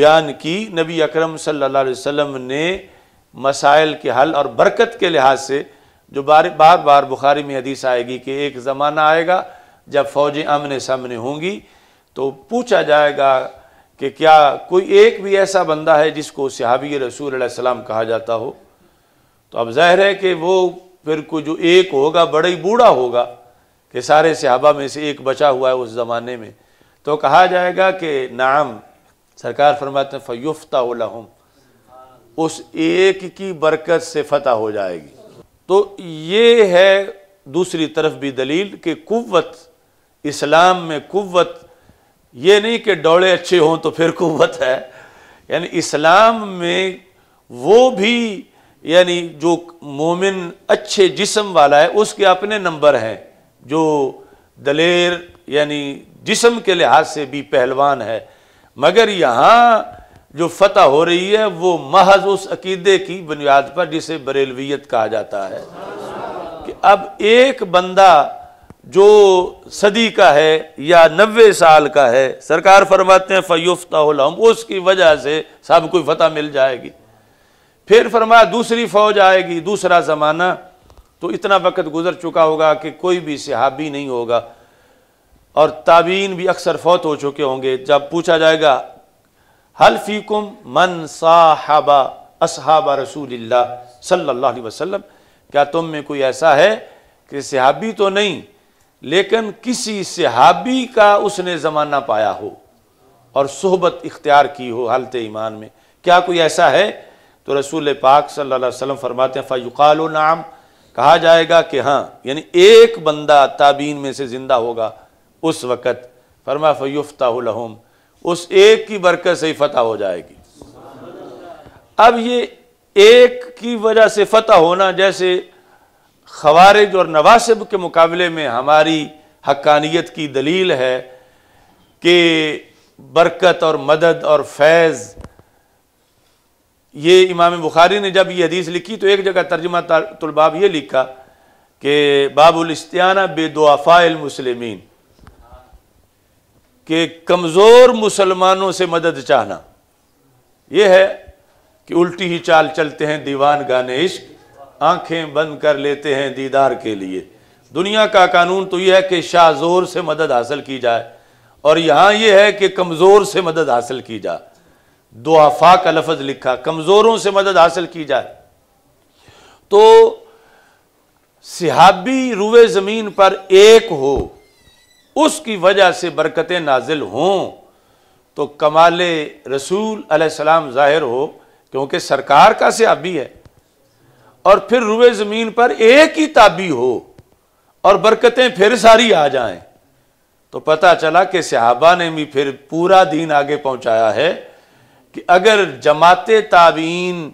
बयान की नबी अकरम सल्लल्लाहु अलैहि वसल्लम ने मसाइल के हल और बरकत के लिहाज से जो बार बार बार बुखारी में हदीस आएगी कि एक ज़माना आएगा जब फौजें आमने सामने होंगी तो पूछा जाएगा कि क्या कोई एक भी ऐसा बंदा है जिसको सिहाबी रसूल सलाम कहा जाता हो तो अब जाहिर है कि वो फिर कोई जो एक होगा बड़ा ही बूढ़ा होगा कि सारे सहाबा में से एक बचा हुआ है उस ज़माने में तो कहा जाएगा कि नाम सरकार फरमाते फ़युफ्ता उस एक की बरकत से फतह हो जाएगी तो ये है दूसरी तरफ भी दलील कि कुत इस्लाम में कुत ये नहीं कि डौड़े अच्छे हों तो फिर कुत है यानी इस्लाम में वो भी यानी जो मोमिन अच्छे जिसम वाला है उसके अपने नंबर हैं जो दलेर यानी जिसम के लिहाज से भी पहलवान है मगर यहाँ जो फतह हो रही है वो महज उस अकीदे की बुनियाद पर जिसे बरेलवियत कहा जाता है कि अब एक बंदा जो सदी का है या नबे साल का है सरकार फरमाते हैं फ़युफ्ताम उसकी वजह से सब कोई फतह मिल जाएगी फिर फरमाया दूसरी फ़ौज आएगी दूसरा ज़माना तो इतना वक्त गुजर चुका होगा कि कोई भी सिहाबी नहीं होगा और ताबीन भी अक्सर फौत हो चुके होंगे जब पूछा जाएगा हल्फीकुम मन साहबा असहाबा रसूल सल्ला वसल्लम क्या तुम में कोई ऐसा है कि सहाबी तो नहीं लेकिन किसी सहाबी का उसने ज़माना पाया हो और सोहबत इख्तियार की हो हालत ईमान में क्या कोई ऐसा है तो रसूल पाक सल्लल्लाहु अलैहि वसल्लम फरमाते हैं फ़युकाल नाम कहा जाएगा कि हाँ यानी एक बंदा ताबीन में से ज़िंदा होगा उस वक़्त फरमा फ़युफ़्ता लहम उस एक की बरकत से ही फतह हो जाएगी अब ये एक की वजह से फतह होना जैसे खवारिज और नवासिब के मुकाबले में हमारी हक्कानियत की दलील है कि बरकत और मदद और फैज़ ये इमाम बुखारी ने जब यह हदीस लिखी तो एक जगह तर्जमा तलबाब ये लिखा कि बाबुलस्तियाना बेदोफ़ा मुसलमिन कि कमज़ोर मुसलमानों से मदद चाहना यह है कि उल्टी ही चाल चलते हैं दीवान गाने इश्क आंखें बंद कर लेते हैं दीदार के लिए दुनिया का कानून तो यह है कि शाहजोर से मदद हासिल की जाए और यहां यह है कि कमज़ोर से मदद हासिल की जाए दुआफा का लफज लिखा कमज़ोरों से मदद हासिल की जाए तो सिहाबी रुए ज़मीन पर एक हो उसकी वजह से बरकतें नाजिल हों तो कमाल रसूल अलैहिस्सलाम ज़ाहिर हो क्योंकि सरकार का सयाबी है और फिर रुए ज़मीन पर एक ही ताबी हो और बरकतें फिर सारी आ जाएं तो पता चला कि सहाबा ने भी फिर पूरा दीन आगे पहुंचाया है कि अगर जमात ताबीन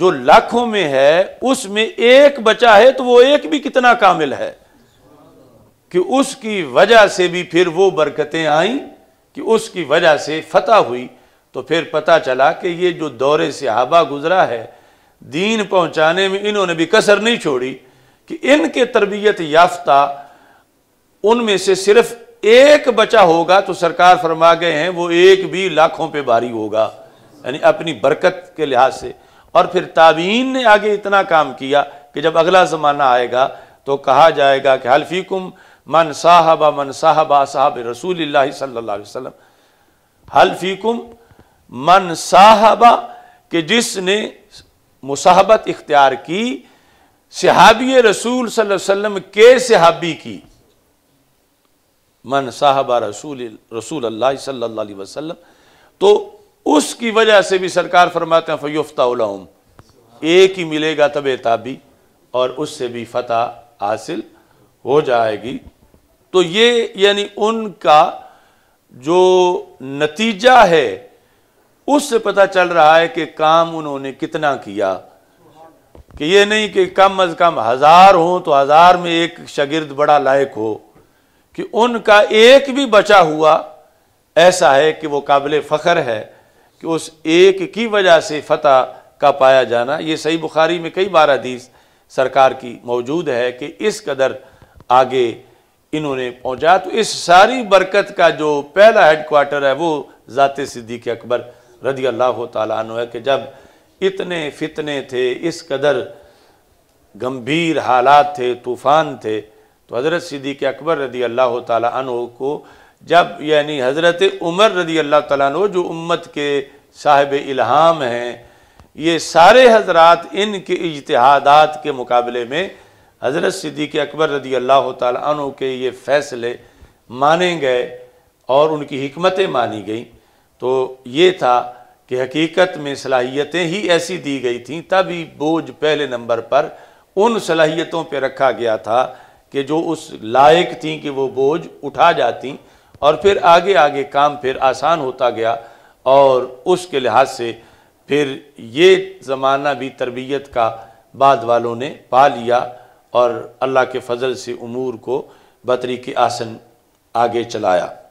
जो लाखों में है उसमें एक बचा है तो वो एक भी कितना कामिल है कि उसकी वजह से भी फिर वो बरकतें आईं कि उसकी वजह से फतह हुई तो फिर पता चला कि ये जो दौरे से हाबा गुज़रा है दीन पहुंचाने में इन्होंने भी कसर नहीं छोड़ी कि इनके तरबियत याफ्ता उनमें से सिर्फ एक बचा होगा तो सरकार फरमा गए हैं वो एक भी लाखों पे भारी होगा यानी अपनी बरकत के लिहाज से और फिर ताबीन ने आगे इतना काम किया कि जब अगला ज़माना आएगा तो कहा जाएगा कि हल्फीकुम मन साहबा मन साहबा साहब रसूल सल्लाम वसम हल्फीकुम मन साहबा के जिसने मुसाहबत इख्तियार की सहाबी रसूल वसम के सहाबी की मन साहबा रसूल रसूल अल्लाह सल्ला वसलम तो उसकी वजह से भी सरकार फरमाते हैं फ़युफ़्ता एक ही मिलेगा तब ताबी और उससे भी फ़तह हासिल हो जाएगी तो ये यानी उनका जो नतीजा है उससे पता चल रहा है कि काम उन्होंने कितना किया कि ये नहीं कि कम अज़ कम हज़ार हो तो हज़ार में एक शगिर्द बड़ा लायक हो कि उनका एक भी बचा हुआ ऐसा है कि वो काबिल फ़ख्र है कि उस एक की वजह से फतेह का पाया जाना ये सही बुखारी में कई बार हदीस सरकार की मौजूद है कि इस कदर आगे इन्होंने पहुंचाया तो इस सारी बरकत का जो पहला हेडक्वार्टर है वो ज़ात सिद्दीक अकबर रदी अल्लाह तु है कि जब इतने फितने थे इस कदर गंभीर हालात थे तूफ़ान थे तो हज़रत सिद्दीक अकबर रदी अल्लाह तु को जब यानी हज़रत उमर रदी अल्लाह तु जो उम्मत के साहब इल्हाम हैं ये सारे हजरात इनके इजतहादात के मुकाबले में हज़रत सिद्दीक़ अकबर रदी अल्लाह तु के ये फ़ैसले माने गए और उनकी हमतें मानी गई तो ये था कि हकीकत में सलाहियतें ही ऐसी दी गई थी तभी बोझ पहले नंबर पर उन सलाहियतों पर रखा गया था कि जो उस लायक थी कि वो बोझ उठा जाती और फिर आगे आगे काम फिर आसान होता गया और उसके लिहाज से फिर ये ज़माना भी तरबियत का बाद वालों ने पा लिया और अल्लाह के फजल से अमूर को बतरी के आसन आगे चलाया